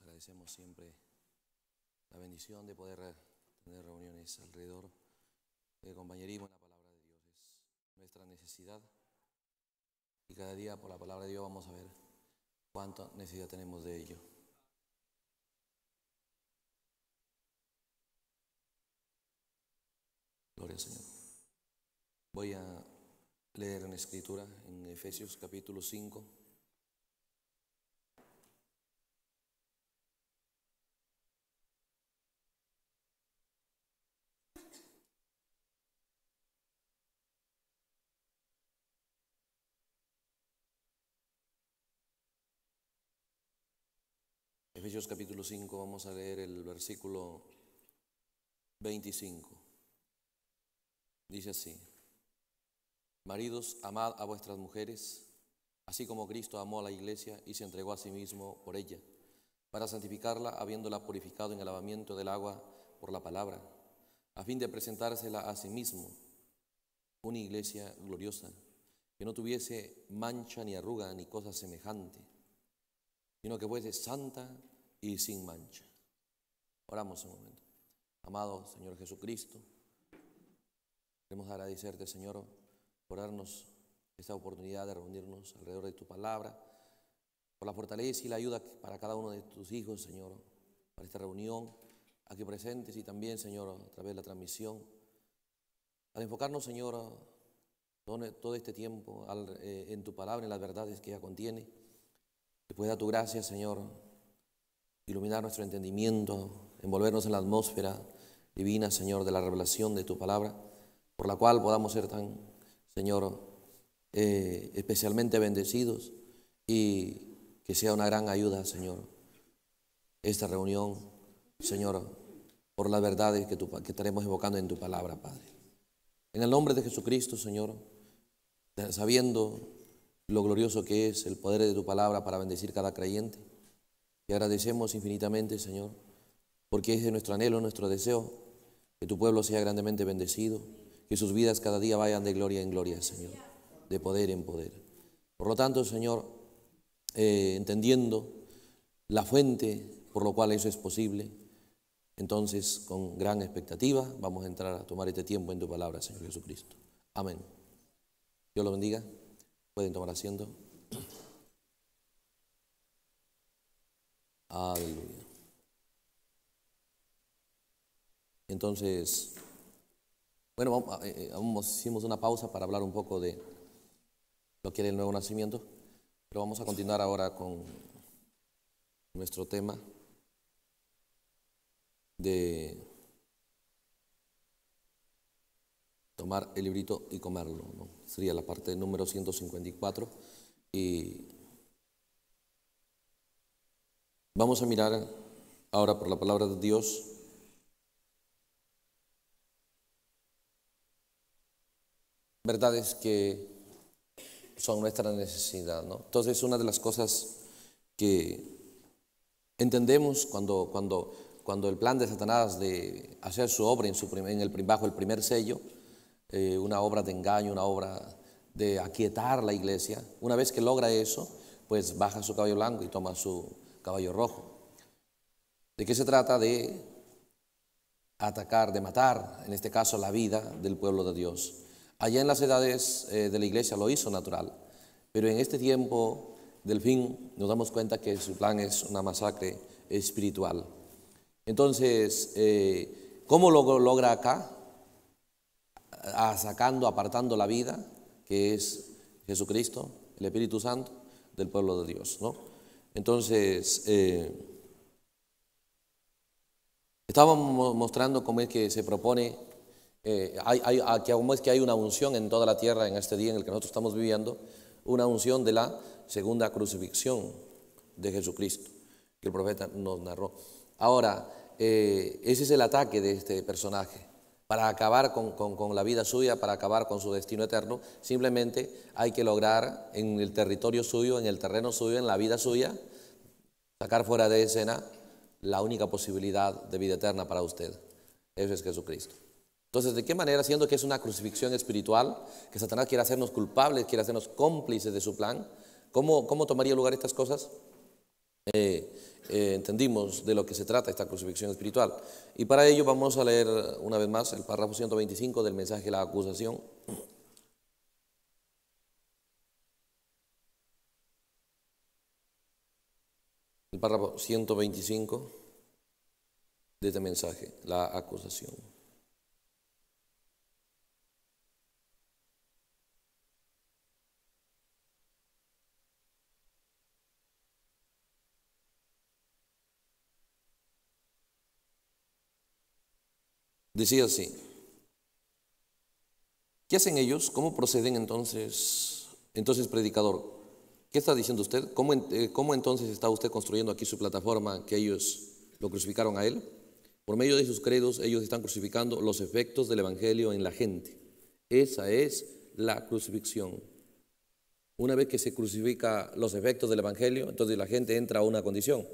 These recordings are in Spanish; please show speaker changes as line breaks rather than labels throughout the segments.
Agradecemos siempre la bendición de poder tener reuniones alrededor de compañerismo en la palabra de Dios. Es nuestra necesidad. Y cada día por la palabra de Dios vamos a ver cuánta necesidad tenemos de ello. Gloria al Señor. Voy a leer en escritura en Efesios capítulo 5 Efesios capítulo 5 vamos a leer el versículo 25. Dice así, Maridos, amad a vuestras mujeres, así como Cristo amó a la iglesia y se entregó a sí mismo por ella, para santificarla, habiéndola purificado en el lavamiento del agua por la palabra, a fin de presentársela a sí mismo, una iglesia gloriosa, que no tuviese mancha ni arruga ni cosa semejante, sino que fuese santa y sin mancha. Oramos un momento. Amado Señor Jesucristo, queremos agradecerte, Señor, por darnos esta oportunidad de reunirnos alrededor de tu palabra, por la fortaleza y la ayuda para cada uno de tus hijos, Señor, para esta reunión aquí presentes y también, Señor, a través de la transmisión. Al enfocarnos, Señor, todo este tiempo eh, en tu palabra, en las verdades que ella contiene, después pueda tu gracia, Señor, iluminar nuestro entendimiento, envolvernos en la atmósfera divina, Señor, de la revelación de tu palabra, por la cual podamos ser tan, Señor, eh, especialmente bendecidos y que sea una gran ayuda, Señor, esta reunión, Señor, por las verdades que, que estaremos evocando en tu palabra, Padre. En el nombre de Jesucristo, Señor, sabiendo lo glorioso que es el poder de tu palabra para bendecir cada creyente, te agradecemos infinitamente, Señor, porque es de nuestro anhelo, nuestro deseo, que tu pueblo sea grandemente bendecido, que sus vidas cada día vayan de gloria en gloria, Señor, de poder en poder. Por lo tanto, Señor, eh, entendiendo la fuente por lo cual eso es posible, entonces con gran expectativa vamos a entrar a tomar este tiempo en tu palabra, Señor Jesucristo. Amén. Dios lo bendiga. Pueden tomar asiento. Aleluya. Entonces, bueno, eh, eh, hicimos una pausa para hablar un poco de lo que era el nuevo nacimiento, pero vamos a continuar ahora con nuestro tema de tomar el librito y comerlo. Sería la parte número 154 y Vamos a mirar ahora por la palabra de Dios verdades que son nuestra necesidad. ¿no? Entonces, una de las cosas que entendemos cuando, cuando, cuando el plan de Satanás de hacer su obra en, bajo el primer sello, eh, una obra de engaño, una obra de aquietar la iglesia, una vez que logra eso, pues baja su caballo blanco y toma su, caballo rojo. ¿De qué se trata? De atacar, de matar, en este caso, la vida del pueblo de Dios. Allá en las edades eh, de la iglesia lo hizo natural, pero en este tiempo del fin nos damos cuenta que su plan es una masacre espiritual. Entonces, eh, ¿cómo lo logra acá? sacando, apartando la vida, que es Jesucristo, el Espíritu Santo, del pueblo de Dios. ¿no? Entonces, eh, estábamos mostrando cómo es que se propone, eh, hay, es que hay una unción en toda la tierra en este día en el que nosotros estamos viviendo, una unción de la segunda crucifixión de Jesucristo, que el profeta nos narró. Ahora, eh, ese es el ataque de este personaje para acabar con, la vida suya, para acabar con su destino eterno. Simplemente hay que lograr en el territorio suyo, en el terreno suyo, en la vida suya, sacar fuera de escena la única posibilidad de vida eterna para usted. Eso es Jesucristo. Entonces, ¿de qué manera, siendo que es una crucifixión espiritual, que Satanás quiere hacernos culpables, quiere hacernos cómplices de su plan, cómo, cómo tomaría lugar estas cosas? Eh, eh, entendimos de lo que se trata esta crucifixión espiritual. Y para ello vamos a leer una vez más el párrafo 125 del mensaje La acusación. El párrafo 125 de este mensaje, la acusación. Decía así, ¿qué hacen ellos? ¿Cómo proceden entonces? Entonces, predicador, ¿qué está diciendo usted? Eh, ¿Cómo, entonces está usted construyendo aquí su plataforma que ellos lo crucificaron a él? Por medio de sus credos, ellos están crucificando los efectos del Evangelio en la gente. Esa es la crucifixión. Una vez que se crucifica los efectos del Evangelio, entonces la gente entra a una condición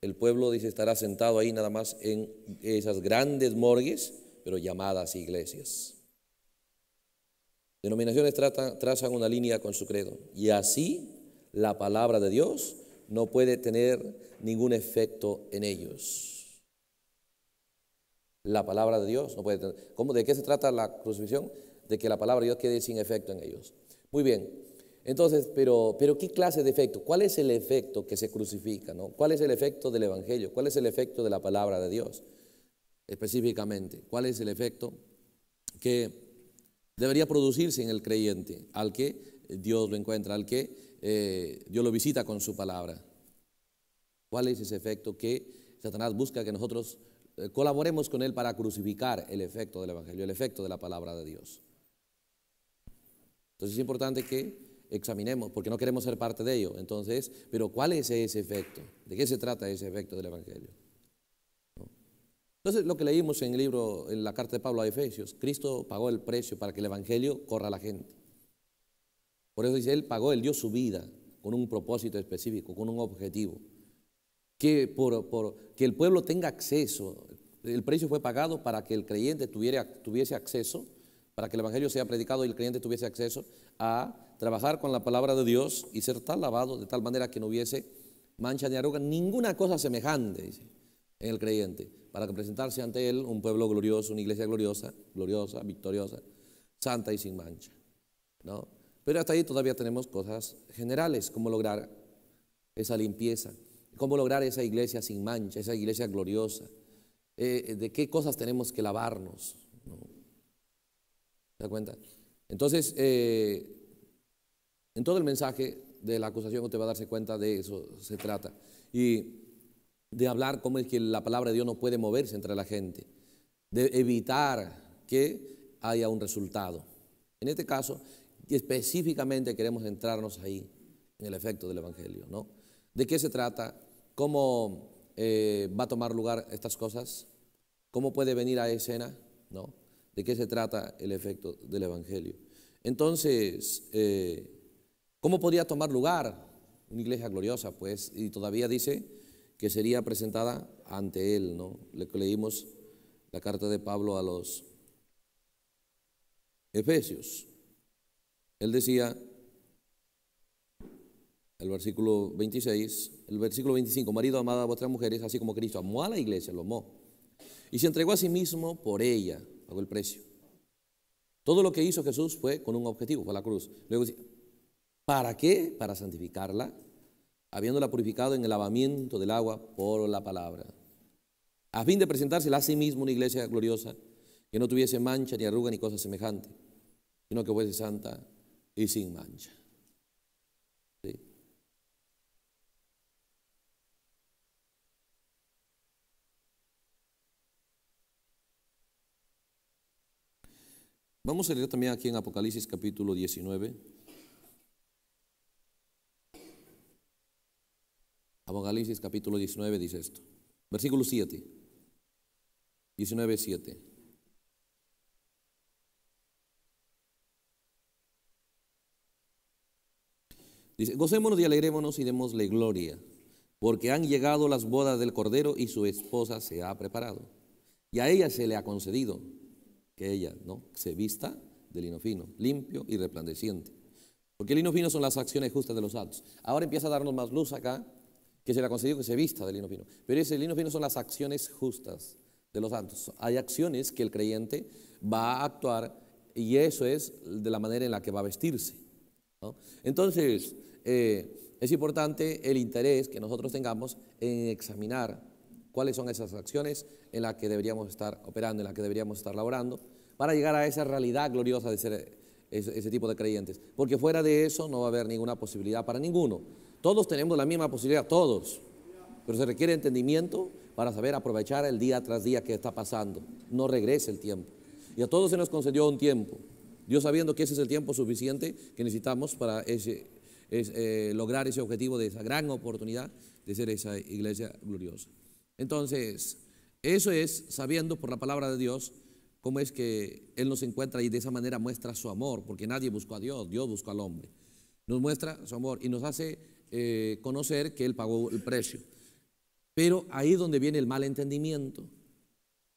el pueblo dice estará sentado ahí nada más en esas grandes morgues, pero llamadas iglesias. Denominaciones trazan una línea con su credo y así la palabra de Dios no puede tener ningún efecto en ellos. La palabra de Dios no puede tener. ¿Cómo, ¿De qué se trata la crucifixión? De que la palabra de Dios quede sin efecto en ellos. Muy bien, entonces, pero, pero ¿qué clase de efecto? ¿Cuál es el efecto que se crucifica? No? ¿Cuál es el efecto del Evangelio? ¿Cuál es el efecto de la palabra de Dios? Específicamente, ¿cuál es el efecto que debería producirse en el creyente al que Dios lo encuentra, al que eh, Dios lo visita con su palabra? ¿Cuál es ese efecto que Satanás busca que nosotros eh, colaboremos con él para crucificar el efecto del Evangelio, el efecto de la palabra de Dios? Entonces es importante que examinemos, porque no queremos ser parte de ello. Entonces, pero ¿cuál es ese efecto? ¿De qué se trata ese efecto del Evangelio? Entonces, lo que leímos en el libro, en la carta de Pablo a Efesios, Cristo pagó el precio para que el Evangelio corra a la gente. Por eso dice, Él pagó, Él dio su vida con un propósito específico, con un objetivo. Que, por, que el pueblo tenga acceso, el precio fue pagado para que el creyente tuviera, tuviese acceso, para que el Evangelio sea predicado y el creyente tuviese acceso a trabajar con la palabra de Dios y ser tal lavado de tal manera que no hubiese mancha ni arruga, ninguna cosa semejante en el creyente, para presentarse ante él un pueblo glorioso, una iglesia gloriosa, gloriosa, victoriosa, santa y sin mancha. ¿no? Pero hasta ahí todavía tenemos cosas generales, cómo lograr esa limpieza, cómo lograr esa iglesia sin mancha, esa iglesia gloriosa, eh, de qué cosas tenemos que lavarnos. ¿no? ¿Se da cuenta? Entonces, eh, en todo el mensaje de la acusación usted va a darse cuenta de eso se trata. Y de hablar cómo es que la palabra de Dios no puede moverse entre la gente, de evitar que haya un resultado. En este caso, específicamente queremos entrarnos ahí, en el efecto del Evangelio, ¿De qué se trata? ¿Cómo eh, va a tomar lugar estas cosas? ¿Cómo puede venir a escena? ¿No? ¿De qué se trata el efecto del Evangelio? Entonces, eh, ¿Cómo podría tomar lugar una iglesia gloriosa? Pues, y todavía dice que sería presentada ante él, ¿no? Le leímos la carta de Pablo a los Efesios. Él decía, el versículo 26, el versículo 25, marido amada a vuestras mujeres, así como Cristo amó a la iglesia, lo amó, y se entregó a sí mismo por ella, pagó el precio. Todo lo que hizo Jesús fue con un objetivo, fue la cruz. Luego ¿Para qué? Para santificarla, habiéndola purificado en el lavamiento del agua por la palabra, a fin de presentársela a sí mismo una iglesia gloriosa, que no tuviese mancha, ni arruga, ni cosa semejante, sino que fuese santa y sin mancha. Vamos a leer también aquí en Apocalipsis capítulo 19. Apocalipsis capítulo 19 dice esto. Versículo 7. 19, 7. Dice, gocémonos y alegrémonos y démosle gloria, porque han llegado las bodas del Cordero y su esposa se ha preparado. Y a ella se le ha concedido que ella ¿no? se vista de lino fino, limpio y resplandeciente. Porque el lino fino son las acciones justas de los santos. Ahora empieza a darnos más luz acá que se le ha concedido que se vista de lino fino. Pero ese lino fino son las acciones justas de los santos. Hay acciones que el creyente va a actuar y eso es de la manera en la que va a vestirse. Entonces, eh, es importante el interés que nosotros tengamos en examinar cuáles son esas acciones en las que deberíamos estar operando, en las que deberíamos estar laborando, para llegar a esa realidad gloriosa de ser ese, ese tipo de creyentes. Porque fuera de eso no va a haber ninguna posibilidad para ninguno. Todos tenemos la misma posibilidad, todos. Pero se requiere entendimiento para saber aprovechar el día tras día que está pasando. No regrese el tiempo. Y a todos se nos concedió un tiempo. Dios sabiendo que ese es el tiempo suficiente que necesitamos para eh, lograr ese objetivo de esa gran oportunidad de ser esa iglesia gloriosa. Entonces, eso es sabiendo por la palabra de Dios cómo es que Él nos encuentra y de esa manera muestra su amor, porque nadie buscó a Dios, Dios buscó al hombre. Nos muestra su amor y nos hace eh, conocer que él pagó el precio. Pero ahí donde viene el malentendimiento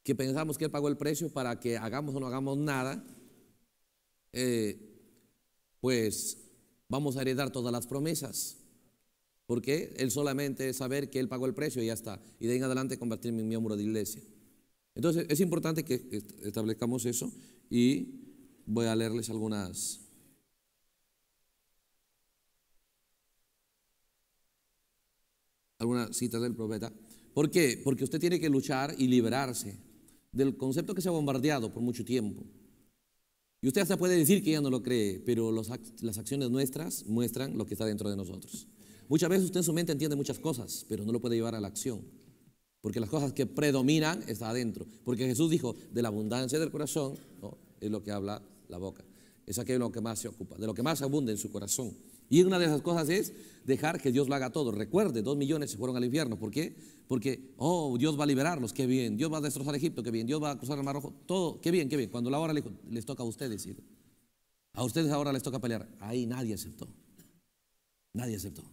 que pensamos que él pagó el precio para que hagamos o no hagamos nada, eh, pues vamos a heredar todas las promesas. Porque él solamente es saber que él pagó el precio y ya está. Y de ahí en adelante convertirme en miembro de iglesia. Entonces es importante que establezcamos eso y voy a leerles algunas algunas citas del profeta. ¿Por qué? Porque usted tiene que luchar y liberarse del concepto que se ha bombardeado por mucho tiempo. Y usted hasta puede decir que ya no lo cree, pero las acciones nuestras muestran lo que está dentro de nosotros. Muchas veces usted en su mente entiende muchas cosas, pero no lo puede llevar a la acción. Porque las cosas que predominan está adentro. Porque Jesús dijo, de la abundancia del corazón, oh, es lo que habla la boca. Es aquello lo que más se ocupa, de lo que más abunda en su corazón. Y una de esas cosas es dejar que Dios lo haga todo. Recuerde, dos millones se fueron al infierno. ¿Por qué? Porque, oh, Dios va a liberarlos, qué bien. Dios va a destrozar Egipto, qué bien. Dios va a cruzar el Mar Rojo, todo, qué bien, qué bien. Cuando la hora les toca a ustedes ir. A ustedes ahora les toca pelear. Ahí nadie aceptó. Nadie aceptó.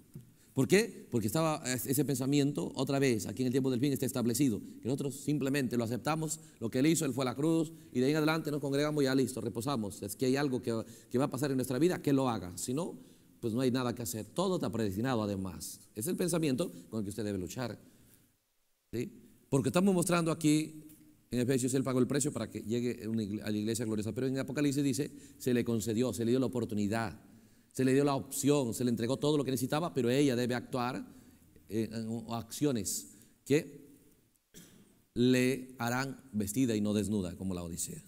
¿Por qué? Porque estaba ese pensamiento otra vez, aquí en el tiempo del fin está establecido, que nosotros simplemente lo aceptamos, lo que él hizo, él fue a la cruz, y de ahí en adelante nos congregamos y ya listo, reposamos. Es que hay algo que, que va a pasar en nuestra vida, que lo haga. Si no, pues no hay nada que hacer. Todo está predestinado además. Es el pensamiento con el que usted debe luchar. ¿sí? Porque estamos mostrando aquí, en Efesios, Él pagó el precio para que llegue a la iglesia gloriosa. Pero en Apocalipsis dice, se le concedió, se le dio la oportunidad, se le dio la opción, se le entregó todo lo que necesitaba, pero ella debe actuar en acciones que le harán vestida y no desnuda, como la Odisea.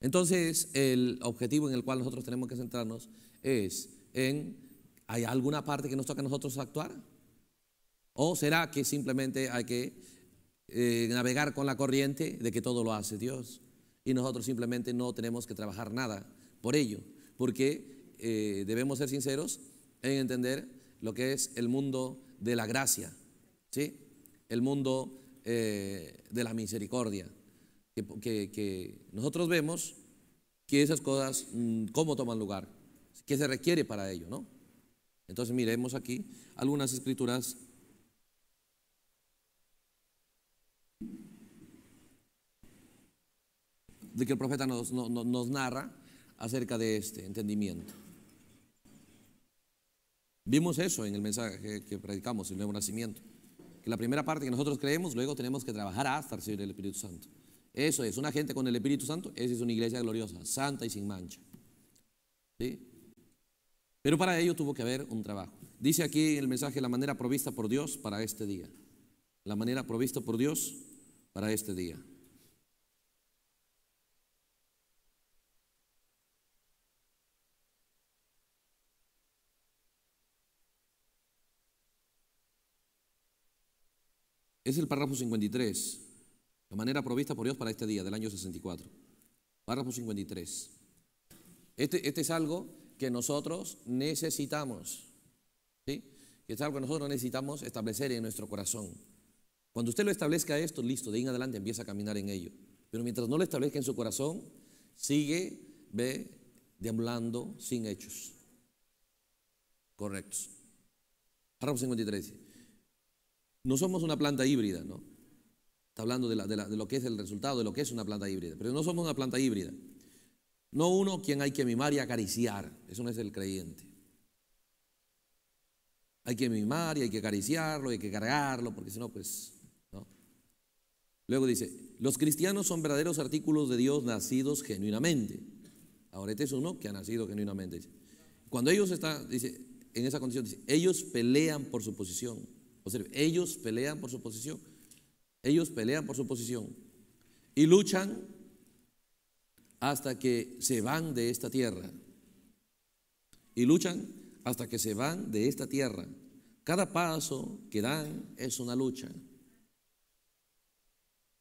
Entonces, el objetivo en el cual nosotros tenemos que centrarnos es en, ¿hay alguna parte que nos toca a nosotros actuar? ¿O será que simplemente hay que eh, navegar con la corriente de que todo lo hace Dios? Y nosotros simplemente no tenemos que trabajar nada por ello, porque eh, debemos ser sinceros en entender lo que es el mundo de la gracia, ¿sí? el mundo eh, de la misericordia, que nosotros vemos que esas cosas, mm, cómo toman lugar que se requiere para ello, ¿no? Entonces miremos aquí algunas escrituras. de que el profeta nos, narra acerca de este entendimiento. Vimos eso en el mensaje que predicamos, el nuevo nacimiento. Que la primera parte que nosotros creemos, luego tenemos que trabajar hasta recibir el Espíritu Santo. Eso es, una gente con el Espíritu Santo, esa es una iglesia gloriosa, santa y sin mancha. ¿Sí? Pero para ello tuvo que haber un trabajo. Dice aquí el mensaje la manera provista por Dios para este día. La manera provista por Dios para este día. Es el párrafo 53, la manera provista por Dios para este día del año 64. Párrafo 53. Este, este es algo que nosotros necesitamos. ¿sí? Que es algo que nosotros necesitamos establecer en nuestro corazón. Cuando usted lo establezca esto, listo, de ahí en adelante empieza a caminar en ello. Pero mientras no lo establezca en su corazón, sigue, ve, deambulando sin hechos. Correctos. Párrafo 53. No somos una planta híbrida, ¿no? Está hablando de lo que es el resultado, de lo que es una planta híbrida. Pero no somos una planta híbrida. No uno quien hay que mimar y acariciar. Eso no es el creyente. Hay que mimar y hay que acariciarlo, hay que cargarlo, porque si no, pues no. Luego dice, los cristianos son verdaderos artículos de Dios nacidos genuinamente. Ahora este es uno que ha nacido genuinamente. Cuando ellos están, dice, en esa condición, dice, ellos pelean por su posición. Observe, ellos pelean por su posición. Ellos pelean por su posición. Y luchan hasta que se van de esta tierra. Y luchan hasta que se van de esta tierra. Cada paso que dan es una lucha.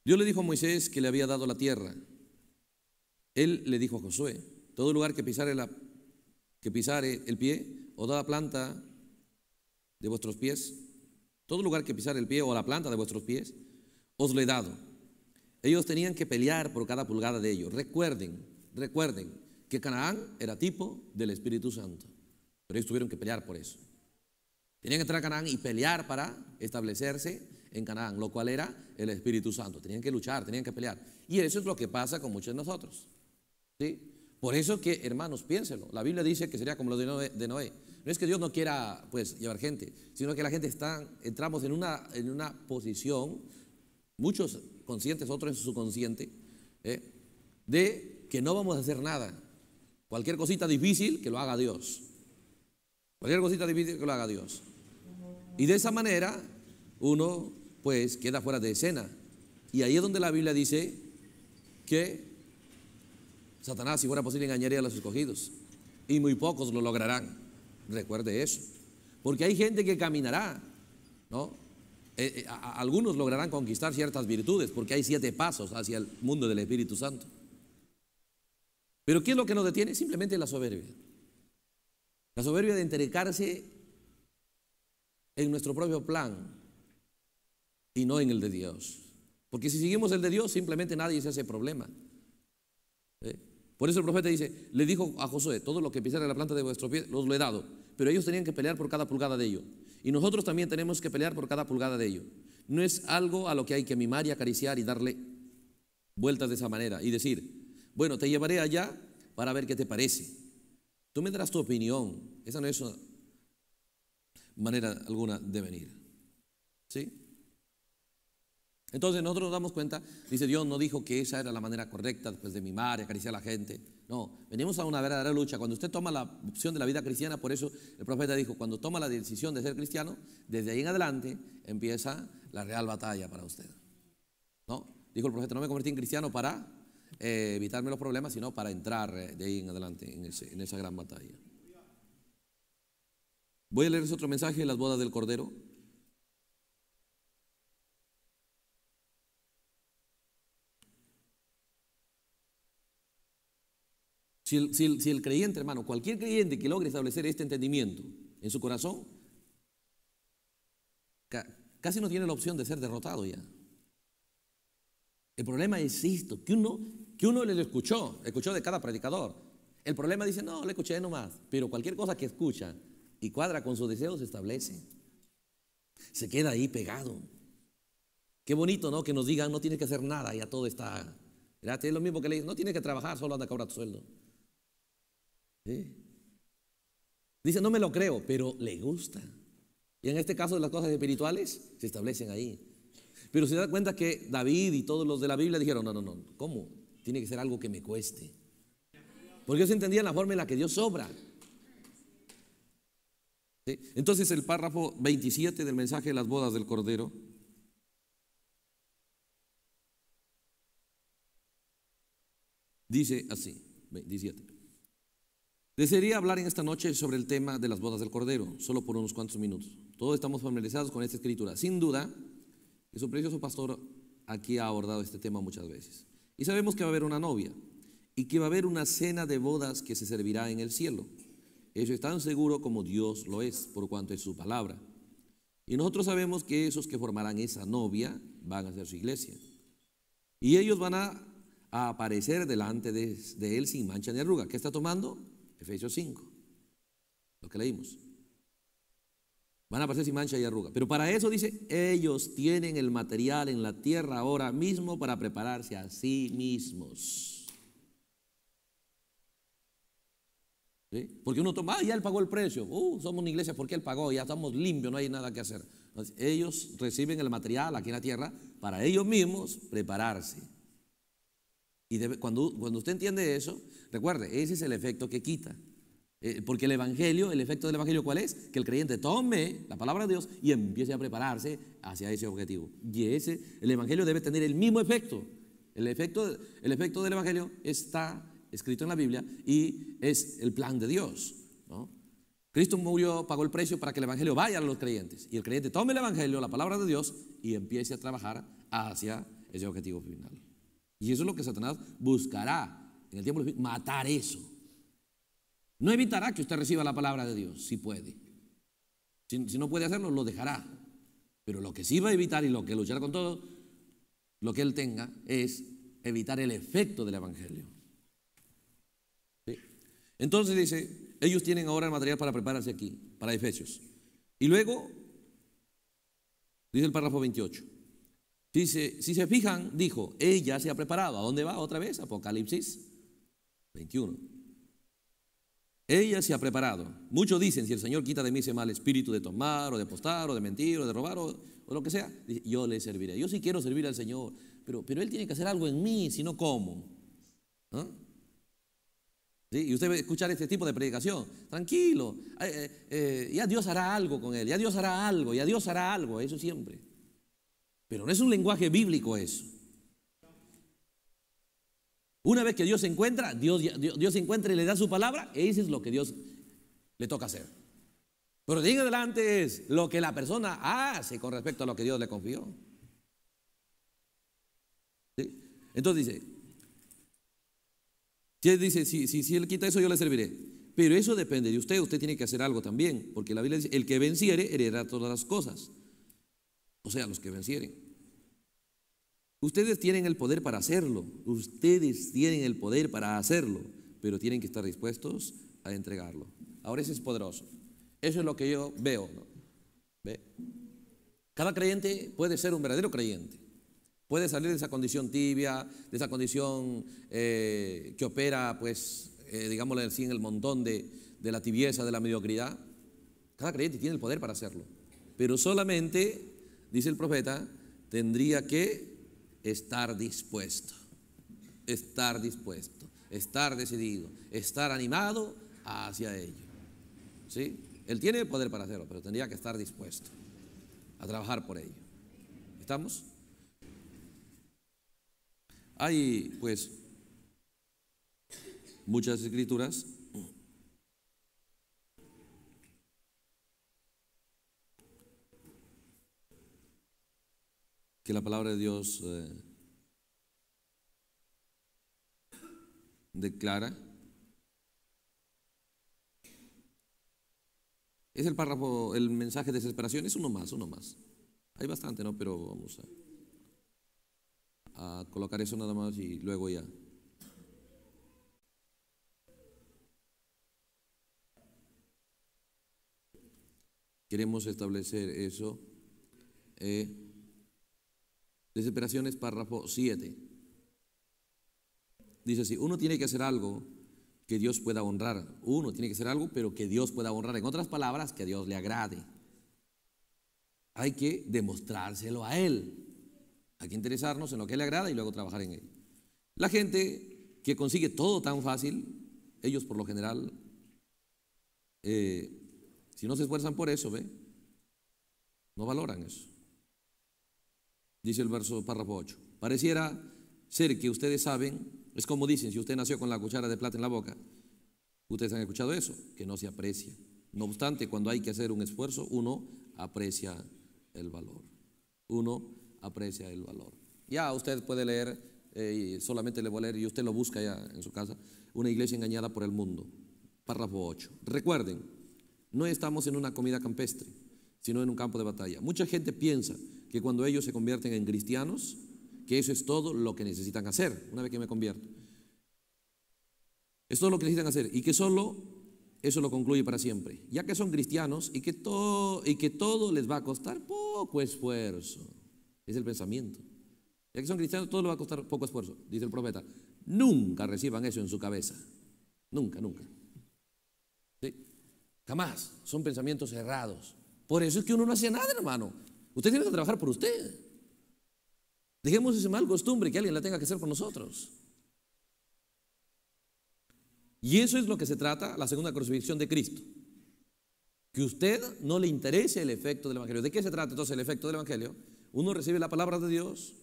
Dios le dijo a Moisés que le había dado la tierra. Él le dijo a Josué, todo lugar que pisare, la, que pisare el pie o la planta de vuestros pies, todo lugar que pisare el pie o la planta de vuestros pies, os le he dado ellos tenían que pelear por cada pulgada de ellos. Recuerden, recuerden que Canaán era tipo del Espíritu Santo. Pero ellos tuvieron que pelear por eso. Tenían que entrar a Canaán y pelear para establecerse en Canaán, lo cual era el Espíritu Santo. Tenían que luchar, tenían que pelear. Y eso es lo que pasa con muchos de nosotros. ¿sí? Por eso que, hermanos, piénsenlo. La Biblia dice que sería como lo de Noé, de Noé. No es que Dios no quiera pues, llevar gente, sino que la gente está, entramos en una, en una posición, muchos conscientes, otro en su subconsciente, ¿eh? de que no vamos a hacer nada. Cualquier cosita difícil, que lo haga Dios. Cualquier cosita difícil, que lo haga Dios. Y de esa manera, uno pues queda fuera de escena. Y ahí es donde la Biblia dice que Satanás, si fuera posible, engañaría a los escogidos. Y muy pocos lo lograrán. Recuerde eso. Porque hay gente que caminará, ¿no? Eh, eh, algunos lograrán conquistar ciertas virtudes porque hay siete pasos hacia el mundo del Espíritu Santo. Pero ¿qué es lo que nos detiene? Simplemente la soberbia. La soberbia de entrecarse en nuestro propio plan y no en el de Dios. Porque si seguimos el de Dios, simplemente nadie se hace problema. ¿Eh? Por eso el profeta dice, le dijo a Josué, todo lo que pisara la planta de vuestro pie los lo he dado. Pero ellos tenían que pelear por cada pulgada de ello. Y nosotros también tenemos que pelear por cada pulgada de ello. No es algo a lo que hay que mimar y acariciar y darle vueltas de esa manera y decir, bueno, te llevaré allá para ver qué te parece. Tú me darás tu opinión. Esa no es una manera alguna de venir. ¿Sí? Entonces nosotros nos damos cuenta, dice Dios no dijo que esa era la manera correcta después de mimar y acariciar a la gente. No, venimos a una verdadera lucha. Cuando usted toma la opción de la vida cristiana, por eso el profeta dijo, cuando toma la decisión de ser cristiano, desde ahí en adelante empieza la real batalla para usted. ¿No? Dijo el profeta, no me convertí en cristiano para eh, evitarme los problemas, sino para entrar eh, de ahí en adelante en, en esa gran batalla. Voy a leerles otro mensaje de las bodas del Cordero. Si el, creyente, hermano, cualquier creyente que logre establecer este entendimiento en su corazón, casi no tiene la opción de ser derrotado ya. El problema es esto, que uno, que uno le escuchó, escuchó de cada predicador. El problema dice, no, le escuché nomás, pero cualquier cosa que escucha y cuadra con sus deseo se establece. Se queda ahí pegado. Qué bonito, ¿no? Que nos digan, no tienes que hacer nada, ya todo está. Es lo mismo que le dicen, no tienes que trabajar, solo anda a cobrar tu sueldo. Dice, no me lo creo, pero le gusta. Y en este caso de las cosas espirituales se establecen ahí. Pero se da cuenta que David y todos los de la Biblia dijeron, no, no, no, ¿cómo? Tiene que ser algo que me cueste. Porque ellos entendían la forma en la que Dios sobra Entonces el párrafo 27 del mensaje de las bodas del Cordero. Dice así, 27. Desearía hablar en esta noche sobre el tema de las bodas del Cordero, solo por unos cuantos minutos. Todos estamos familiarizados con esta escritura. Sin duda, su precioso pastor aquí ha abordado este tema muchas veces. Y sabemos que va a haber una novia y que va a haber una cena de bodas que se servirá en el cielo. Eso es tan seguro como Dios lo es, por cuanto es su palabra. Y nosotros sabemos que esos que formarán esa novia van a ser su iglesia. Y ellos van a, aparecer delante de, de Él sin mancha ni arruga. ¿Qué está tomando? Efesios 5, lo que leímos. Van a aparecer sin mancha y arruga. Pero para eso dice, ellos tienen el material en la tierra ahora mismo para prepararse a sí mismos. Porque uno toma, ah, ya él pagó el precio. Uh, somos una iglesia porque él pagó, ya estamos limpios, no hay nada que hacer. ellos reciben el material aquí en la tierra para ellos mismos prepararse. Y cuando, usted entiende eso, recuerde, ese es el efecto que quita. Eh, porque el Evangelio, el efecto del Evangelio, ¿cuál es? Que el creyente tome la palabra de Dios y empiece a prepararse hacia ese objetivo. Y ese, el Evangelio debe tener el mismo efecto. El efecto, el efecto del Evangelio está escrito en la Biblia y es el plan de Dios. Cristo murió, pagó el precio para que el Evangelio vaya a los creyentes. Y el creyente tome el Evangelio, la palabra de Dios, y empiece a trabajar hacia ese objetivo final. Y eso es lo que Satanás buscará en el tiempo de matar eso. No evitará que usted reciba la palabra de Dios, si puede. Si, no puede hacerlo, lo dejará. Pero lo que sí va a evitar y lo que luchará con todo, lo que él tenga, es evitar el efecto del Evangelio. Entonces dice, ellos tienen ahora el material para prepararse aquí, para Efesios. Y luego, dice el párrafo 28, si se, fijan, dijo, ella se ha preparado. ¿A dónde va otra vez? Apocalipsis 21. Ella se ha preparado. Muchos dicen, si el Señor quita de mí ese mal espíritu de tomar o de apostar o de mentir o de robar o, lo que sea, yo le serviré. Yo sí quiero servir al Señor, pero, pero Él tiene que hacer algo en mí, si no, ¿cómo? ¿Ah? Y usted va a escuchar este tipo de predicación. Tranquilo, eh, eh, eh, ya Dios hará algo con él, ya Dios hará algo, ya Dios hará algo, eso siempre. Pero no es un lenguaje bíblico eso. Una vez que Dios se encuentra, Dios, se encuentra y le da su palabra, y eso es lo que Dios le toca hacer. Pero de en adelante es lo que la persona hace con respecto a lo que Dios le confió. Entonces dice, si él quita eso, yo le serviré. Pero eso depende de usted, usted tiene que hacer algo también, porque la Biblia dice, el que venciere heredará todas las cosas. O sea, los que vencieren. Ustedes tienen el poder para hacerlo, ustedes tienen el poder para hacerlo, pero tienen que estar dispuestos a entregarlo. Ahora ese es poderoso. Eso es lo que yo veo. Cada creyente puede ser un verdadero creyente. Puede salir de esa condición tibia, de esa condición eh, que opera, pues, eh, digámoslo así, en el montón de, de la tibieza, de la mediocridad. Cada creyente tiene el poder para hacerlo. Pero solamente, dice el profeta, tendría que estar dispuesto, estar dispuesto, estar decidido, estar animado hacia ello. ¿Sí? Él tiene el poder para hacerlo, pero tendría que estar dispuesto a trabajar por ello. ¿Estamos? Hay pues muchas escrituras la palabra de Dios eh, declara. Es el párrafo, el mensaje de desesperación, es uno más, uno más. Hay bastante, ¿no? Pero vamos a, colocar eso nada más y luego ya. Queremos establecer eso. Eh, Desesperaciones, párrafo 7. Dice así, uno tiene que hacer algo que Dios pueda honrar. Uno tiene que hacer algo, pero que Dios pueda honrar. En otras palabras, que a Dios le agrade. Hay que demostrárselo a Él. Hay que interesarnos en lo que le agrada y luego trabajar en Él La gente que consigue todo tan fácil, ellos por lo general, eh, si no se esfuerzan por eso, ¿ve? No valoran eso dice el verso párrafo 8. Pareciera ser que ustedes saben, es como dicen, si usted nació con la cuchara de plata en la boca, ustedes han escuchado eso, que no se aprecia. No obstante, cuando hay que hacer un esfuerzo, uno aprecia el valor. Uno aprecia el valor. Ya usted puede leer, eh, solamente le voy a leer, y usted lo busca ya en su casa, una iglesia engañada por el mundo. Párrafo 8. Recuerden, no estamos en una comida campestre, sino en un campo de batalla. Mucha gente piensa, que cuando ellos se convierten en cristianos, que eso es todo lo que necesitan hacer una vez que me convierto. Es todo lo que necesitan hacer y que solo eso lo concluye para siempre. Ya que son cristianos y que todo, y que todo les va a costar poco esfuerzo. Es el pensamiento. Ya que son cristianos, todo les va a costar poco esfuerzo, dice el profeta. Nunca reciban eso en su cabeza. Nunca, nunca. Jamás. Son pensamientos cerrados. Por eso es que uno no hace nada, hermano. Usted tiene que trabajar por usted. Dejemos esa mal costumbre que alguien la tenga que hacer por nosotros. Y eso es lo que se trata la segunda crucifixión de Cristo. Que usted no le interese el efecto del Evangelio. ¿De qué se trata entonces el efecto del Evangelio? Uno recibe la palabra de Dios.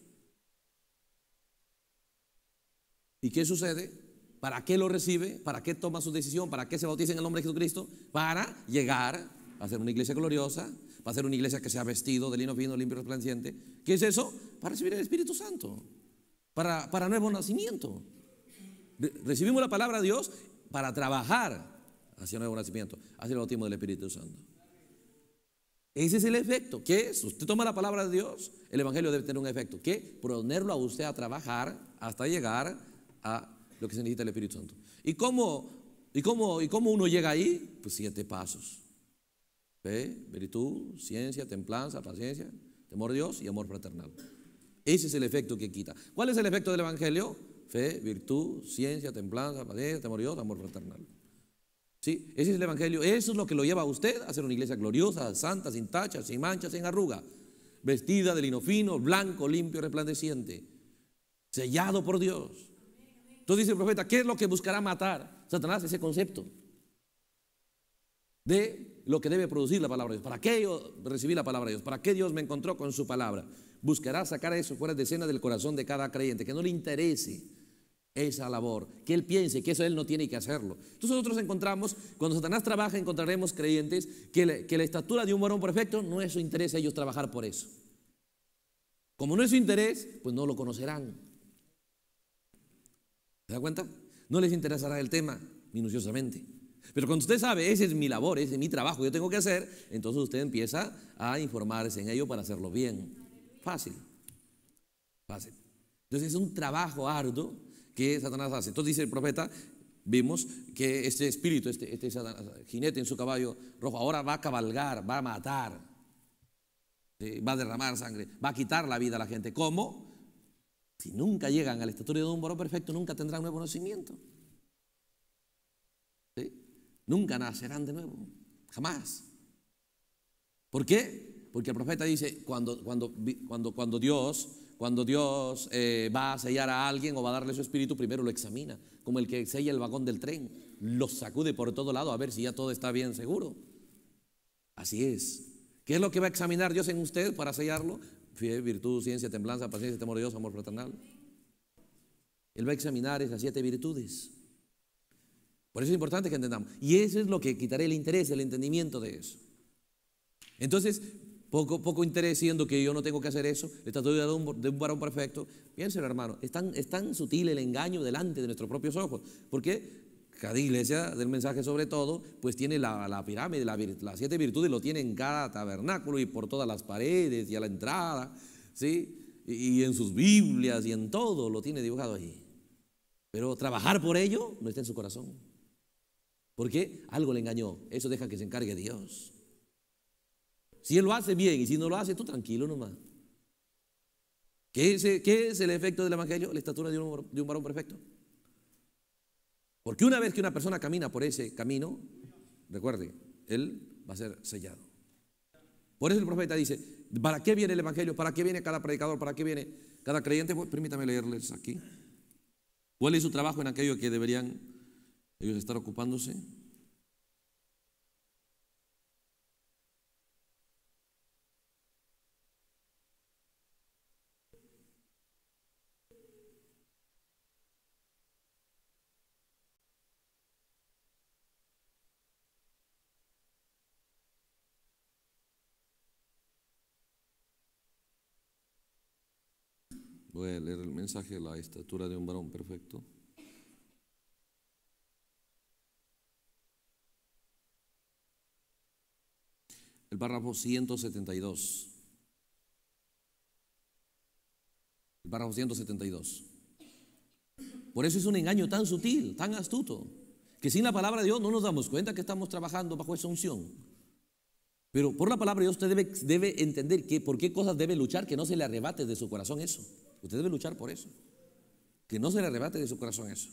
¿Y qué sucede? ¿Para qué lo recibe? ¿Para qué toma su decisión? ¿Para qué se bautiza en el nombre de Jesucristo? Para llegar a ser una iglesia gloriosa, Va a ser una iglesia que sea ha vestido de lino fino, limpio, resplandeciente. ¿Qué es eso? Para recibir el Espíritu Santo. Para, para nuevo nacimiento. recibimos la palabra de Dios para trabajar hacia nuevo nacimiento, hacia el bautismo del Espíritu Santo. Ese es el efecto. ¿Qué es? Usted toma la palabra de Dios, el Evangelio debe tener un efecto. ¿Qué? Ponerlo a usted a trabajar hasta llegar a lo que se necesita el Espíritu Santo. ¿Y cómo, y cómo, y cómo uno llega ahí? Pues siete pasos. Fe, virtud, ciencia, templanza, paciencia, temor a Dios y amor fraternal. Ese es el efecto que quita. ¿Cuál es el efecto del Evangelio? Fe, virtud, ciencia, templanza, paciencia, temor a Dios, amor fraternal. ¿Sí? Ese es el Evangelio. Eso es lo que lo lleva a usted a ser una iglesia gloriosa, santa, sin tachas, sin manchas, sin arruga. Vestida de lino fino, blanco, limpio, resplandeciente. Sellado por Dios. Entonces dice el profeta, ¿qué es lo que buscará matar Satanás? Ese concepto de lo que debe producir la palabra de Dios. ¿Para qué yo recibí la palabra de Dios? ¿Para qué Dios me encontró con su palabra? Buscará sacar eso fuera de escena del corazón de cada creyente, que no le interese esa labor, que él piense que eso él no tiene que hacerlo. Entonces nosotros encontramos, cuando Satanás trabaja, encontraremos creyentes que, que la estatura de un varón perfecto no es su interés a ellos trabajar por eso. Como no es su interés, pues no lo conocerán. ¿Se da cuenta? No les interesará el tema minuciosamente. Pero cuando usted sabe, ese es mi labor, ese es mi trabajo, yo tengo que hacer, entonces usted empieza a informarse en ello para hacerlo bien. Fácil. Fácil. Entonces es un trabajo arduo que Satanás hace. Entonces dice el profeta, vimos que este espíritu, este, este jinete en su caballo rojo, ahora va a cabalgar, va a matar, eh, va a derramar sangre, va a quitar la vida a la gente. ¿Cómo? Si nunca llegan a la estatura de un varón perfecto, nunca tendrán nuevo conocimiento. Nunca nacerán de nuevo, jamás. ¿Por qué? Porque el profeta dice, cuando, cuando, cuando, Dios, cuando Dios eh, va a sellar a alguien o va a darle su espíritu, primero lo examina, como el que sella el vagón del tren, lo sacude por todo lado a ver si ya todo está bien seguro. Así es. ¿Qué es lo que va a examinar Dios en usted para sellarlo? virtud, ciencia, temblanza, paciencia, temor de Dios, amor fraternal. Él va a examinar esas siete virtudes. Por eso es importante que entendamos. Y eso es lo que quitaré el interés, el entendimiento de eso. Entonces, poco, poco interés siendo que yo no tengo que hacer eso, está todo de un, un varón perfecto. Piénselo, hermano, es tan, tan sutil el engaño delante de nuestros propios ojos. Porque cada iglesia del mensaje sobre todo, pues tiene la, pirámide, las siete virtudes, lo tiene en cada tabernáculo y por todas las paredes y a la entrada, ¿sí? Y, en sus Biblias y en todo lo tiene dibujado ahí. Pero trabajar por ello no está en su corazón. ¿Por qué? Algo le engañó. Eso deja que se encargue Dios. Si Él lo hace bien y si no lo hace, tú tranquilo nomás. ¿Qué es, es el efecto del Evangelio? La estatura de un, varón perfecto. Porque una vez que una persona camina por ese camino, recuerde, Él va a ser sellado. Por eso el profeta dice, ¿para qué viene el Evangelio? ¿Para qué viene cada predicador? ¿Para qué viene cada creyente? Pues permítame leerles aquí. ¿Cuál es su trabajo en aquello que deberían ellos están ocupándose. Voy a leer el mensaje, la estatura de un varón perfecto. el párrafo 172. El párrafo 172. Por eso es un engaño tan sutil, tan astuto, que sin la palabra de Dios no nos damos cuenta que estamos trabajando bajo esa unción. Pero por la palabra de Dios usted debe, entender que por qué cosas debe luchar, que no se le arrebate de su corazón eso. Usted debe luchar por eso. Que no se le arrebate de su corazón eso.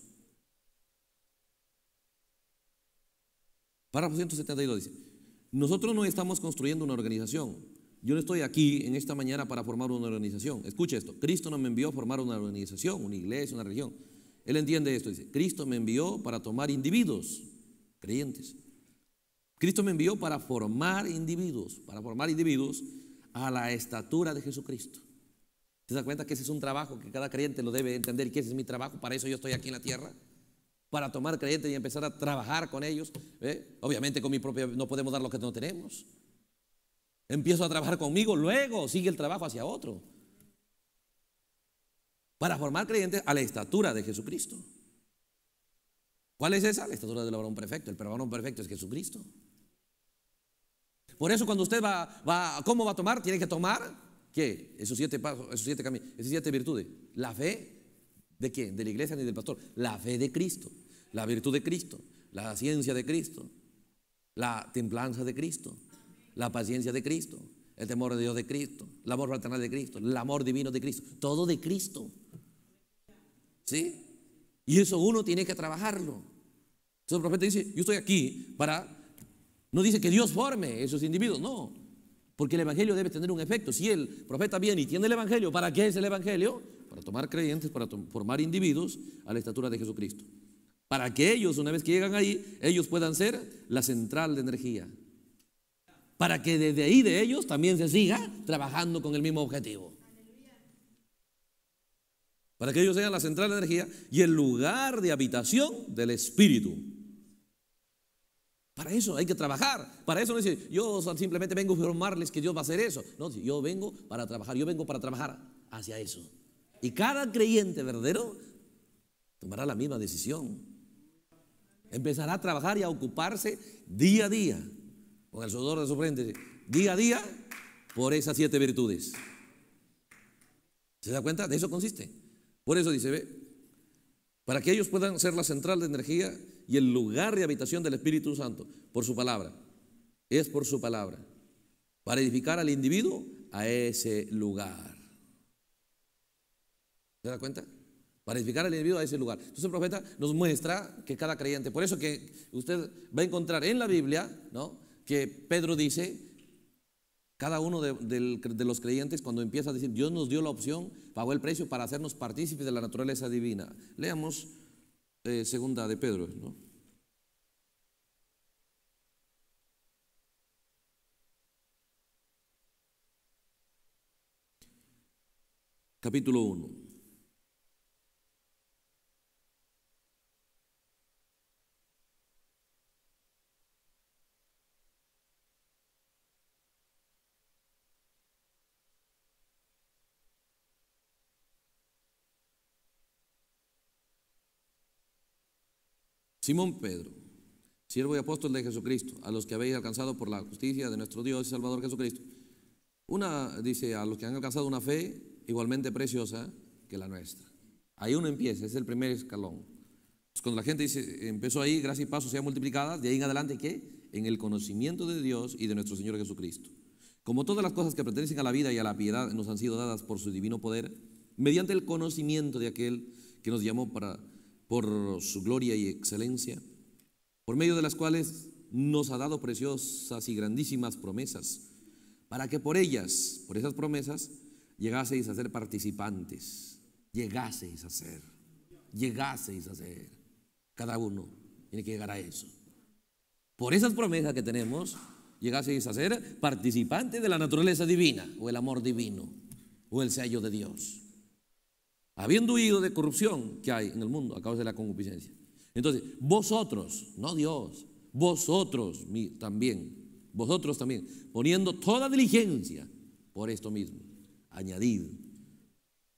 Párrafo 172 dice, nosotros no estamos construyendo una organización. Yo no estoy aquí en esta mañana para formar una organización. Escuche esto. Cristo no me envió a formar una organización, una iglesia, una religión. Él entiende esto. Dice, Cristo me envió para tomar individuos, creyentes. Cristo me envió para formar individuos, para formar individuos a la estatura de Jesucristo. ¿Se da cuenta que ese es un trabajo que cada creyente lo debe entender? que ese es mi trabajo? Para eso yo estoy aquí en la tierra para tomar creyentes y empezar a trabajar con ellos. ¿eh? Obviamente con mi propia no podemos dar lo que no tenemos. Empiezo a trabajar conmigo, luego sigue el trabajo hacia otro. Para formar creyentes a la estatura de Jesucristo. ¿Cuál es esa? La estatura del varón perfecto. El varón perfecto es Jesucristo. Por eso cuando usted va, va ¿cómo va a tomar? Tiene que tomar, ¿qué? Esos siete pasos, esos siete caminos, esas siete virtudes. La fe, ¿de quién? De la iglesia ni del pastor. La fe de Cristo la virtud de Cristo, la ciencia de Cristo, la templanza de Cristo, la paciencia de Cristo, el temor de Dios de Cristo, el amor fraternal de Cristo, el amor divino de Cristo, todo de Cristo. ¿Sí? Y eso uno tiene que trabajarlo. Entonces el profeta dice, yo estoy aquí para... No dice que Dios forme esos individuos, no. Porque el Evangelio debe tener un efecto. Si el profeta viene y tiene el Evangelio, ¿para qué es el Evangelio? Para tomar creyentes, para formar individuos a la estatura de Jesucristo para que ellos, una vez que llegan ahí, ellos puedan ser la central de energía. Para que desde ahí de ellos también se siga trabajando con el mismo objetivo. Para que ellos sean la central de energía y el lugar de habitación del Espíritu. Para eso hay que trabajar. Para eso no dice, yo simplemente vengo a informarles que Dios va a hacer eso. No, yo vengo para trabajar, yo vengo para trabajar hacia eso. Y cada creyente verdadero tomará la misma decisión empezará a trabajar y a ocuparse día a día, con el sudor de su frente, día a día, por esas siete virtudes. ¿Se da cuenta? De eso consiste. Por eso dice, ve, para que ellos puedan ser la central de energía y el lugar de habitación del Espíritu Santo, por su palabra. Es por su palabra. Para edificar al individuo a ese lugar. ¿Se da cuenta? para edificar al individuo a ese lugar. Entonces el profeta nos muestra que cada creyente, por eso que usted va a encontrar en la Biblia, ¿no? Que Pedro dice, cada uno de, los creyentes cuando empieza a decir, Dios nos dio la opción, pagó el precio para hacernos partícipes de la naturaleza divina. Leamos eh, segunda de Pedro, ¿no? Capítulo 1. Simón Pedro, siervo y apóstol de Jesucristo, a los que habéis alcanzado por la justicia de nuestro Dios y Salvador Jesucristo. Una, dice, a los que han alcanzado una fe igualmente preciosa que la nuestra. Ahí uno empieza, es el primer escalón. Pues cuando la gente dice, empezó ahí, gracias y paso han multiplicadas, de ahí en adelante, ¿qué? En el conocimiento de Dios y de nuestro Señor Jesucristo. Como todas las cosas que pertenecen a la vida y a la piedad nos han sido dadas por su divino poder, mediante el conocimiento de aquel que nos llamó para por su gloria y excelencia, por medio de las cuales nos ha dado preciosas y grandísimas promesas, para que por ellas, por esas promesas, llegaseis a ser participantes, llegaseis a ser, llegaseis a ser. Cada uno tiene que llegar a eso. Por esas promesas que tenemos, llegaseis a ser participantes de la naturaleza divina, o el amor divino, o el sello de Dios habiendo huido de corrupción que hay en el mundo a causa de la concupiscencia. Entonces, vosotros, no Dios, vosotros también, vosotros también, poniendo toda diligencia por esto mismo, añadid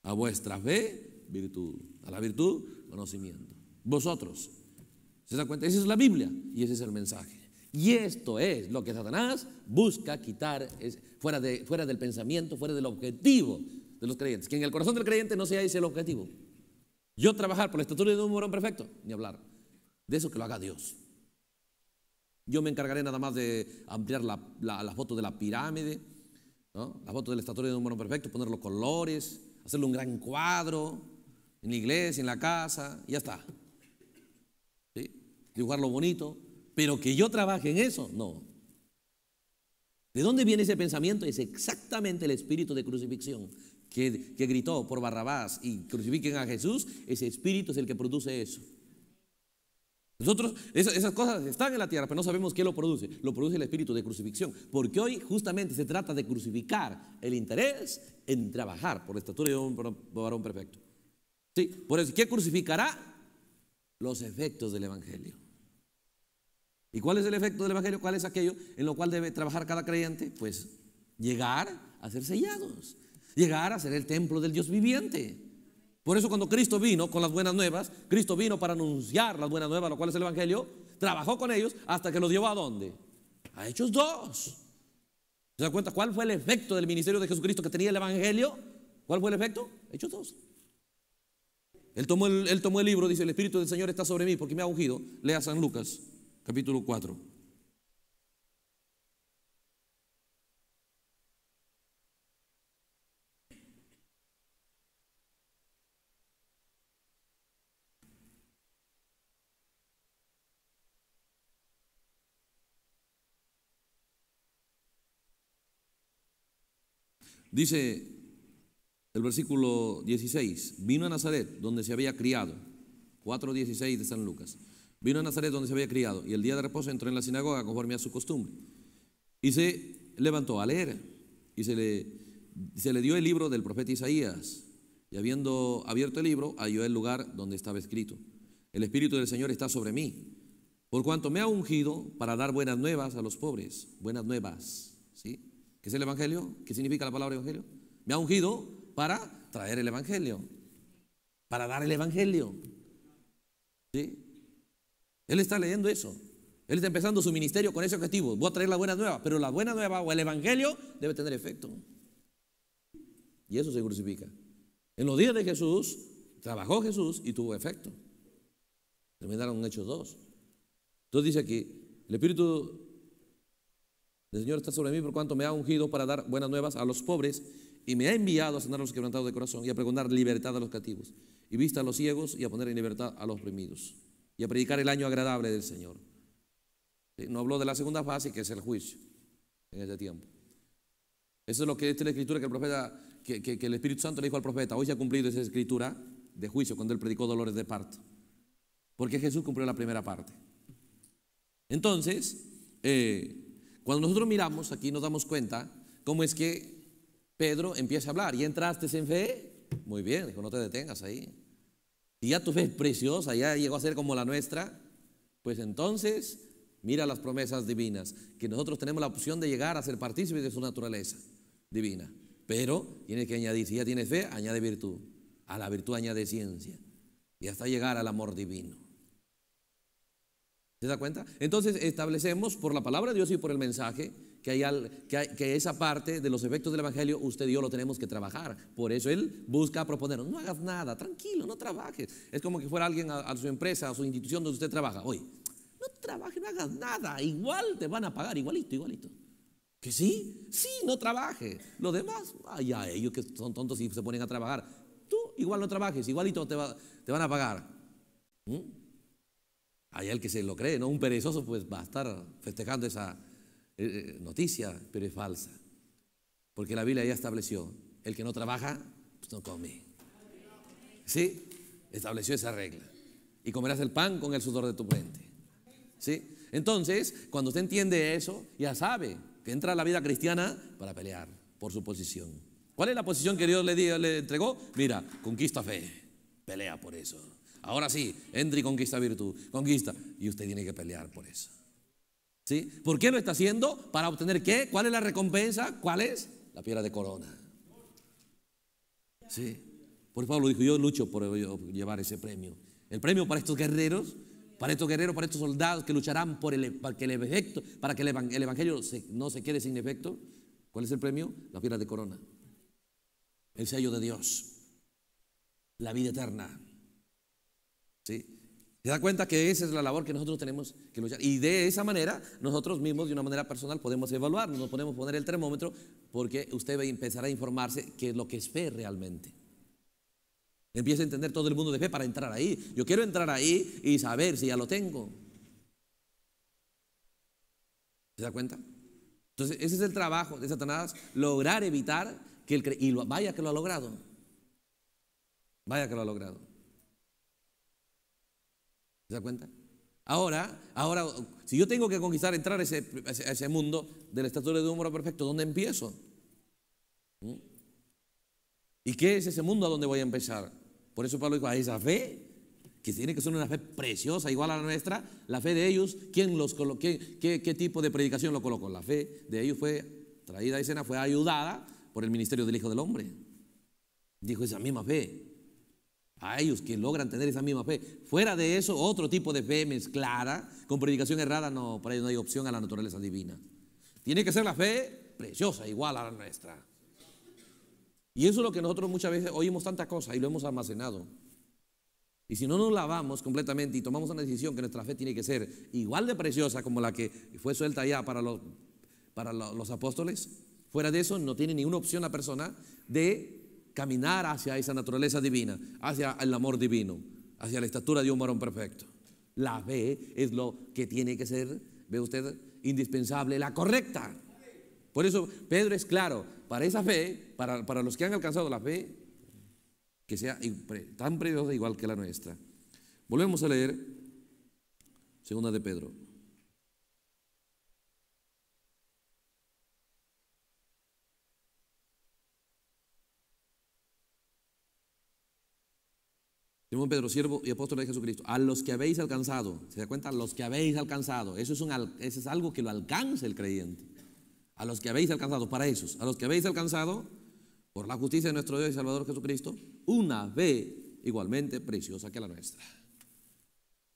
a vuestra fe virtud, a la virtud conocimiento. Vosotros, ¿se dan cuenta? Esa es la Biblia y ese es el mensaje. Y esto es lo que Satanás busca quitar fuera, de, fuera del pensamiento, fuera del objetivo de los creyentes. Que en el corazón del creyente no sea ese el objetivo. Yo trabajar por la estatura de un morón perfecto, ni hablar. De eso que lo haga Dios. Yo me encargaré nada más de ampliar la, foto de la pirámide, la foto de la estatura de un morón perfecto, poner los colores, hacerle un gran cuadro en la iglesia, en la casa, y ya está. ¿Sí? Dibujar lo bonito, pero que yo trabaje en eso, no. ¿De dónde viene ese pensamiento? Es exactamente el espíritu de crucifixión que, gritó por Barrabás y crucifiquen a Jesús, ese espíritu es el que produce eso. Nosotros, esas cosas están en la tierra, pero no sabemos qué lo produce. Lo produce el espíritu de crucifixión. Porque hoy justamente se trata de crucificar el interés en trabajar por la estatura de un varón perfecto. ¿Sí? Por eso, ¿qué crucificará? Los efectos del Evangelio. ¿Y cuál es el efecto del Evangelio? ¿Cuál es aquello en lo cual debe trabajar cada creyente? Pues llegar a ser sellados llegar a ser el templo del Dios viviente. Por eso cuando Cristo vino con las buenas nuevas, Cristo vino para anunciar las buenas nuevas, lo cual es el Evangelio, trabajó con ellos hasta que los llevó a dónde? A Hechos 2. ¿Se da cuenta cuál fue el efecto del ministerio de Jesucristo que tenía el Evangelio? ¿Cuál fue el efecto? Hechos 2. Él tomó el, él tomó el libro, dice, el Espíritu del Señor está sobre mí porque me ha ungido. Lea San Lucas, capítulo 4. Dice el versículo 16, vino a Nazaret donde se había criado, 4.16 de San Lucas, vino a Nazaret donde se había criado y el día de reposo entró en la sinagoga conforme a su costumbre y se levantó a leer y se le, se le dio el libro del profeta Isaías y habiendo abierto el libro halló el lugar donde estaba escrito, el Espíritu del Señor está sobre mí, por cuanto me ha ungido para dar buenas nuevas a los pobres, buenas nuevas, ¿sí? ¿Qué es el Evangelio? ¿Qué significa la palabra Evangelio? Me ha ungido para traer el Evangelio, para dar el Evangelio. ¿Sí? Él está leyendo eso. Él está empezando su ministerio con ese objetivo. Voy a traer la buena nueva, pero la buena nueva o el Evangelio debe tener efecto. Y eso se crucifica. En los días de Jesús, trabajó Jesús y tuvo efecto. Terminaron Hechos 2. Entonces dice aquí, el Espíritu el Señor está sobre mí por cuanto me ha ungido para dar buenas nuevas a los pobres y me ha enviado a sanar a los quebrantados de corazón y a pregonar libertad a los cativos y vista a los ciegos y a poner en libertad a los oprimidos y a predicar el año agradable del Señor. No habló de la segunda fase que es el juicio en este tiempo. Eso es lo que dice la escritura que el profeta, que, el Espíritu Santo le dijo al profeta. Hoy se ha cumplido esa escritura de juicio cuando él predicó dolores de parto. Porque Jesús cumplió la primera parte. Entonces, eh, cuando nosotros miramos aquí nos damos cuenta cómo es que Pedro empieza a hablar. ¿Y entraste en fe? Muy bien, dijo, no te detengas ahí. y ya tu fe es preciosa, ya llegó a ser como la nuestra, pues entonces mira las promesas divinas, que nosotros tenemos la opción de llegar a ser partícipes de su naturaleza divina. Pero tienes que añadir, si ya tienes fe, añade virtud. A la virtud añade ciencia. Y hasta llegar al amor divino. ¿Se da cuenta? Entonces establecemos por la palabra de Dios y por el mensaje que, hay que, esa parte de los efectos del Evangelio usted y yo lo tenemos que trabajar. Por eso Él busca proponer no hagas nada, tranquilo, no trabajes. Es como que fuera alguien a, su empresa, a su institución donde usted trabaja. Oye, no trabajes, no hagas nada, igual te van a pagar, igualito, igualito. ¿Que sí? Sí, no trabajes Los demás, ay, ellos que son tontos y se ponen a trabajar. Tú igual no trabajes, igualito te, van a pagar. ¿Mm? Hay el que se lo cree, ¿no? Un perezoso pues va a estar festejando esa eh, eh, noticia, pero es falsa. Porque la Biblia ya estableció, el que no trabaja, pues no come. ¿Sí? Estableció esa regla. Y comerás el pan con el sudor de tu frente. ¿Sí? Entonces, cuando usted entiende eso, ya sabe que entra a la vida cristiana para pelear por su posición. ¿Cuál es la posición que Dios le, dio, le entregó? Mira, conquista fe, pelea por eso. Ahora sí, entre y conquista virtud, conquista. Y usted tiene que pelear por eso. ¿Sí? ¿Por qué lo está haciendo? ¿Para obtener qué? ¿Cuál es la recompensa? ¿Cuál es? La piedra de corona. ¿Sí? Por Pablo dijo, yo lucho por llevar ese premio. El premio para estos guerreros, para estos guerreros, para estos soldados que lucharán por el, para que el, efecto, para que el, evangelio no se quede sin efecto. ¿Cuál es el premio? La piedra de corona. El sello de Dios. La vida eterna. Se da cuenta que esa es la labor que nosotros tenemos que luchar. Y de esa manera, nosotros mismos, de una manera personal, podemos evaluar, nos podemos poner el termómetro, porque usted va a empezar a informarse qué es lo que es fe realmente. Empieza a entender todo el mundo de fe para entrar ahí. Yo quiero entrar ahí y saber si ya lo tengo. ¿Se da cuenta? Entonces, ese es el trabajo de Satanás, lograr evitar que el... Y vaya que lo ha logrado. Vaya que lo ha logrado. ¿Se da cuenta? Ahora, ahora, si yo tengo que conquistar, entrar a ese, mundo de la estatura de un perfecto, ¿dónde empiezo? ¿Mm? ¿Y qué es ese mundo a donde voy a empezar? Por eso Pablo dijo, a esa fe, que tiene que ser una fe preciosa, igual a la nuestra, la fe de ellos, ¿quién los qué, qué, tipo de predicación lo colocó? La fe de ellos fue traída a escena, fue ayudada por el ministerio del Hijo del Hombre. Dijo esa misma fe, a ellos que logran tener esa misma fe. Fuera de eso, otro tipo de fe mezclada, con predicación errada, no, para ellos no hay opción a la naturaleza divina. Tiene que ser la fe preciosa, igual a la nuestra. Y eso es lo que nosotros muchas veces oímos tanta cosas y lo hemos almacenado. Y si no nos lavamos completamente y tomamos una decisión que nuestra fe tiene que ser igual de preciosa como la que fue suelta ya para los, para los apóstoles, fuera de eso no tiene ninguna opción la persona de caminar hacia esa naturaleza divina, hacia el amor divino, hacia la estatura de un varón perfecto. La fe es lo que tiene que ser, ve usted, indispensable, la correcta. Por eso Pedro es claro, para esa fe, para, los que han alcanzado la fe, que sea tan preciosa igual que la nuestra. Volvemos a leer Segunda de Pedro. Pedro, siervo y apóstol de Jesucristo, a los que habéis alcanzado, ¿se da cuenta? A los que habéis alcanzado, eso es, un, es algo que lo alcanza el creyente. A los que habéis alcanzado, para esos, a los que habéis alcanzado, por la justicia de nuestro Dios y Salvador Jesucristo, una fe igualmente preciosa que la nuestra.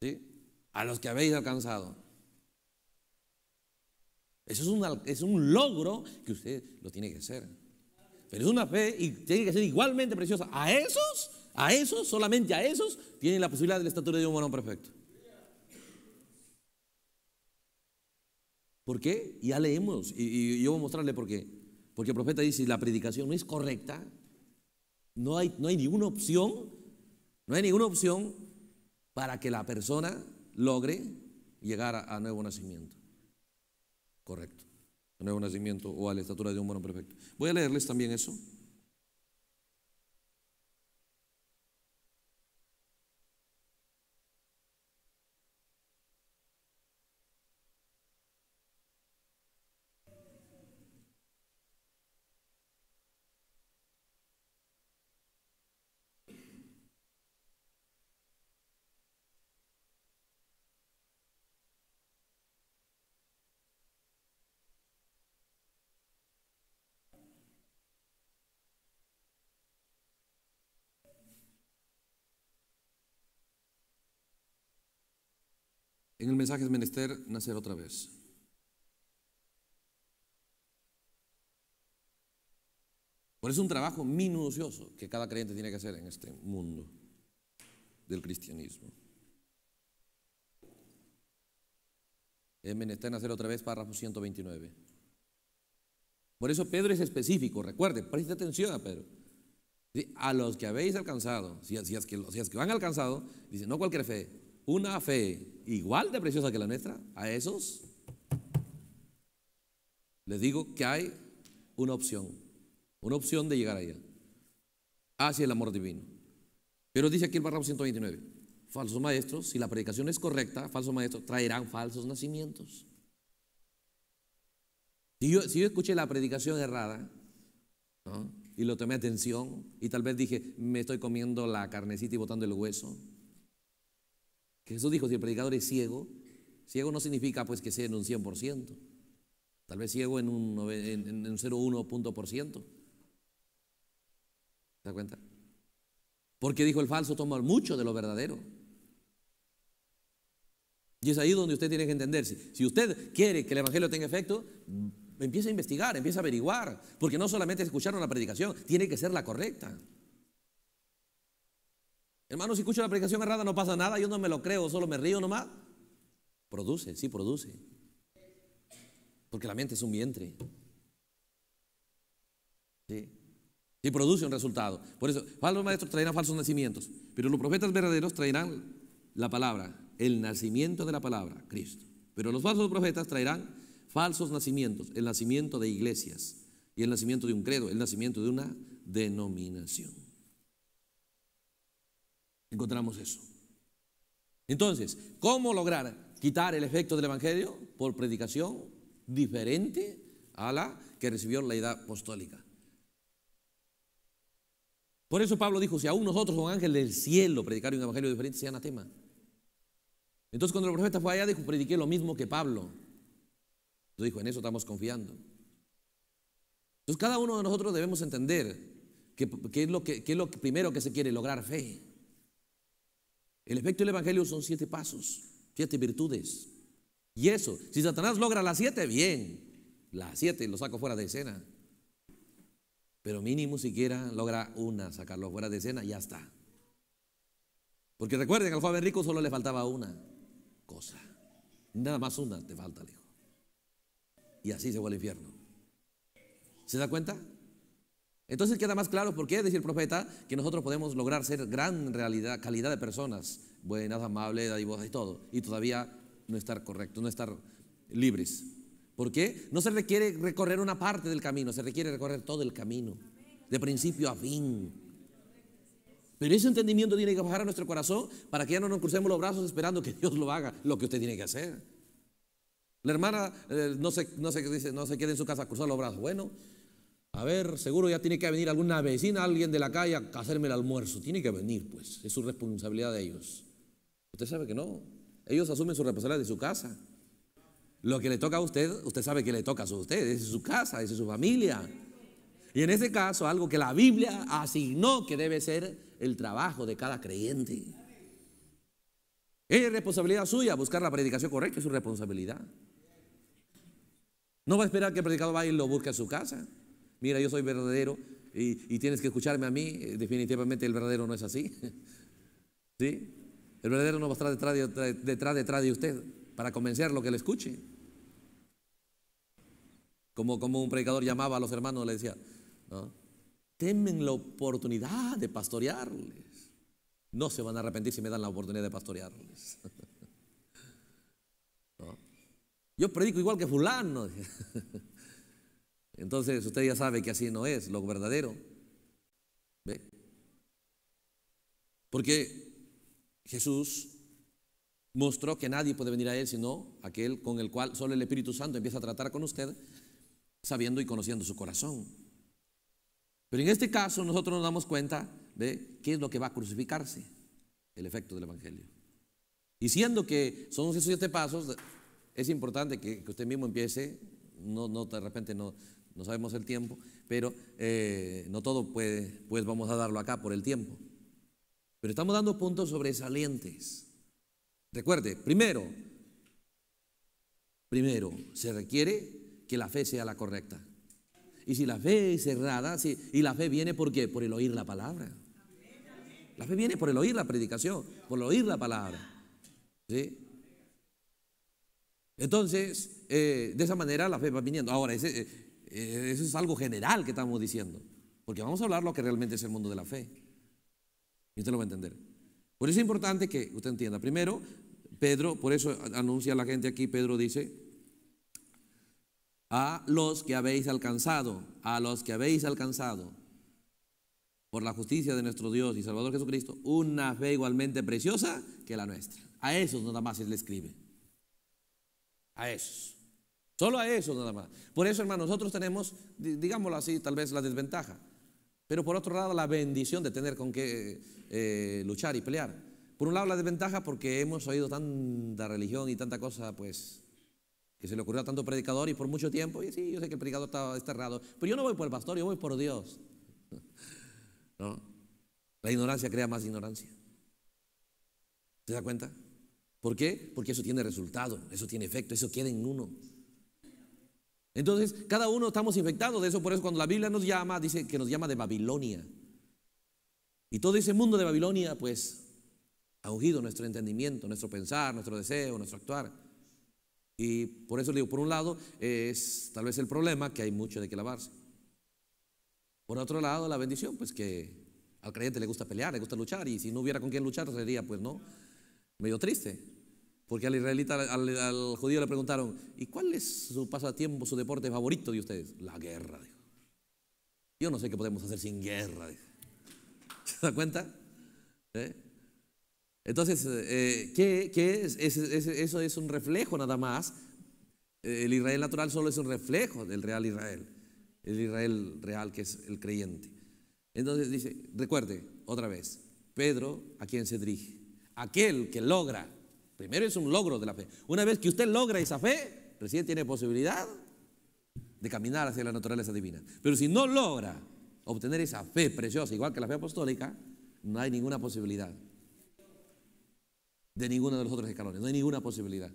¿Sí? A los que habéis alcanzado. Eso es, es un logro que usted lo tiene que hacer. Pero es una fe y tiene que ser igualmente preciosa. A esos a esos, solamente a esos, tienen la posibilidad de la estatura de un hombre perfecto. ¿Por qué? Ya leemos, y, yo voy a mostrarle por qué. Porque el profeta dice, la predicación no es correcta, no hay, no hay ninguna opción, no hay ninguna opción para que la persona logre llegar a, nuevo nacimiento. Correcto. nuevo nacimiento o a la estatura de un hombre perfecto. Voy a leerles también eso. En el mensaje es menester nacer otra vez. Por eso es un trabajo minucioso que cada creyente tiene que hacer en este mundo del cristianismo. Es menester nacer otra vez, párrafo 129. Por eso Pedro es específico, recuerde, preste atención a Pedro. A los que habéis alcanzado, si, es que, si que van han alcanzado, dice, no cualquier fe, una fe igual de preciosa que la nuestra, a esos les digo que hay una opción, una opción de llegar allá hacia el amor divino. Pero dice aquí el párrafo 129, falsos maestros, si la predicación es correcta, falsos maestros traerán falsos nacimientos. Si yo, escuché la predicación errada y lo tomé atención y tal vez dije, me estoy comiendo la carnecita y botando el hueso, Jesús dijo, si el predicador es ciego, ciego no significa pues que sea en un 100%, tal vez ciego en un, 0,1 punto por ¿Se da cuenta? Porque dijo el falso, toma mucho de lo verdadero. Y es ahí donde usted tiene que entenderse. Si usted quiere que el Evangelio tenga efecto, empiece a investigar, empiece a averiguar. Porque no solamente escucharon la predicación, tiene que ser la correcta. Hermano, si escucho la predicación errada no pasa nada, yo no me lo creo, solo me río nomás. Produce, sí produce. Porque la mente es un vientre. Sí. produce un resultado. Por eso, falsos maestros traerán falsos nacimientos. Pero los profetas verdaderos traerán la palabra, el nacimiento de la palabra, Cristo. Pero los falsos profetas traerán falsos nacimientos, el nacimiento de iglesias y el nacimiento de un credo, el nacimiento de una denominación encontramos eso. Entonces, ¿cómo lograr quitar el efecto del Evangelio? Por predicación diferente a la que recibió la edad apostólica. Por eso Pablo dijo, si aún nosotros, un ángeles del cielo, predicar un evangelio diferente, sea anatema. Entonces cuando el profeta fue allá, dijo, prediqué lo mismo que Pablo. Entonces dijo, en eso estamos confiando. Entonces cada uno de nosotros debemos entender es, que, que es lo primero que se quiere, lograr fe. El efecto del Evangelio son siete pasos, siete virtudes. Y eso, si Satanás logra las siete, bien. Las siete lo saco fuera de escena. Pero mínimo siquiera logra una, sacarlo fuera de escena, ya está. Porque recuerden, al joven rico solo le faltaba una cosa. Nada más una te falta, dijo. Y así se fue al infierno. ¿Se da cuenta? Entonces queda más claro por qué decir el profeta que nosotros podemos lograr ser gran realidad, calidad de personas, buenas, amables, dadivosas y todo, y todavía no estar correctos, no estar libres. ¿Por qué? No se requiere recorrer una parte del camino, se requiere recorrer todo el camino, de principio a fin. Pero ese entendimiento tiene que bajar a nuestro corazón para que ya no nos crucemos los brazos esperando que Dios lo haga, lo que usted tiene que hacer. La hermana eh, no, se, no, dice, no se quede en su casa cruzar los brazos. Bueno, a ver, seguro ya tiene que venir alguna vecina, alguien de la calle a hacerme el almuerzo. Tiene que venir, pues. Es su responsabilidad de ellos. Usted sabe que no. Ellos asumen su responsabilidad de su casa. Lo que le toca a usted, usted sabe que le toca a usted. Es su casa, es su familia. Y en ese caso, algo que la Biblia asignó que debe ser el trabajo de cada creyente. Es responsabilidad suya buscar la predicación correcta, es su responsabilidad. No va a esperar que el predicador vaya y lo busque a su casa mira, yo soy verdadero y, tienes que escucharme a mí, eh, definitivamente el verdadero no es así. ¿Sí? El verdadero no va a estar detrás de, detrás, detrás de usted para convencerlo que le escuche. Como, como un predicador llamaba a los hermanos, le decía, ¿no? temen la oportunidad de pastorearles. No se van a arrepentir si me dan la oportunidad de pastorearles. Yo predico igual que fulano. Entonces usted ya sabe que así no es lo verdadero. ¿Ve? Porque Jesús mostró que nadie puede venir a Él sino aquel con el cual solo el Espíritu Santo empieza a tratar con usted, sabiendo y conociendo su corazón. Pero en este caso nosotros nos damos cuenta de qué es lo que va a crucificarse, el efecto del Evangelio. Y siendo que son esos siete pasos, es importante que, usted mismo empiece, no, no de repente no, no sabemos el tiempo, pero eh, no todo puede, pues vamos a darlo acá por el tiempo. Pero estamos dando puntos sobresalientes. Recuerde, primero, primero, se requiere que la fe sea la correcta. Y si la fe es cerrada, y la fe viene por qué? Por el oír la palabra. La fe viene por el oír la predicación, por el oír la palabra. ¿Sí? Entonces, eh, de esa manera la fe va viniendo. Ahora, ese, eh, eh, eso es algo general que estamos diciendo. Porque vamos a hablar lo que realmente es el mundo de la fe. Y usted lo va a entender. Por eso es importante que usted entienda. Primero, Pedro, por eso anuncia a la gente aquí, Pedro dice, a los que habéis alcanzado, a los que habéis alcanzado por la justicia de nuestro Dios y Salvador Jesucristo, una fe igualmente preciosa que la nuestra. A esos nada más se le escribe. A esos. Solo a eso nada más. Por eso, hermano, nosotros tenemos, digámoslo así, tal vez la desventaja. Pero por otro lado, la bendición de tener con qué eh, luchar y pelear. Por un lado, la desventaja porque hemos oído tanta religión y tanta cosa, pues, que se le ocurrió a tanto predicador y por mucho tiempo. Y sí, yo sé que el predicador estaba desterrado pero yo no voy por el pastor, yo voy por Dios. ¿No? La ignorancia crea más ignorancia. ¿Se da cuenta? ¿Por qué? Porque eso tiene resultado, eso tiene efecto, eso queda en uno. Entonces, cada uno estamos infectados de eso. Por eso, cuando la Biblia nos llama, dice que nos llama de Babilonia. Y todo ese mundo de Babilonia, pues, ha ungido nuestro entendimiento, nuestro pensar, nuestro deseo, nuestro actuar. Y por eso le digo, por un lado, es tal vez el problema que hay mucho de que lavarse. Por otro lado, la bendición, pues que al creyente le gusta pelear, le gusta luchar. Y si no hubiera con quién luchar, sería, pues, no, medio triste. Porque al israelita, al, judío le preguntaron, ¿y cuál es su pasatiempo, su deporte favorito de ustedes? La guerra, dijo. Yo no sé qué podemos hacer sin guerra, dijo. ¿Se da cuenta? ¿Eh? Entonces, eh, ¿qué, es? Eso es un reflejo nada más. El Israel natural solo es un reflejo del real Israel. El Israel real que es el creyente. Entonces dice, recuerde otra vez, Pedro a quien se dirige, aquel que logra Primero es un logro de la fe. Una vez que usted logra esa fe, recién tiene posibilidad de caminar hacia la naturaleza divina. Pero si no logra obtener esa fe preciosa, igual que la fe apostólica, no hay ninguna posibilidad de ninguno de los otros escalones, no hay ninguna posibilidad.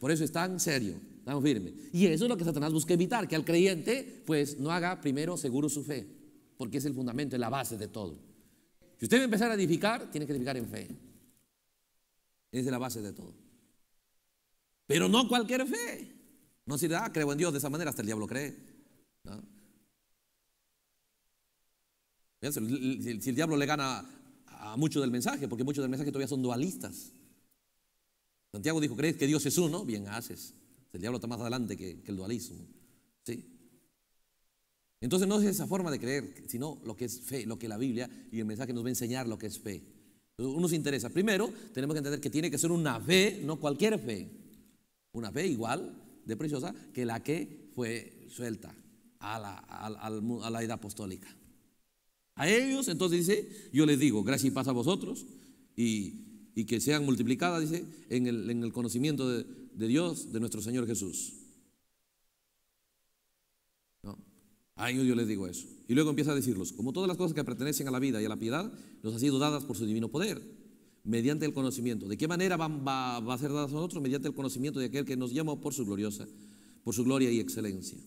por eso es tan serio, tan firme. Y eso es lo que Satanás busca evitar, que al creyente pues no haga primero seguro su fe, porque es el fundamento, es la base de todo. Si usted va a empezar a edificar, tiene que edificar en fe. Es de la base de todo. Pero no cualquier fe. No si da, ah, creo en Dios de esa manera, hasta el diablo cree. Si el diablo le gana a mucho del mensaje, porque muchos del mensaje todavía son dualistas. Santiago dijo, ¿crees que Dios es uno? Bien haces. El diablo está más adelante que, el dualismo. ¿Sí? Entonces no es esa forma de creer, sino lo que es fe, lo que la Biblia y el mensaje nos va a enseñar lo que es fe uno se interesa Primero, tenemos que entender que tiene que ser una fe, no cualquier fe. Una fe igual de preciosa que la que fue suelta a la, a, edad apostólica. A ellos, entonces dice, yo les digo, gracias y paz a vosotros y, que sean multiplicadas, dice, en el, en el conocimiento de, de Dios, de nuestro Señor Jesús. A yo les digo eso. Y luego empieza a decirlos, como todas las cosas que pertenecen a la vida y a la piedad, nos han sido dadas por su divino poder, mediante el conocimiento. ¿De qué manera van, va, a ser dadas a nosotros? Mediante el conocimiento de aquel que nos llamó por su gloriosa, por su gloria y excelencia.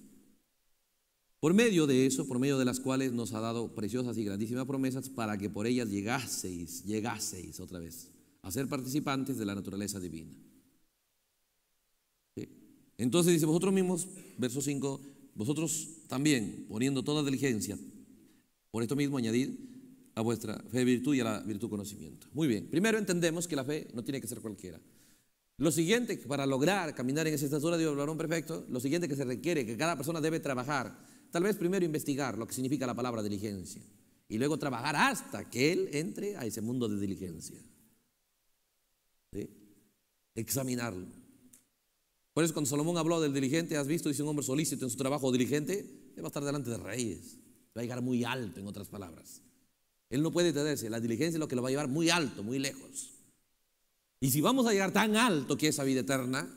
Por medio de eso, por medio de las cuales nos ha dado preciosas y grandísimas promesas para que por ellas llegaseis, llegaseis otra vez, a ser participantes de la naturaleza divina. Entonces dice, vosotros mismos, verso 5, vosotros también, poniendo toda diligencia, por esto mismo añadid a vuestra fe virtud y a la virtud conocimiento. Muy bien, primero entendemos que la fe no tiene que ser cualquiera. Lo siguiente, para lograr caminar en esa estatura de un perfecto, lo siguiente que se requiere, que cada persona debe trabajar, tal vez primero investigar lo que significa la palabra diligencia y luego trabajar hasta que él entre a ese mundo de diligencia. Examinarlo. Por eso cuando Salomón habló del diligente, has visto, dice un hombre solícito en su trabajo diligente, él va a estar delante de reyes, va a llegar muy alto, en otras palabras. Él no puede detenerse, la diligencia es lo que lo va a llevar muy alto, muy lejos. Y si vamos a llegar tan alto que esa vida eterna,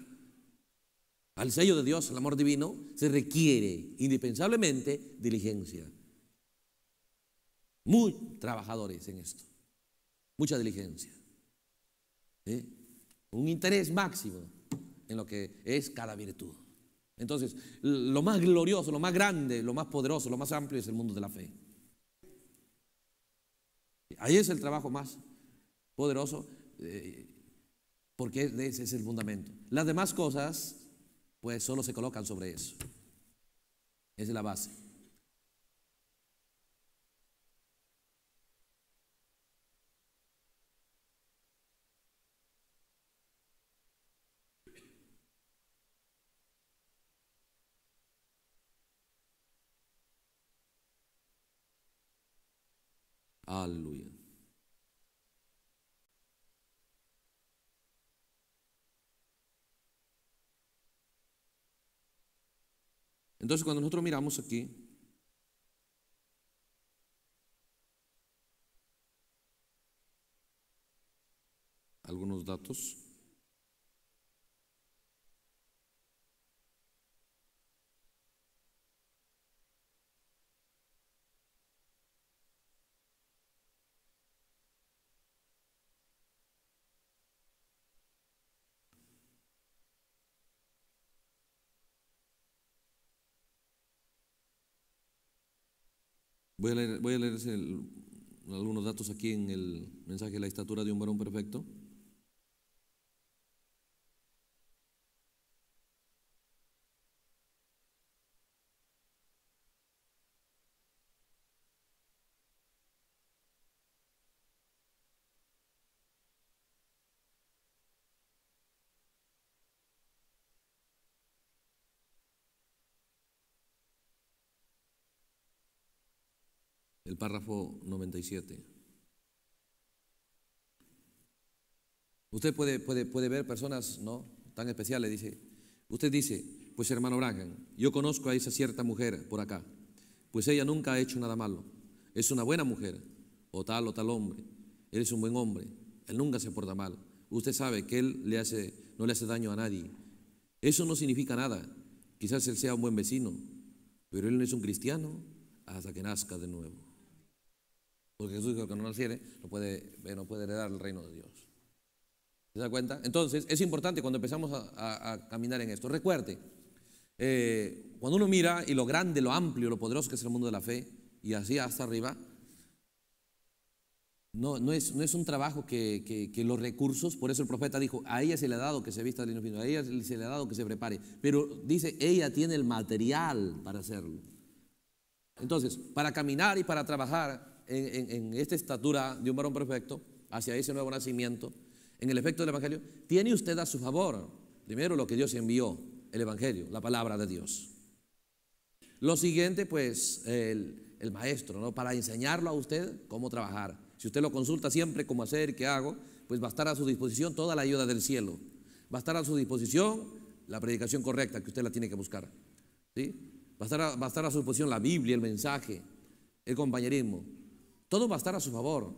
al sello de Dios, al amor divino, se requiere indispensablemente diligencia. Muy trabajadores en esto, mucha diligencia. ¿eh? Un interés máximo en lo que es cada virtud. Entonces, lo más glorioso, lo más grande, lo más poderoso, lo más amplio es el mundo de la fe. Ahí es el trabajo más poderoso eh, porque ese es el fundamento. Las demás cosas, pues solo se colocan sobre eso. Esa es la base. Aleluya. Entonces cuando nosotros miramos aquí, algunos datos. Voy a leer, algunos datos aquí en el mensaje de la estatura de un varón perfecto. párrafo 97. Usted puede, puede, ver personas ¿no? tan especiales, dice. Usted dice, pues hermano Branham, yo conozco a esa cierta mujer por acá, pues ella nunca ha hecho nada malo. Es una buena mujer, o tal o tal hombre. Él es un buen hombre, él nunca se porta mal. Usted sabe que él le hace, no le hace daño a nadie. Eso no significa nada. Quizás él sea un buen vecino, pero él no es un cristiano hasta que nazca de nuevo. Pues Jesús dijo que no naciere, no puede, eh, no puede heredar el reino de Dios. ¿Se da cuenta? Entonces, es importante cuando empezamos a, caminar en esto. Recuerde, eh, cuando uno mira y lo grande, lo amplio, lo poderoso que es el mundo de la fe, y así hasta arriba, no, no, es, no es un trabajo que, los recursos, por eso el profeta dijo, a ella se le ha dado que se vista de lino a ella se le ha dado que se prepare, pero dice, ella tiene el material para hacerlo. Entonces, para caminar y para trabajar, en, esta estatura de un varón perfecto, hacia ese nuevo nacimiento, en el efecto del Evangelio, tiene usted a su favor, primero lo que Dios envió, el Evangelio, la palabra de Dios. Lo siguiente, pues, el, maestro, ¿no? Para enseñarlo a usted cómo trabajar. Si usted lo consulta siempre cómo hacer, qué hago, pues va a estar a su disposición toda la ayuda del cielo. Va a estar a su disposición la predicación correcta que usted la tiene que buscar. ¿sí? Va, va a estar a su disposición la Biblia, el mensaje, el compañerismo. Todo va a estar a su favor.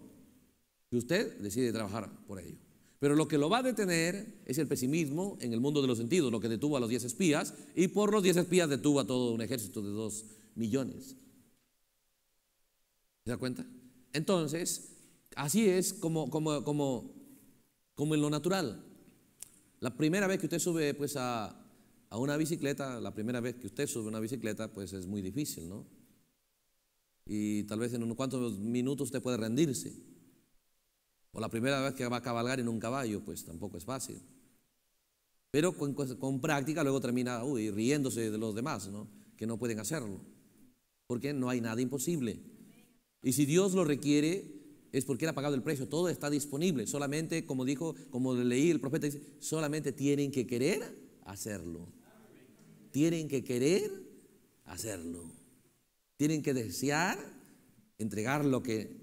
si usted decide trabajar por ello. Pero lo que lo va a detener es el pesimismo en el mundo de los sentidos, lo que detuvo a los 10 espías, y por los 10 espías detuvo a todo un ejército de 2 millones. ¿Se da cuenta? Entonces, así es como, como, como, en lo natural. La primera vez que usted sube pues, a, a una bicicleta, la primera vez que usted sube una bicicleta, pues es muy difícil, ¿no? y tal vez en unos cuantos minutos usted puede rendirse. O la primera vez que va a cabalgar en un caballo, pues tampoco es fácil. Pero con, práctica luego termina uy, riéndose de los demás, que no pueden hacerlo. Porque no hay nada imposible. Y si Dios lo requiere, es porque Él ha pagado el precio. Todo está disponible. Solamente, como dijo, como leí el profeta, solamente tienen que querer hacerlo. Tienen que querer hacerlo. Tienen que desear entregar lo que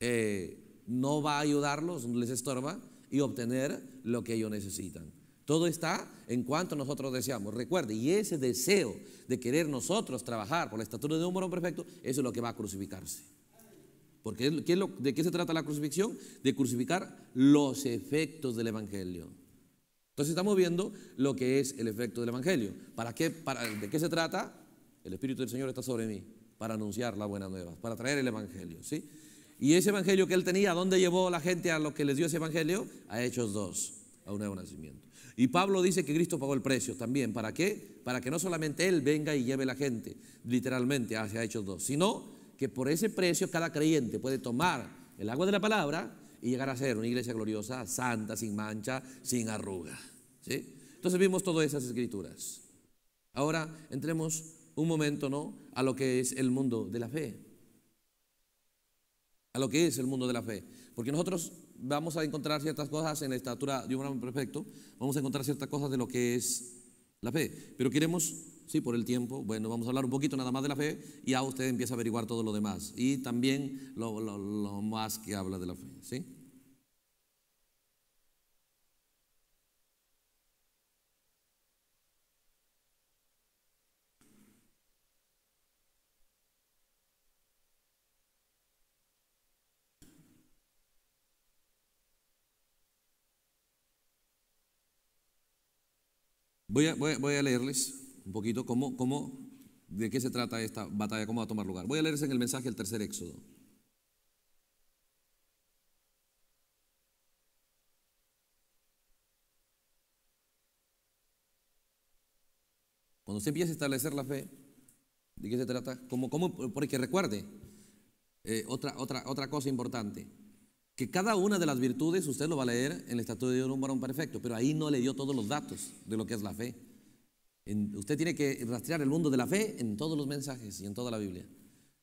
eh, no va a ayudarlos, les estorba, y obtener lo que ellos necesitan. Todo está en cuanto nosotros deseamos. Recuerde, y ese deseo de querer nosotros trabajar por la estatura de un morón perfecto, eso es lo que va a crucificarse. Porque ¿de qué se trata la crucifixión? De crucificar los efectos del Evangelio. Entonces estamos viendo lo que es el efecto del Evangelio. ¿Para qué, ¿De qué se trata? El Espíritu del Señor está sobre mí para anunciar la buena nueva, para traer el Evangelio, ¿sí? Y ese Evangelio que él tenía, dónde llevó la gente a lo que les dio ese Evangelio? A Hechos 2, a un nuevo nacimiento. Y Pablo dice que Cristo pagó el precio también. ¿Para qué? Para que no solamente Él venga y lleve la gente literalmente hacia Hechos 2, sino que por ese precio cada creyente puede tomar el agua de la palabra y llegar a ser una iglesia gloriosa, santa, sin mancha, sin arruga. ¿sí? Entonces vimos todas esas escrituras. Ahora entremos un momento, ¿no?, a lo que es el mundo de la fe. A lo que es el mundo de la fe. Porque nosotros vamos a encontrar ciertas cosas en la estatura de un hombre perfecto, vamos a encontrar ciertas cosas de lo que es la fe. Pero queremos, sí, por el tiempo, bueno, vamos a hablar un poquito nada más de la fe y ya usted empieza a averiguar todo lo demás. Y también lo, lo más que habla de la fe, ¿sí? Voy a, leerles un poquito cómo, de qué se trata esta batalla, cómo va a tomar lugar. Voy a leerles en el mensaje el tercer éxodo. Cuando se empieza a establecer la fe, ¿de qué se trata? Como, porque recuerde, eh, otra, otra, otra cosa importante que cada una de las virtudes, usted lo va a leer en el Estatuto de un varón perfecto, pero ahí no le dio todos los datos de lo que es la fe. usted tiene que rastrear el mundo de la fe en todos los mensajes y en toda la Biblia.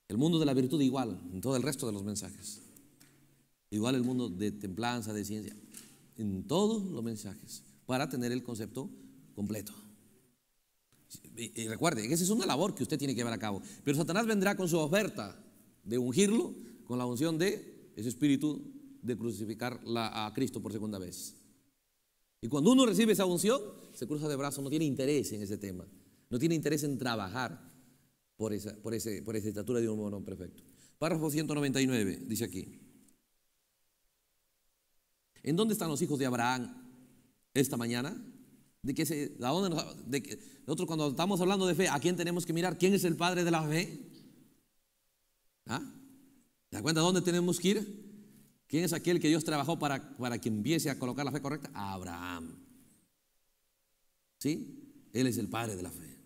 El mundo de la virtud igual, en todo el resto de los mensajes. Igual el mundo de templanza, de ciencia, en todos los mensajes, para tener el concepto completo. Y, y recuerde, esa es una labor que usted tiene que llevar a cabo. Pero Satanás vendrá con su oferta de ungirlo con la unción de ese espíritu de crucificar a Cristo por segunda vez. Y cuando uno recibe esa unción, se cruza de brazos, no tiene interés en ese tema, no tiene interés en trabajar por esa, por ese, por estatura de un mono perfecto. Párrafo 199 dice aquí. ¿En dónde están los hijos de Abraham esta mañana? ¿De qué se, dónde de nosotros cuando estamos hablando de fe, ¿a quién tenemos que mirar? ¿Quién es el padre de la fe? ¿Ah? ¿Te das cuenta dónde tenemos que ir? ¿Quién es aquel que Dios trabajó para, para que empiece a colocar la fe correcta? Abraham. ¿Sí? Él es el padre de la fe.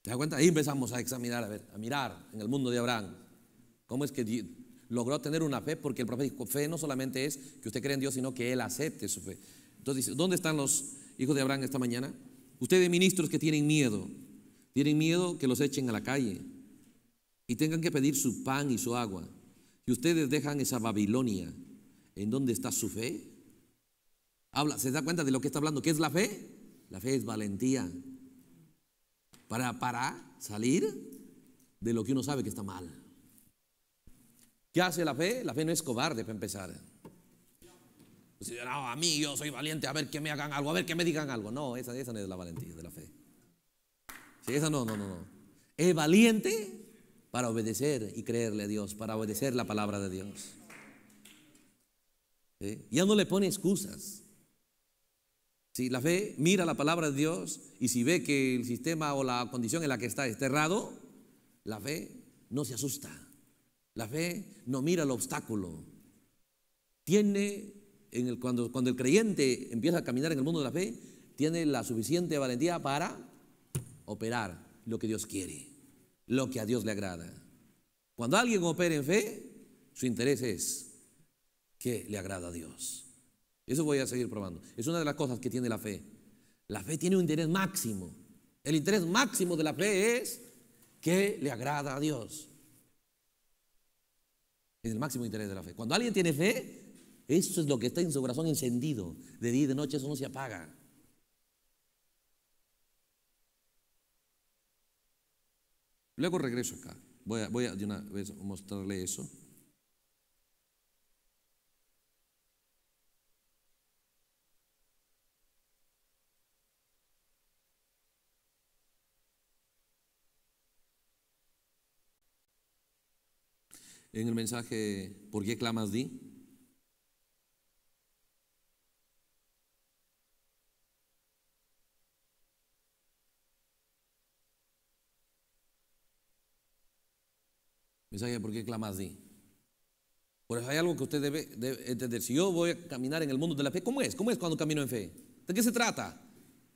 ¿Te das cuenta? Ahí empezamos a examinar, a ver, a mirar en el mundo de Abraham. ¿Cómo es que logró tener una fe? Porque el profeta dijo, fe no solamente es que usted cree en Dios, sino que Él acepte su fe. Entonces dice, ¿dónde están los hijos de Abraham esta mañana? Ustedes ministros que tienen miedo, tienen miedo que los echen a la calle y tengan que pedir su pan y su agua. Si ustedes dejan esa Babilonia. ¿En dónde está su fe? Habla, ¿Se da cuenta de lo que está hablando? ¿Qué es la fe? La fe es valentía. Para, para salir de lo que uno sabe que está mal. ¿Qué hace la fe? La fe no es cobarde para empezar. a mí yo soy valiente, a ver que me hagan algo, a ver que me digan algo. No, esa, no es la valentía de la fe. Si esa no, no, no, no. Es valiente para obedecer y creerle a Dios, para obedecer la palabra de Dios. Ya no le pone excusas. Si la fe mira la palabra de Dios y si ve que el sistema o la condición en la que está es errado, la fe no se asusta. La fe no mira el obstáculo. Tiene, cuando, cuando el creyente empieza a caminar en el mundo de la fe, tiene la suficiente valentía para operar lo que Dios quiere lo que a Dios le agrada. Cuando alguien opera en fe, su interés es que le agrada a Dios. Eso voy a seguir probando. Es una de las cosas que tiene la fe. La fe tiene un interés máximo. El interés máximo de la fe es que le agrada a Dios. Es el máximo interés de la fe. Cuando alguien tiene fe, eso es lo que está en su corazón encendido. De día y de noche eso no se apaga. Luego regreso acá. Voy a, voy a de una vez mostrarle eso. En el mensaje, ¿por qué clamas di? Mensaje, ¿por qué clamas di Por eso hay algo que usted debe, entender. Si yo voy a caminar en el mundo de la fe, ¿cómo es? ¿Cómo es cuando camino en fe? ¿De qué se trata?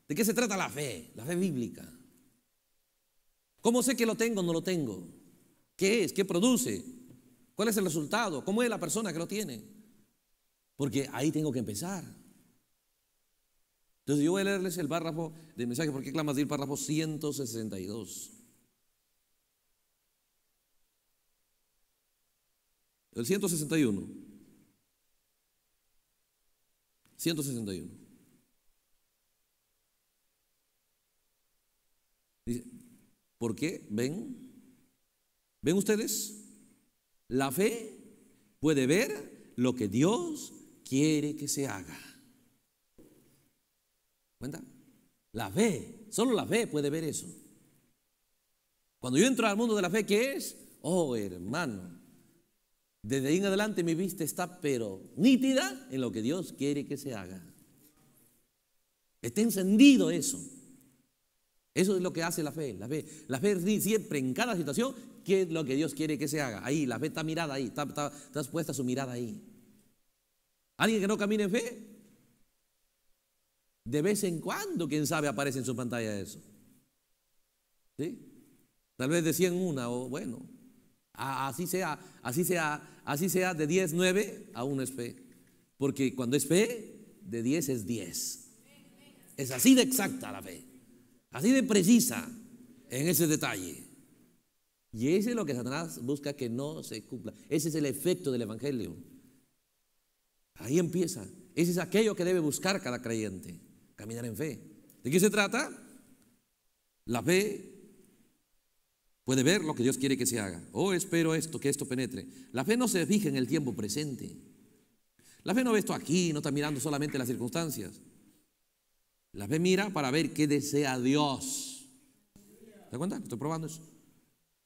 ¿De qué se trata la fe? La fe bíblica. ¿Cómo sé que lo tengo o no lo tengo? ¿Qué es? ¿Qué produce? ¿Cuál es el resultado? ¿Cómo es la persona que lo tiene? Porque ahí tengo que empezar. Entonces yo voy a leerles el párrafo del mensaje, porque clamas di el párrafo 162. El 161. 161. Dice, ¿por qué? ¿Ven? ¿Ven ustedes? La fe puede ver lo que Dios quiere que se haga. ¿Cuenta? La fe, solo la fe puede ver eso. Cuando yo entro al mundo de la fe, ¿qué es? Oh, hermano, desde ahí en adelante mi vista está pero nítida en lo que Dios quiere que se haga. Está encendido eso. Eso es lo que hace la fe. La fe, la fe siempre en cada situación, ¿qué es lo que Dios quiere que se haga? Ahí, la fe está mirada ahí, está, está, puesta su mirada ahí. ¿Alguien que no camine en fe? De vez en cuando, quién sabe, aparece en su pantalla eso. ¿Sí? Tal vez decían una, o bueno, Así sea, así sea, así sea de 10, 9, 1 es fe. Porque cuando es fe, de 10 es 10. Es así de exacta la fe. Así de precisa en ese detalle. Y ese es lo que Satanás busca que no se cumpla. Ese es el efecto del Evangelio. Ahí empieza. Ese es aquello que debe buscar cada creyente. Caminar en fe. ¿De qué se trata? La fe Puede ver lo que Dios quiere que se haga. Oh, espero esto, que esto penetre. La fe no se fija en el tiempo presente. La fe no ve esto aquí, no está mirando solamente las circunstancias. La fe mira para ver qué desea Dios. ¿Te das cuenta? Estoy probando eso.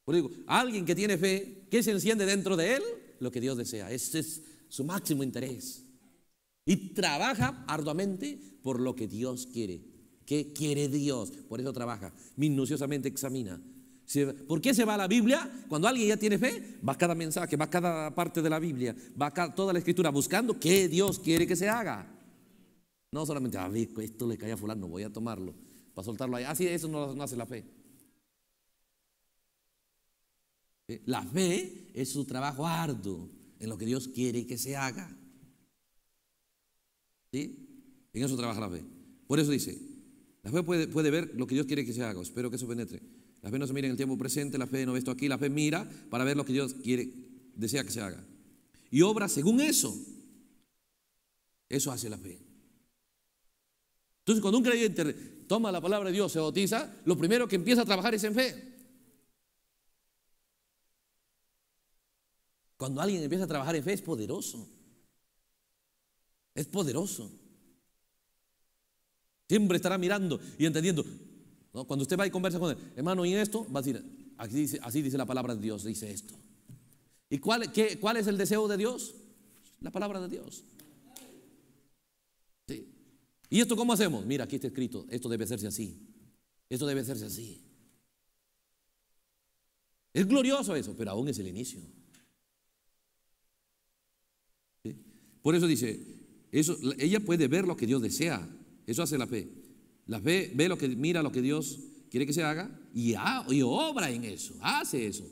Por digo, alguien que tiene fe, ¿qué se enciende dentro de él? Lo que Dios desea. Ese es su máximo interés. Y trabaja arduamente por lo que Dios quiere. ¿Qué quiere Dios? Por eso trabaja. Minuciosamente examina ¿Por qué se va a la Biblia? Cuando alguien ya tiene fe, va cada mensaje, va cada parte de la Biblia, va cada, toda la escritura buscando qué Dios quiere que se haga. No solamente, a ah, ver, esto le cae a fulano, voy a tomarlo, para soltarlo ahí. Así, ah, eso no, hace la fe. La fe es su trabajo arduo en lo que Dios quiere que se haga. ¿Sí? En eso trabaja la fe. Por eso dice, la fe puede, puede ver lo que Dios quiere que se haga. Espero que eso penetre. La fe no se mira en el tiempo presente, la fe no ve esto aquí, la fe mira para ver lo que Dios quiere, desea que se haga. Y obra según eso. Eso hace la fe. Entonces, cuando un creyente toma la palabra de Dios, se bautiza, lo primero que empieza a trabajar es en fe. Cuando alguien empieza a trabajar en fe es poderoso. Es poderoso. Siempre estará mirando y entendiendo, cuando usted va y conversa con él, hermano, y esto, va a decir, así dice, la palabra de Dios, dice esto. ¿Y cuál, qué, cuál es el deseo de Dios? La palabra de Dios. ¿Y esto cómo hacemos? Mira, aquí está escrito, esto debe hacerse así. Esto debe hacerse así. Es glorioso eso, pero aún es el inicio. Por eso dice, eso, ella puede ver lo que Dios desea. Eso hace la fe. La fe ve lo que mira lo que Dios quiere que se haga y, ah, obra en eso, hace eso.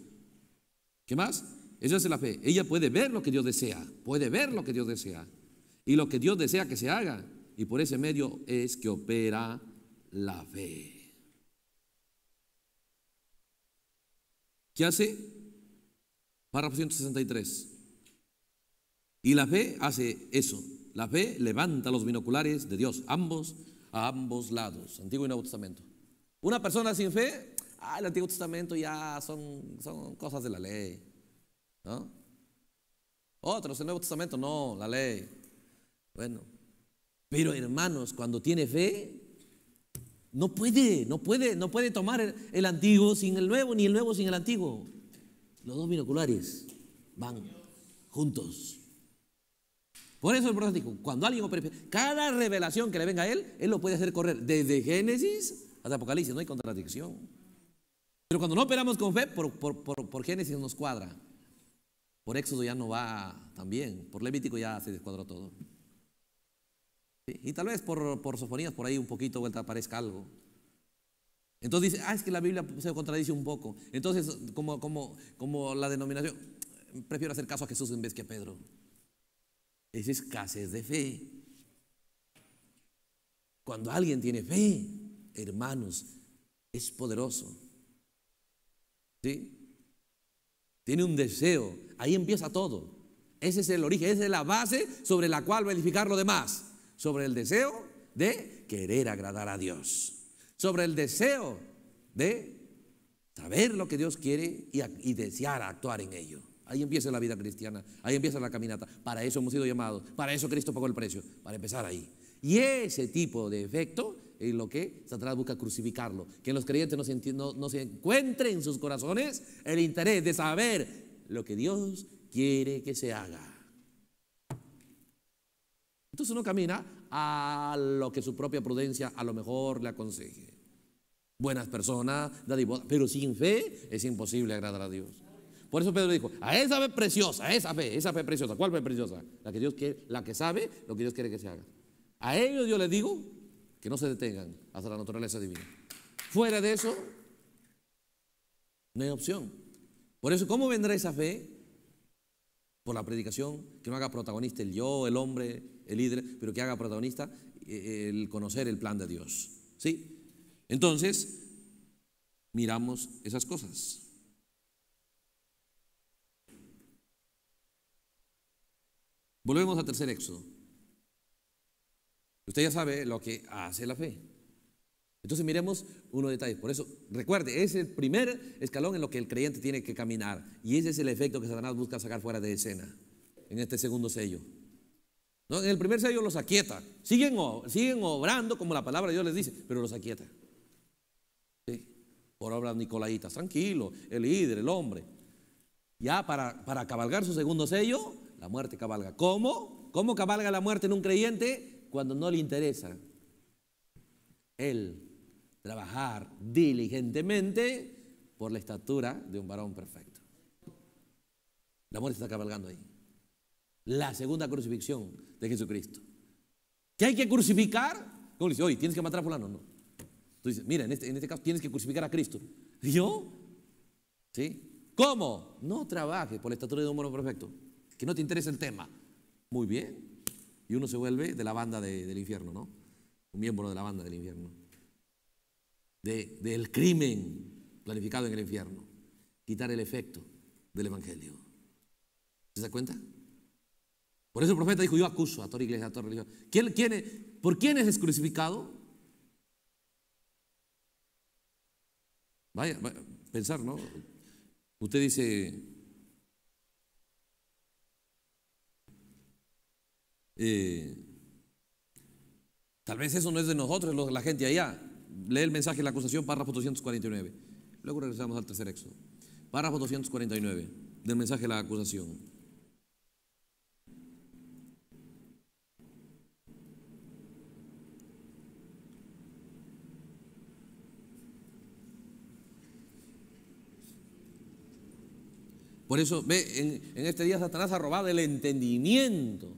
¿Qué más? Eso hace la fe. Ella puede ver lo que Dios desea, puede ver lo que Dios desea y lo que Dios desea que se haga. Y por ese medio es que opera la fe. ¿Qué hace? Párrafo 163. Y la fe hace eso. La fe levanta los binoculares de Dios, ambos ambos lados, Antiguo y Nuevo Testamento. Una persona sin fe, ah, el Antiguo Testamento ya son, son cosas de la ley. Otros, el Nuevo Testamento no, la ley. Bueno, pero hermanos, cuando tiene fe, no puede, no puede, no puede tomar el, antiguo sin el nuevo, ni el nuevo sin el antiguo. Los dos binoculares van juntos. Por eso es práctico cuando alguien cada revelación que le venga a él, él lo puede hacer correr desde Génesis hasta Apocalipsis, no hay contradicción. Pero cuando no operamos con fe, por, Génesis nos cuadra. Por Éxodo ya no va tan bien, por Levítico ya se descuadra todo. Y tal vez por, sofonías, por ahí un poquito vuelta aparezca algo. Entonces dice, ah, es que la Biblia se contradice un poco. Entonces, como, como, como la denominación, prefiero hacer caso a Jesús en vez que a Pedro es escasez de fe. Cuando alguien tiene fe, hermanos, es poderoso. ¿Sí? Tiene un deseo, ahí empieza todo. Ese es el origen, esa es la base sobre la cual va a edificar lo demás. Sobre el deseo de querer agradar a Dios. Sobre el deseo de saber lo que Dios quiere y desear actuar en ello. Ahí empieza la vida cristiana, ahí empieza la caminata. Para eso hemos sido llamados, para eso Cristo pagó el precio, para empezar ahí. Y ese tipo de efecto es lo que Satanás busca crucificarlo, que los creyentes no se, encuentren en sus corazones el interés de saber lo que Dios quiere que se haga. Entonces uno camina a lo que su propia prudencia a lo mejor le aconseje. Buenas personas, pero sin fe es imposible agradar a Dios. Por eso Pedro dijo, a esa fe preciosa, esa fe, esa fe preciosa. ¿Cuál fe preciosa? La que Dios quiere, la que sabe lo que Dios quiere que se haga. A ellos yo les digo que no se detengan hasta la naturaleza divina. Fuera de eso, no hay opción. Por eso, ¿cómo vendrá esa fe? Por la predicación, que no haga protagonista el yo, el hombre, el líder, pero que haga protagonista eh, el conocer el plan de Dios. ¿Sí? Entonces, miramos esas cosas. Volvemos al tercer éxodo. Usted ya sabe lo que hace la fe. Entonces miremos unos detalles. Por eso, recuerde, es el primer escalón en lo que el creyente tiene que caminar. Y ese es el efecto que Satanás busca sacar fuera de escena, en este segundo sello. En el primer sello los aquieta. Siguen, siguen obrando como la palabra de Dios les dice, pero los aquieta. Por obra Nicolaitas, tranquilo, el líder, el hombre. Ya para, para cabalgar su segundo sello, la muerte cabalga. ¿Cómo? ¿Cómo cabalga la muerte en un creyente? Cuando no le interesa. Él trabajar diligentemente por la estatura de un varón perfecto. La muerte está cabalgando ahí. La segunda crucifixión de Jesucristo. ¿Qué hay que crucificar? ¿Cómo le dice? Oye, tienes que matar a fulano. No. Tú dices, mira, en este, este caso tienes que crucificar a Cristo. yo? ¿Sí? ¿Cómo? No trabajes por la estatura de un varón perfecto que no te interesa el tema. Muy bien. Y uno se vuelve de la banda del infierno, ¿no? Un miembro de la banda del infierno. del crimen planificado en el infierno. Quitar el efecto del Evangelio. ¿Se da cuenta? Por eso el profeta dijo, yo acuso a toda iglesia, a toda religión. ¿Quién, quién ¿Por quién es crucificado? vaya, pensar, ¿no? Usted dice, Eh, tal vez eso no es de nosotros, la gente allá. Lee el mensaje de la acusación, párrafo 249. Luego regresamos al tercer éxodo. Párrafo 249 del mensaje de la acusación. Por eso, ve, en este día Satanás ha robado el entendimiento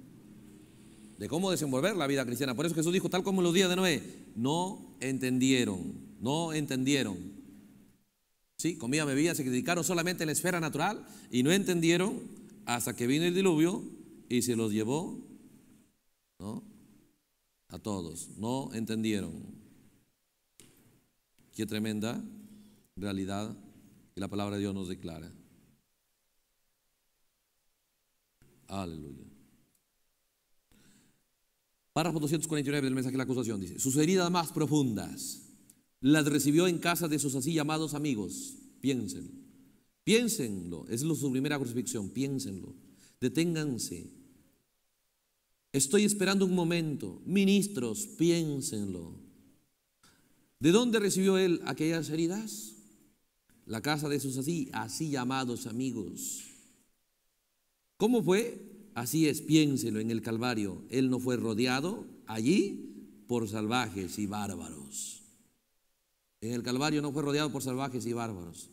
de cómo desenvolver la vida cristiana. Por eso Jesús dijo, tal como los días de Noé, no entendieron, no entendieron. Sí, comían, bebía, se dedicaron solamente en la esfera natural y no entendieron hasta que vino el diluvio y se los llevó a todos. No entendieron. Qué tremenda realidad que la palabra de Dios nos declara. Aleluya. Párrafo 249 del mensaje de la acusación dice, sus heridas más profundas las recibió en casa de sus así llamados amigos. Piénsenlo. Piénsenlo. Es su primera crucifixión. Piénsenlo. Deténganse. Estoy esperando un momento. Ministros, piénsenlo. ¿De dónde recibió él aquellas heridas? La casa de sus así, así llamados amigos. ¿Cómo fue? Así es, piénselo en el Calvario. Él no fue rodeado allí por salvajes y bárbaros. En el Calvario no fue rodeado por salvajes y bárbaros.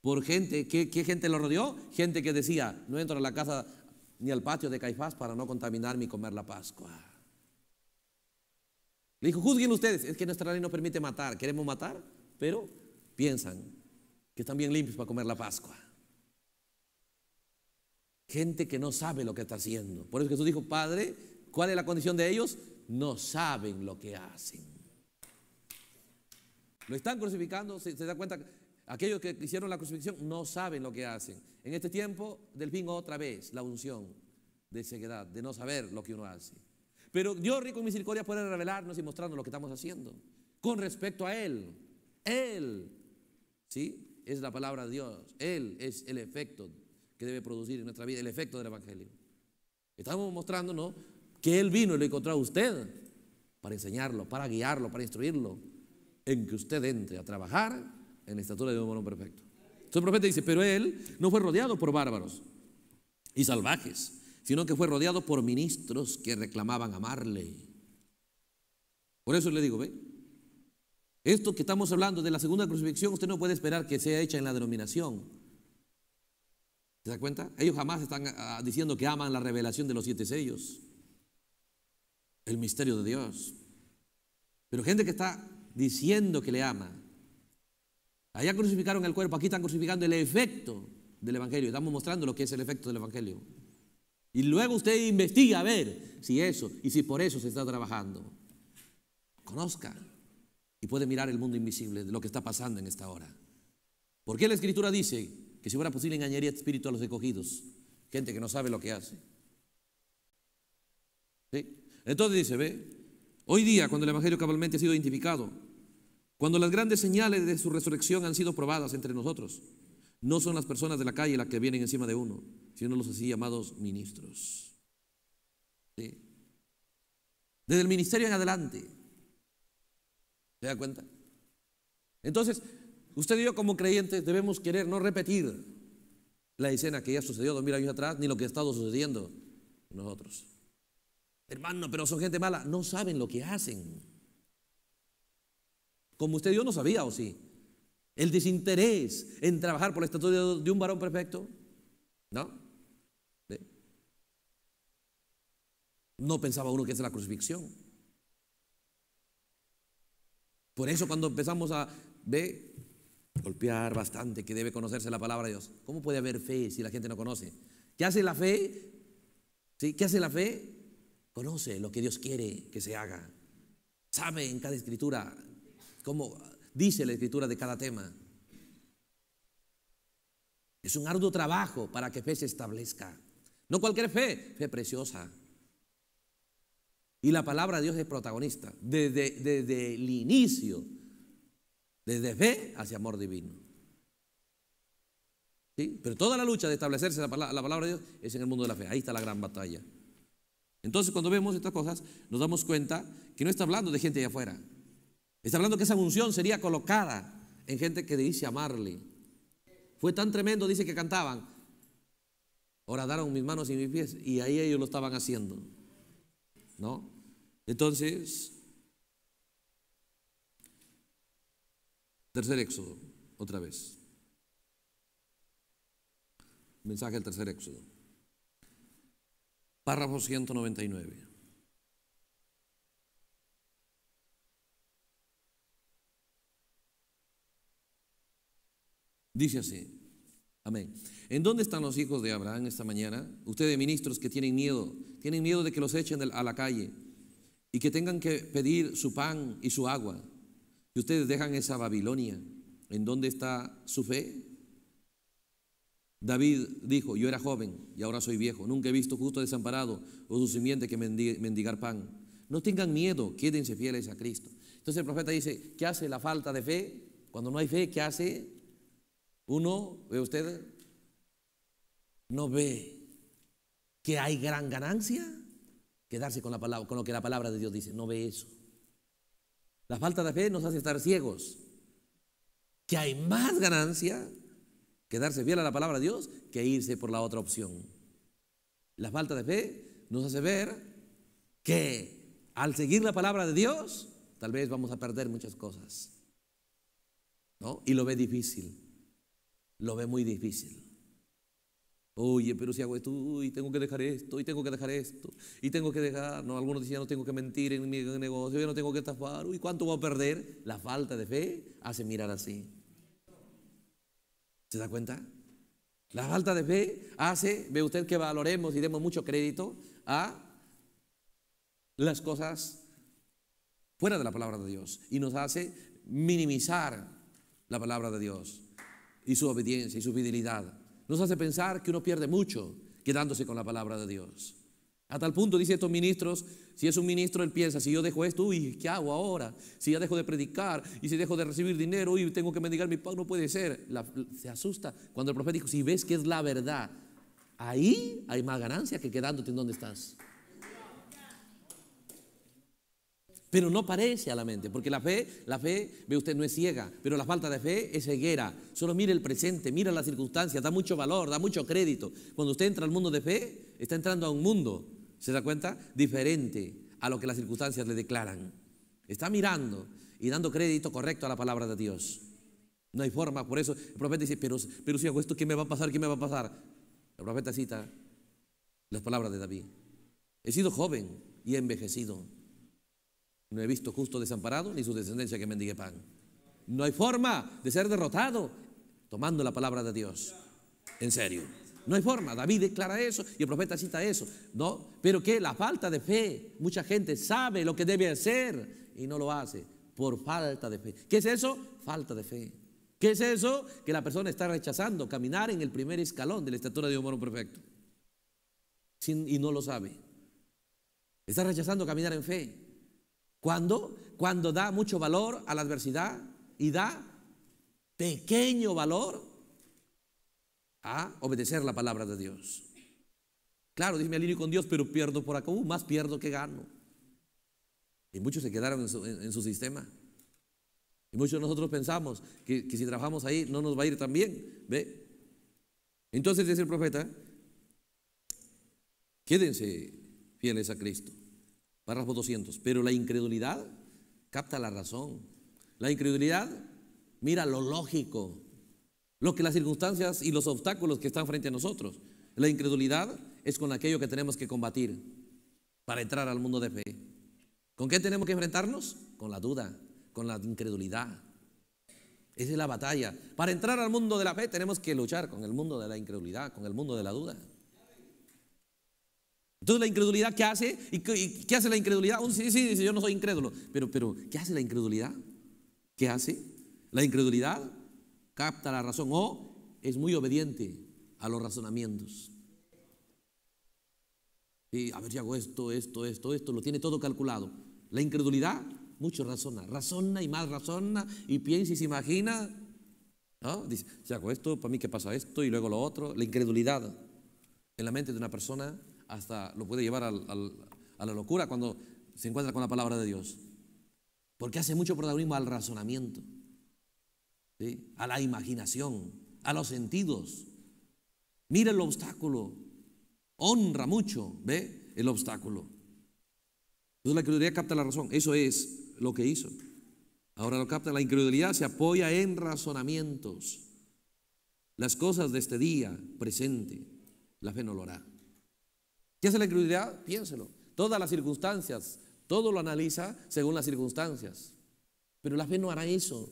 Por gente, ¿qué, qué gente lo rodeó? Gente que decía, no entro a la casa ni al patio de Caifás para no contaminarme y comer la Pascua. Le dijo, juzguen ustedes, es que nuestra ley no permite matar, queremos matar, pero piensan que están bien limpios para comer la Pascua. Gente que no sabe lo que está haciendo. Por eso Jesús dijo, Padre, ¿cuál es la condición de ellos? No saben lo que hacen. Lo están crucificando, se, se da cuenta, aquellos que hicieron la crucifixión no saben lo que hacen. En este tiempo del fin otra vez, la unción de ceguedad, de no saber lo que uno hace. Pero Dios rico en misericordia puede revelarnos y mostrarnos lo que estamos haciendo con respecto a Él. Él, ¿sí? Es la palabra de Dios. Él es el efecto que debe producir en nuestra vida el efecto del Evangelio. Estamos mostrándonos que Él vino y lo encontró a usted para enseñarlo, para guiarlo, para instruirlo, en que usted entre a trabajar en la estatura de un hombre perfecto. Entonces el profeta dice, pero Él no fue rodeado por bárbaros y salvajes, sino que fue rodeado por ministros que reclamaban amarle. Por eso le digo, ve, esto que estamos hablando de la segunda crucifixión, usted no puede esperar que sea hecha en la denominación. ¿Se da cuenta? Ellos jamás están ah, diciendo que aman la revelación de los siete sellos, el misterio de Dios. Pero gente que está diciendo que le ama. Allá crucificaron el cuerpo, aquí están crucificando el efecto del Evangelio. Estamos mostrando lo que es el efecto del Evangelio. Y luego usted investiga a ver si eso y si por eso se está trabajando. Conozca y puede mirar el mundo invisible de lo que está pasando en esta hora. Porque la Escritura dice que si fuera posible engañaría espíritu a los escogidos, gente que no sabe lo que hace. Entonces dice, ve, hoy día cuando el Evangelio cabalmente ha sido identificado, cuando las grandes señales de su resurrección han sido probadas entre nosotros, no son las personas de la calle las que vienen encima de uno, sino los así llamados ministros. Desde el ministerio en adelante. ¿Se da cuenta? Entonces, Usted y yo como creyentes debemos querer no repetir la escena que ya sucedió dos mil años atrás, ni lo que ha estado sucediendo nosotros. Hermano, pero son gente mala, no saben lo que hacen. Como usted y yo no sabía, ¿o sí? El desinterés en trabajar por la estatua de un varón perfecto, ¿no? No pensaba uno que es la crucifixión. Por eso cuando empezamos a, ve, golpear bastante, que debe conocerse la palabra de Dios. ¿Cómo puede haber fe si la gente no conoce? ¿Qué hace la fe? ¿Sí? ¿Qué hace la fe? Conoce lo que Dios quiere que se haga. Sabe en cada escritura cómo dice la escritura de cada tema. Es un arduo trabajo para que fe se establezca. No cualquier fe, fe preciosa. Y la palabra de Dios es protagonista desde el inicio desde fe hacia amor divino. Pero toda la lucha de establecerse la palabra, de Dios es en el mundo de la fe. Ahí está la gran batalla. Entonces, cuando vemos estas cosas, nos damos cuenta que no está hablando de gente de afuera. Está hablando que esa unción sería colocada en gente que dice amarle. Fue tan tremendo, dice que cantaban. daron mis manos y mis pies. Y ahí ellos lo estaban haciendo. ¿No? Entonces, Tercer éxodo, otra vez. Mensaje del tercer éxodo. Párrafo 199. Dice así. Amén. ¿En dónde están los hijos de Abraham esta mañana? Ustedes ministros que tienen miedo, tienen miedo de que los echen a la calle y que tengan que pedir su pan y su agua si ustedes dejan esa Babilonia. ¿En dónde está su fe? David dijo, yo era joven y ahora soy viejo, nunca he visto justo desamparado o su simiente que mendigar pan. No tengan miedo, quédense fieles a Cristo. Entonces el profeta dice, ¿qué hace la falta de fe? Cuando no hay fe, ¿qué hace? Uno, ve usted, no ve que hay gran ganancia quedarse con lo que la palabra de Dios dice, no ve eso. La falta de fe nos hace estar ciegos. Que hay más ganancia quedarse fiel a la palabra de Dios que irse por la otra opción. La falta de fe nos hace ver que al seguir la palabra de Dios, tal vez vamos a perder muchas cosas. ¿No? Y lo ve difícil. Lo ve muy difícil. Oye, pero si hago esto, y tengo que dejar esto, y tengo que dejar esto, y tengo que dejar, no, algunos ya no tengo que mentir en mi negocio, yo no tengo que estafar, uy, ¿cuánto voy a perder? La falta de fe hace mirar así. ¿Se da cuenta? La falta de fe hace, ve usted que valoremos y demos mucho crédito a las cosas fuera de la palabra de Dios y nos hace minimizar la palabra de Dios y su obediencia y su fidelidad nos hace pensar que uno pierde mucho quedándose con la palabra de Dios. A tal punto, dice estos ministros, si es un ministro, él piensa, si yo dejo esto, uy, ¿qué hago ahora? Si ya dejo de predicar y si dejo de recibir dinero, uy, tengo que mendigar mi pago no puede ser. se asusta cuando el profeta dijo, si ves que es la verdad, ahí hay más ganancia que quedándote en donde estás. Pero no parece a la mente, porque la fe, la fe, ve usted, no es ciega, pero la falta de fe es ceguera. Solo mire el presente, mira las circunstancias, da mucho valor, da mucho crédito. Cuando usted entra al mundo de fe, está entrando a un mundo, ¿se da cuenta? Diferente a lo que las circunstancias le declaran. Está mirando y dando crédito correcto a la palabra de Dios. No hay forma, por eso el profeta dice, pero, pero si hago esto, ¿qué me va a pasar? ¿Qué me va a pasar? El profeta cita las palabras de David. He sido joven y he envejecido no he visto justo desamparado ni su descendencia que mendigue pan. No hay forma de ser derrotado tomando la palabra de Dios. En serio. No hay forma. David declara eso y el profeta cita eso. No, pero que la falta de fe. Mucha gente sabe lo que debe hacer y no lo hace por falta de fe. ¿Qué es eso? Falta de fe. ¿Qué es eso? Que la persona está rechazando caminar en el primer escalón de la estatura de un hombre perfecto. y no lo sabe. Está rechazando caminar en fe. ¿Cuándo? Cuando da mucho valor a la adversidad y da pequeño valor a obedecer la palabra de Dios. Claro, dime me alineo con Dios, pero pierdo por acá. Uh, más pierdo que gano. Y muchos se quedaron en su, sistema. Y muchos de nosotros pensamos que, si trabajamos ahí no nos va a ir tan bien. ¿Ve? Entonces dice el profeta, quédense fieles a Cristo párrafo 200. Pero la incredulidad capta la razón. La incredulidad mira lo lógico, lo que las circunstancias y los obstáculos que están frente a nosotros. La incredulidad es con aquello que tenemos que combatir para entrar al mundo de fe. ¿Con qué tenemos que enfrentarnos? Con la duda, con la incredulidad. Esa es la batalla. Para entrar al mundo de la fe tenemos que luchar con el mundo de la incredulidad, con el mundo de la duda. Entonces la incredulidad, ¿qué hace? ¿Y qué, hace la incredulidad? un sí, sí, yo no soy incrédulo. Pero, pero, ¿qué hace la incredulidad? ¿Qué hace? La incredulidad capta la razón o es muy obediente a los razonamientos. Y a ver si hago esto, esto, esto, esto, lo tiene todo calculado. La incredulidad, mucho razona, razona y más razona y piensa y se imagina. ¿no? Dice, si hago esto, para mí que pasa esto y luego lo otro. La incredulidad en la mente de una persona hasta lo puede llevar a la locura cuando se encuentra con la palabra de Dios. Porque hace mucho protagonismo al razonamiento, a la imaginación, a los sentidos. Mira el obstáculo, honra mucho, ¿ve? El obstáculo. Entonces la incredulidad capta la razón, eso es lo que hizo. Ahora lo capta, la incredulidad se apoya en razonamientos. Las cosas de este día presente, la fe no lo hará. ¿Qué es la incredulidad? Piénselo. Todas las circunstancias, todo lo analiza según las circunstancias. Pero la fe no hará eso.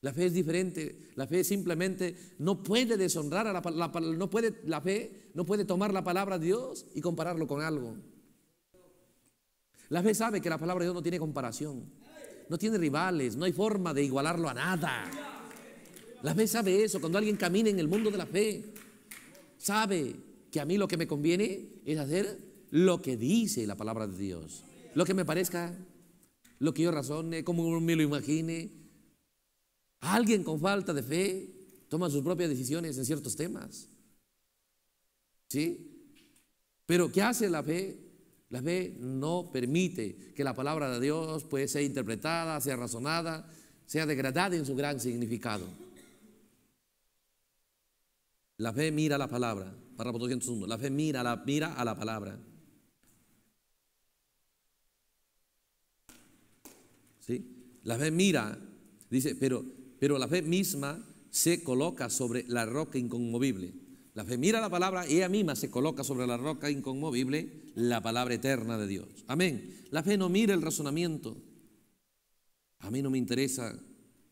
La fe es diferente. La fe simplemente no puede deshonrar a la, la, no puede la fe no puede tomar la palabra de Dios y compararlo con algo. La fe sabe que la palabra de Dios no tiene comparación, no tiene rivales, no hay forma de igualarlo a nada. La fe sabe eso. Cuando alguien camina en el mundo de la fe, sabe que a mí lo que me conviene es hacer lo que dice la palabra de Dios, lo que me parezca, lo que yo razone, como me lo imagine. Alguien con falta de fe toma sus propias decisiones en ciertos temas. ¿Sí? Pero ¿qué hace la fe? La fe no permite que la palabra de Dios pueda ser interpretada, sea razonada, sea degradada en su gran significado. La fe mira la palabra párrafo 201. La fe mira, la, mira a la palabra. ¿Sí? La fe mira, dice, pero, pero la fe misma se coloca sobre la roca inconmovible. La fe mira la palabra y ella misma se coloca sobre la roca inconmovible, la palabra eterna de Dios. Amén. La fe no mira el razonamiento. A mí no me interesa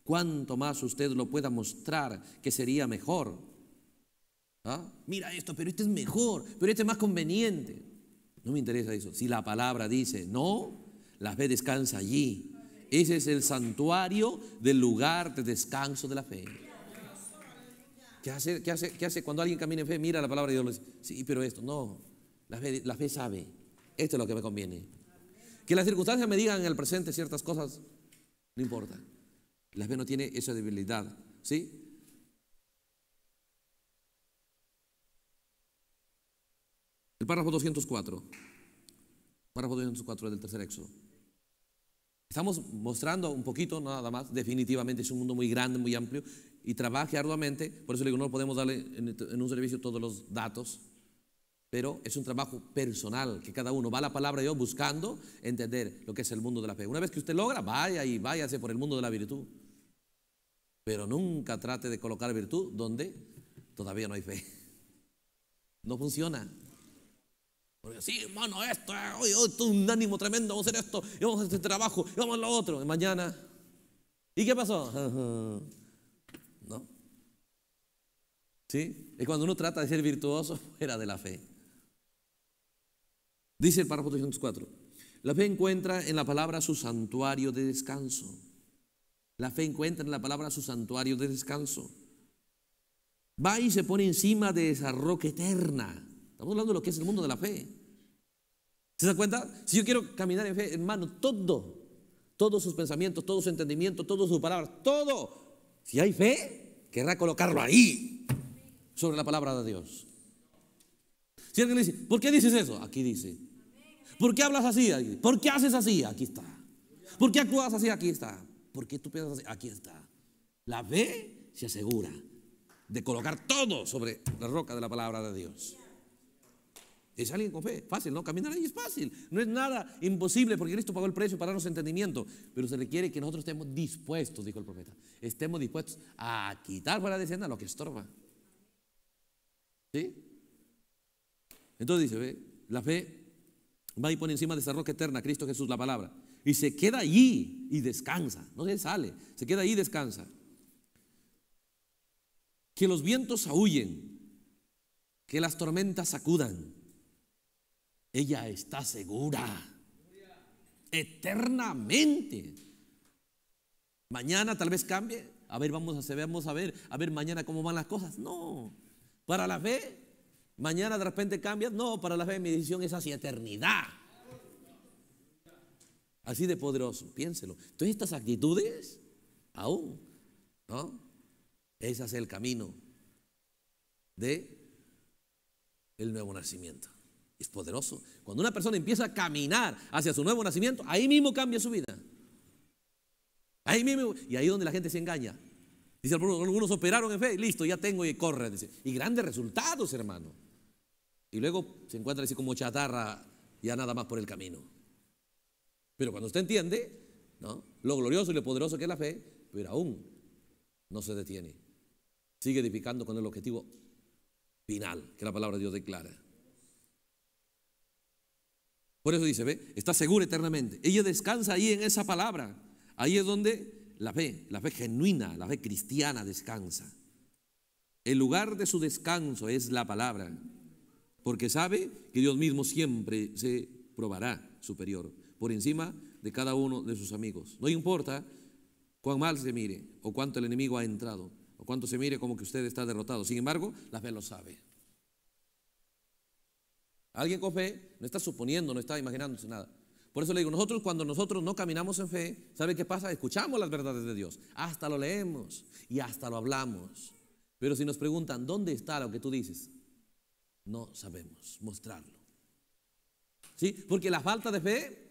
cuánto más usted lo pueda mostrar que sería mejor ¿Ah? Mira esto, pero este es mejor, pero este es más conveniente. No me interesa eso. Si la palabra dice no, la fe descansa allí. Ese es el santuario del lugar de descanso de la fe. ¿Qué hace, qué hace, qué hace cuando alguien camina en fe? Mira la palabra de Dios. Dice, sí, pero esto, no. La fe, la fe sabe. Esto es lo que me conviene. Que las circunstancias me digan en el presente ciertas cosas, no importa. La fe no tiene esa debilidad. ¿Sí? párrafo 204. Párrafo 204 del tercer éxodo. Estamos mostrando un poquito, nada más, definitivamente es un mundo muy grande, muy amplio, y trabaje arduamente, por eso le digo, no podemos darle en un servicio todos los datos, pero es un trabajo personal, que cada uno va a la palabra de Dios buscando entender lo que es el mundo de la fe. Una vez que usted logra, vaya y váyase por el mundo de la virtud, pero nunca trate de colocar virtud donde todavía no hay fe. No funciona. Porque sí, hermano, eh, esto, es un ánimo tremendo, vamos a hacer esto, vamos a hacer este trabajo, vamos a lo otro, mañana. ¿Y qué pasó? ¿No? ¿Sí? es cuando uno trata de ser virtuoso, fuera de la fe. Dice el párrafo 204. La fe encuentra en la palabra su santuario de descanso. La fe encuentra en la palabra su santuario de descanso. Va y se pone encima de esa roca eterna Estamos hablando de lo que es el mundo de la fe. ¿Se da cuenta? Si yo quiero caminar en fe, hermano, todo, todos sus pensamientos, todo su entendimiento, todas sus palabras, todo, si hay fe, querrá colocarlo ahí, sobre la palabra de Dios. Si alguien le dice, ¿por qué dices eso? Aquí dice. ¿Por qué hablas así? ¿Por qué haces así? Aquí está. ¿Por qué actúas así? Aquí está. ¿Por qué tú piensas así? Aquí está. La fe se asegura de colocar todo sobre la roca de la palabra de Dios. Es alguien con fe. Fácil, ¿no? Caminar allí es fácil. No es nada imposible porque Cristo pagó el precio para darnos entendimiento. Pero se requiere que nosotros estemos dispuestos, dijo el profeta. Estemos dispuestos a quitar para la decena lo que estorba. ¿Sí? Entonces dice, la fe va y pone encima de esa roca eterna, Cristo Jesús, la palabra. Y se queda allí y descansa. No se sale, se queda allí y descansa. Que los vientos ahuyen, que las tormentas sacudan ella está segura eternamente. Mañana tal vez cambie. A ver, vamos a ver, a ver, a ver mañana cómo van las cosas. No, para la fe, mañana de repente cambia. No, para la fe mi decisión es hacia eternidad. Así de poderoso, piénselo. Entonces estas actitudes, aún, ¿no? Ese es el camino de el nuevo nacimiento. Es poderoso. Cuando una persona empieza a caminar hacia su nuevo nacimiento, ahí mismo cambia su vida. Ahí mismo. Y ahí es donde la gente se engaña. Dice algunos, operaron en fe, listo, ya tengo y corre, Y grandes resultados, hermano. Y luego se encuentra así como chatarra, ya nada más por el camino. Pero cuando usted entiende lo glorioso y lo poderoso que es la fe, pero aún no se detiene. Sigue edificando con el objetivo final que la palabra de Dios declara. Por eso dice, ve, está segura eternamente. Ella descansa ahí en esa palabra. Ahí es donde la fe, la fe genuina, la fe cristiana descansa. El lugar de su descanso es la palabra, porque sabe que Dios mismo siempre se probará superior por encima de cada uno de sus amigos. No importa cuán mal se mire o cuánto el enemigo ha entrado o cuánto se mire como que usted está derrotado. Sin embargo, la fe lo sabe. Alguien con fe no está suponiendo, no está imaginándose nada. Por eso le digo, nosotros cuando nosotros no caminamos en fe, ¿sabe qué pasa? Escuchamos las verdades de Dios, hasta lo leemos y hasta lo hablamos. Pero si nos preguntan, ¿dónde está lo que tú dices? No sabemos mostrarlo. ¿Sí? Porque la falta de fe,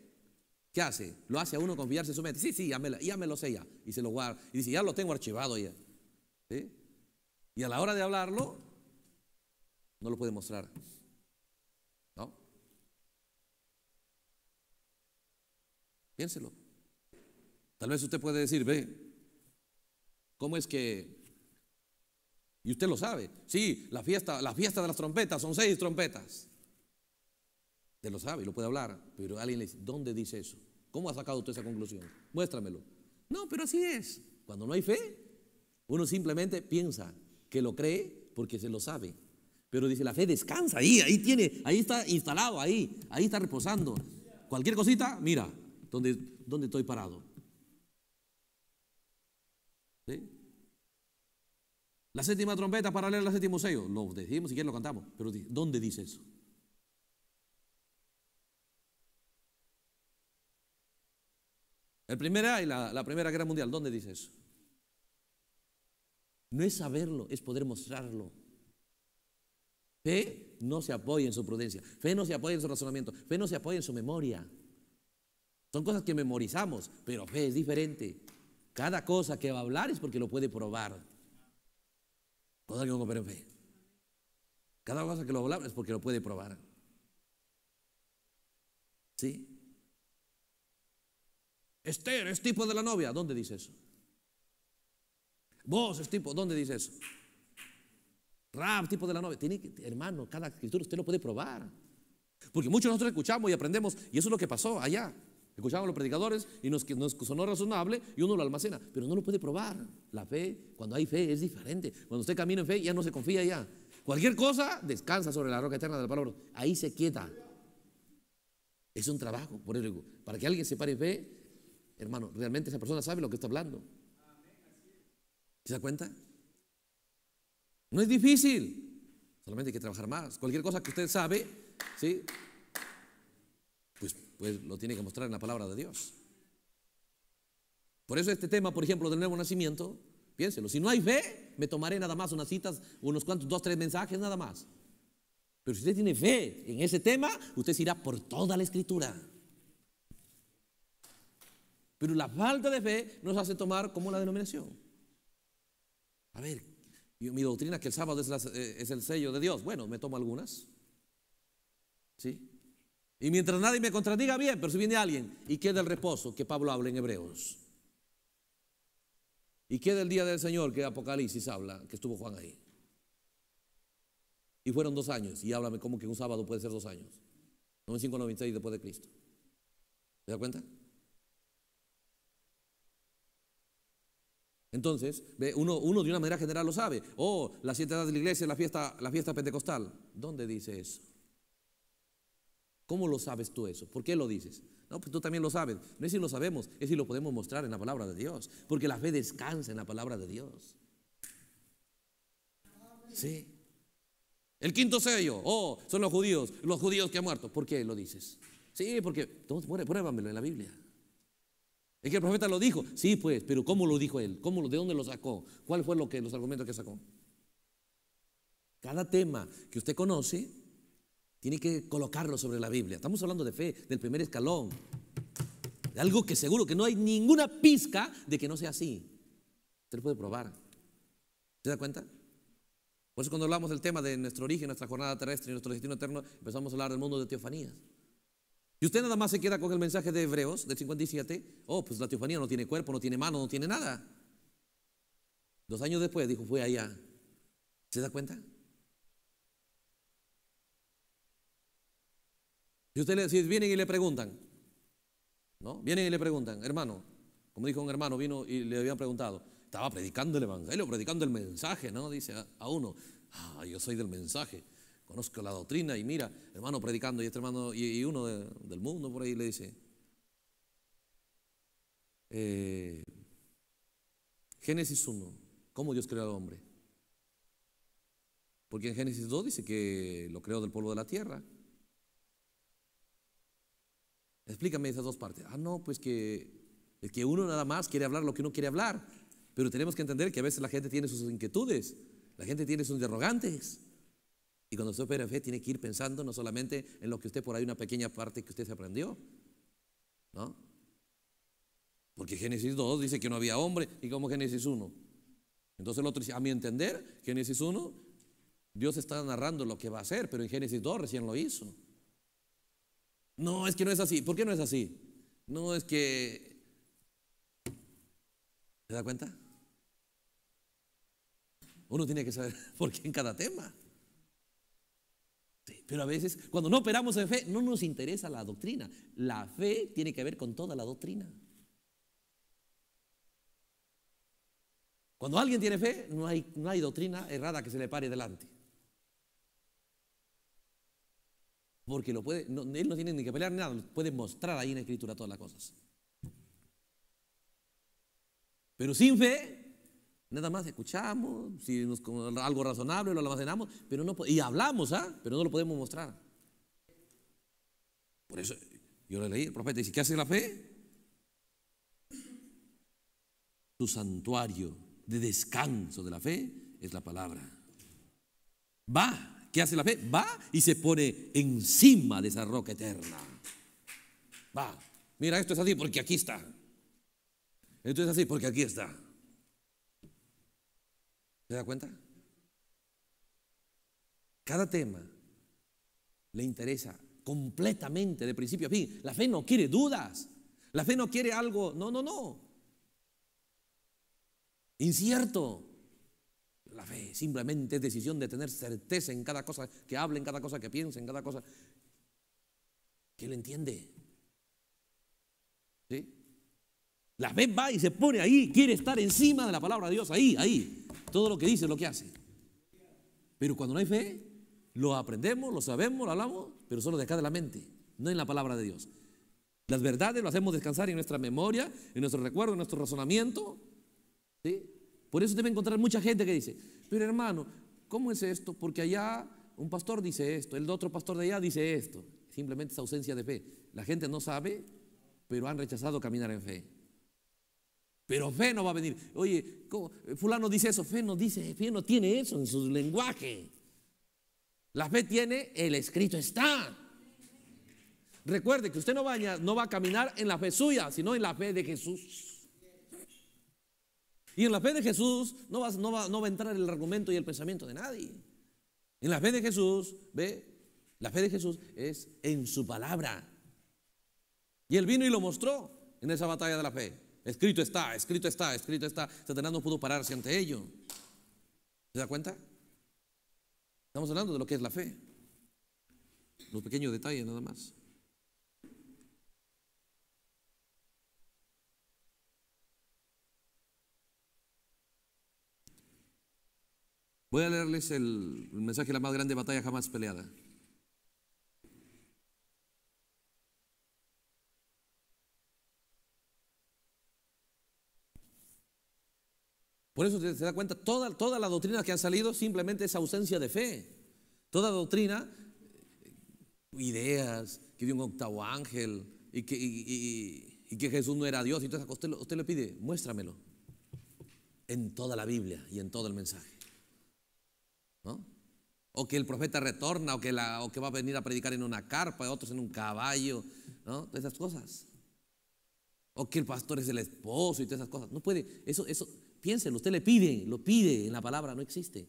¿qué hace? Lo hace a uno confiarse en su mente. Sí, sí, ya me, lo sé ya. Y se lo guarda. Y dice, ya lo tengo archivado ya. ¿Sí? Y a la hora de hablarlo, no lo puede mostrar. Piénselo. Tal vez usted puede decir, ve, ¿cómo es que y usted lo sabe. Sí, la fiesta, la fiesta de las trompetas son seis trompetas. Usted lo sabe y lo puede hablar. Pero alguien le dice, ¿dónde dice eso? ¿Cómo ha sacado usted esa conclusión? Muéstramelo. No, pero así es. Cuando no hay fe, uno simplemente piensa que lo cree porque se lo sabe. Pero dice, la fe descansa ahí, ahí tiene, ahí está instalado, ahí, ahí está reposando. Cualquier cosita, mira, ¿dónde estoy parado. La séptima trompeta para leer la séptimo sello. Lo decimos, y quién lo cantamos. Pero ¿dónde dice eso? El primera y la, la primera guerra mundial, ¿dónde dice eso? No es saberlo, es poder mostrarlo. Fe no se apoya en su prudencia, fe no se apoya en su razonamiento, fe no se apoya en su memoria. Son cosas que memorizamos, pero fe es diferente. Cada cosa que va a hablar es porque lo puede probar. Cosa que no en fe. Cada cosa que lo hablar es porque lo puede probar. ¿Sí? Esther es tipo de la novia. ¿Dónde dice eso? Vos es tipo. ¿Dónde dice eso? Rab, tipo de la novia. Tiene hermano, cada escritura usted lo puede probar. Porque muchos de nosotros escuchamos y aprendemos. Y eso es lo que pasó allá. Escuchamos los predicadores y nos, sonó razonable y uno lo almacena, pero no lo puede probar. La fe, cuando hay fe, es diferente. Cuando usted camina en fe, ya no se confía ya. Cualquier cosa, descansa sobre la roca eterna de la palabra. Ahí se queda. Es un trabajo, por eso para que alguien se pare en fe, hermano, realmente esa persona sabe lo que está hablando. ¿Se da cuenta? No es difícil, solamente hay que trabajar más. Cualquier cosa que usted sabe, ¿sí? Pues, pues, lo tiene que mostrar en la palabra de Dios. Por eso este tema, por ejemplo, del nuevo nacimiento, piénselo, si no hay fe, me tomaré nada más unas citas, unos cuantos, dos, tres mensajes nada más. Pero si usted tiene fe en ese tema, usted se irá por toda la escritura. Pero la falta de fe nos hace tomar como la denominación. A ver, mi doctrina que el sábado es, eh, es, el sello de Dios. Bueno, me tomo algunas. ¿Sí? Y mientras nadie me contradiga, bien, pero si viene alguien y queda el reposo que Pablo habla en Hebreos. Y queda el día del Señor que Apocalipsis habla, que estuvo Juan ahí. Y fueron dos años. Y háblame, como que un sábado puede ser dos años? 95, 96 después de Cristo. ¿se da cuenta? Entonces, uno, de una manera general lo sabe. Oh, las siete edades de la iglesia, la fiesta, la fiesta pentecostal. ¿Dónde dice eso? ¿Cómo lo sabes tú eso? ¿Por qué lo dices? No, pues tú también lo sabes. No es si lo sabemos, es si lo podemos mostrar en la palabra de Dios. Porque la fe descansa en la palabra de Dios. Sí. El quinto sello, oh, son los judíos, los judíos que han muerto. ¿Por qué lo dices? Sí, porque, pruébamelo en la Biblia. Es que el profeta lo dijo. Sí, pues, pero ¿cómo lo dijo él? ¿Cómo, ¿De dónde lo sacó? ¿Cuál fue lo que, los argumentos que sacó? Cada tema que usted conoce, tiene que colocarlo sobre la Biblia. Estamos hablando de fe, del primer escalón. De algo que seguro que no hay ninguna pizca de que no sea así. Usted lo puede probar. ¿Se da cuenta? Por eso cuando hablamos del tema de nuestro origen, nuestra jornada terrestre y nuestro destino eterno, empezamos a hablar del mundo de teofanías. Y usted nada más se queda con el mensaje de Hebreos, del 57. Oh, pues la teofanía no tiene cuerpo, no tiene mano, no tiene nada. Dos años después dijo, fue allá. ¿Se da cuenta? Y ustedes si vienen y le preguntan, ¿no? Vienen y le preguntan, hermano, como dijo un hermano, vino y le habían preguntado, estaba predicando el evangelio, predicando el mensaje, ¿no? Dice a, uno, ah, yo soy del mensaje, conozco la doctrina y mira, hermano predicando y este hermano y, uno del mundo por ahí le dice, eh, Génesis 1, ¿cómo Dios creó al hombre? Porque en Génesis 2 dice que lo creó del polvo de la tierra, Explícame esas dos partes. Ah, no, pues que, que uno nada más quiere hablar lo que uno quiere hablar. Pero tenemos que entender que a veces la gente tiene sus inquietudes, la gente tiene sus interrogantes. Y cuando usted opera en fe, tiene que ir pensando no solamente en lo que usted por ahí, una pequeña parte que usted se aprendió, ¿no? Porque Génesis 2 dice que no había hombre, y como Génesis 1. Entonces el otro dice, a mi entender, Génesis 1, Dios está narrando lo que va a hacer, pero en Génesis 2 recién lo hizo. No, es que no es así. ¿Por qué no es así? No, es que... ¿Se da cuenta? Uno tiene que saber por qué en cada tema. pero a veces, cuando no operamos en fe, no nos interesa la doctrina. La fe tiene que ver con toda la doctrina. Cuando alguien tiene fe, no hay, no hay doctrina errada que se le pare delante. Porque lo puede, él no tiene ni que pelear Ni nada, puede mostrar ahí en la escritura todas las cosas. Pero sin fe, nada más escuchamos, si algo razonable lo almacenamos, pero no, y hablamos, ¿ah? pero no lo podemos mostrar. Por eso yo le leí, el profeta dice, ¿qué hace la fe? Su santuario de descanso de la fe es la palabra. Va, ¿Qué hace la fe? Va y se pone encima de esa roca eterna. Va. Mira, esto es así porque aquí está. Esto es así porque aquí está. ¿Se da cuenta? Cada tema le interesa completamente de principio a fin. La fe no quiere dudas. La fe no quiere algo, no, no, no. Incierto la fe simplemente es decisión de tener certeza en cada cosa que hable, en cada cosa que piense, en cada cosa que él entiende. ¿Sí? La fe va y se pone ahí, quiere estar encima de la palabra de Dios, ahí, ahí. Todo lo que dice, lo que hace. Pero cuando no hay fe, lo aprendemos, lo sabemos, lo hablamos, pero solo de acá de la mente, no en la palabra de Dios. Las verdades lo hacemos descansar en nuestra memoria, en nuestro recuerdo, en nuestro razonamiento. ¿sí? Por eso debe a encontrar mucha gente que dice, pero hermano, ¿cómo es esto? Porque allá un pastor dice esto, el otro pastor de allá dice esto. Simplemente es ausencia de fe. La gente no sabe, pero han rechazado caminar en fe. Pero fe no va a venir. Oye, fulano dice eso, fe no dice, fe no tiene eso en su lenguaje. La fe tiene, el escrito está. Recuerde que usted no no va a caminar en la fe suya, sino en la fe de Jesús. Y en la fe de Jesús no va, a entrar el argumento y el pensamiento de nadie. En la fe de Jesús, ve, la fe de Jesús es en su palabra. Y él vino y lo mostró en esa batalla de la fe. Escrito está, escrito está, escrito está. Satanás no pudo pararse ante ello. ¿Se da cuenta? Estamos hablando de lo que es la fe. Los pequeños detalles nada más. Voy a leerles el, mensaje de la más grande batalla jamás peleada. Por eso se da cuenta, toda, toda la doctrina que han salido simplemente es ausencia de fe. Toda doctrina, eh, ideas, que dio un octavo ángel y que, Jesús no era Dios. Entonces usted le pide, muéstramelo. En toda la Biblia y en todo el mensaje. O que el profeta retorna, o que, la, que va a venir a predicar en una carpa, otros en un caballo, ¿no? Todas esas cosas. O que el pastor es el esposo y todas esas cosas. No puede, eso, eso, piénselo, usted le pide, lo pide en la palabra, no existe.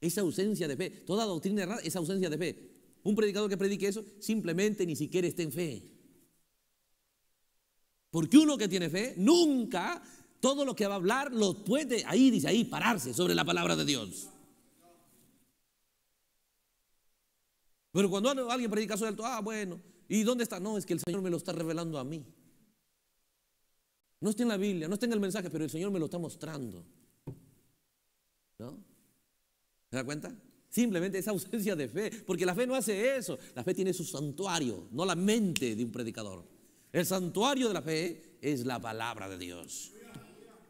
Esa ausencia de fe, toda doctrina errada esa ausencia de fe. Un predicador que predique eso simplemente ni siquiera está en fe. Porque uno que tiene fe nunca todo lo que va a hablar lo puede, ahí dice, ahí pararse sobre la palabra de Dios. Pero cuando alguien predica suelto, ah, bueno, ¿y dónde está? No, es que el Señor me lo está revelando a mí. No está en la Biblia, no está en el mensaje, pero el Señor me lo está mostrando. ¿No? ¿Se da cuenta? Simplemente esa ausencia de fe, porque la fe no hace eso. La fe tiene su santuario, no la mente de un predicador. El santuario de la fe es la palabra de Dios.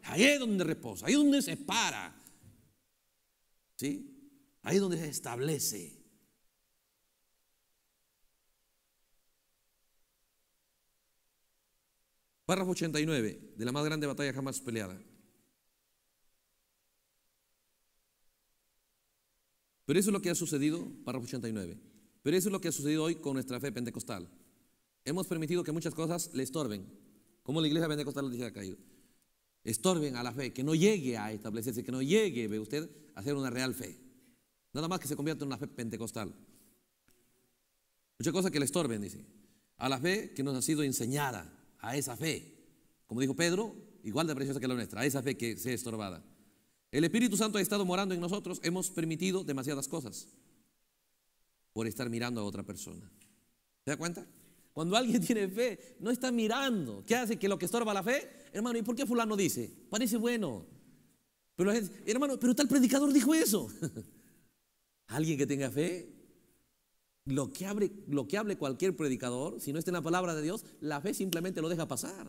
Ahí es donde reposa, ahí es donde se para. ¿Sí? Ahí es donde se establece. Párrafo 89 de la más grande batalla jamás peleada. Pero eso es lo que ha sucedido, párrafo 89. Pero eso es lo que ha sucedido hoy con nuestra fe pentecostal. Hemos permitido que muchas cosas le estorben, como la iglesia pentecostal dice ha caído. Estorben a la fe, que no llegue a establecerse, que no llegue, ve usted, a hacer una real fe. Nada más que se convierta en una fe pentecostal. Muchas cosas que le estorben, dice. A la fe que nos ha sido enseñada, a esa fe, como dijo Pedro, igual de preciosa que la nuestra, a esa fe que sea estorbada. El Espíritu Santo ha estado morando en nosotros, hemos permitido demasiadas cosas por estar mirando a otra persona. ¿Se da cuenta? Cuando alguien tiene fe, no está mirando. ¿Qué hace que lo que estorba la fe? Hermano, ¿y por qué fulano dice? Parece bueno. Pero hermano, pero tal predicador dijo eso. alguien que tenga fe lo que, hable, lo que cualquier predicador, si no está en la palabra de Dios, la fe simplemente lo deja pasar.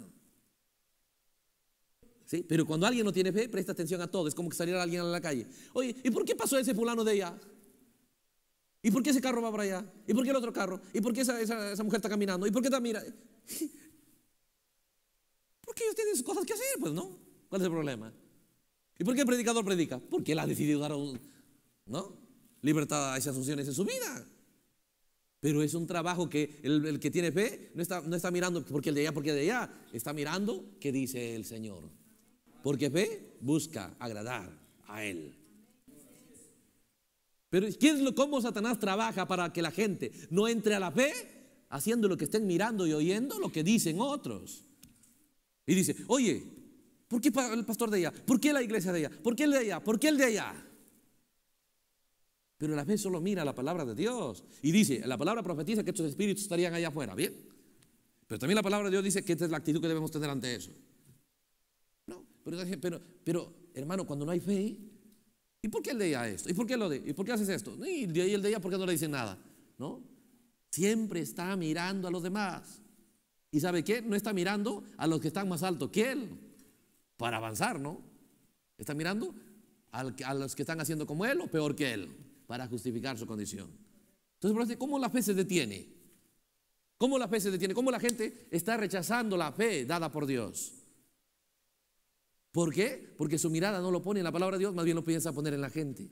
¿Sí? Pero cuando alguien no tiene fe, presta atención a todo. Es como que saliera alguien a la calle. Oye, ¿y por qué pasó ese fulano de allá? ¿Y por qué ese carro va para allá? ¿Y por qué el otro carro? ¿Y por qué esa, mujer está caminando? ¿Y por qué está mira? Porque ellos tienen cosas que hacer, pues, ¿no? ¿Cuál es el problema? ¿Y por qué el predicador predica? Porque él ha decidido dar un, ¿no? libertad a esas funciones en su vida. Pero es un trabajo que el, que tiene fe no está, no está, mirando porque el de allá, porque de allá. Está mirando qué dice el Señor. Porque fe busca agradar a Él. Pero es lo, cómo Satanás trabaja para que la gente no entre a la fe? Haciendo lo que estén mirando y oyendo lo que dicen otros. Y dice, oye, ¿por qué el pastor de allá? ¿Por qué la iglesia de allá? ¿Por qué el de allá? ¿Por qué el de allá? Pero la fe solo mira la palabra de Dios. Y dice, la palabra profetiza que estos espíritus estarían allá afuera, ¿bien? Pero también la palabra de Dios dice que esta es la actitud que debemos tener ante eso. No, pero, pero, hermano, cuando no hay fe, ¿y por qué él leía esto? ¿Y por qué lo ¿Y por qué haces esto? Y el de ahí el de ¿por qué no le dicen nada? ¿No? Siempre está mirando a los demás. ¿Y sabe qué? No está mirando a los que están más altos que él para avanzar, ¿no? Está mirando a los que están haciendo como él o peor que él para justificar su condición. Entonces, ¿cómo la fe se detiene? ¿Cómo la fe se detiene? ¿Cómo la gente está rechazando la fe dada por Dios? ¿Por qué? Porque su mirada no lo pone en la palabra de Dios, más bien lo piensa poner en la gente.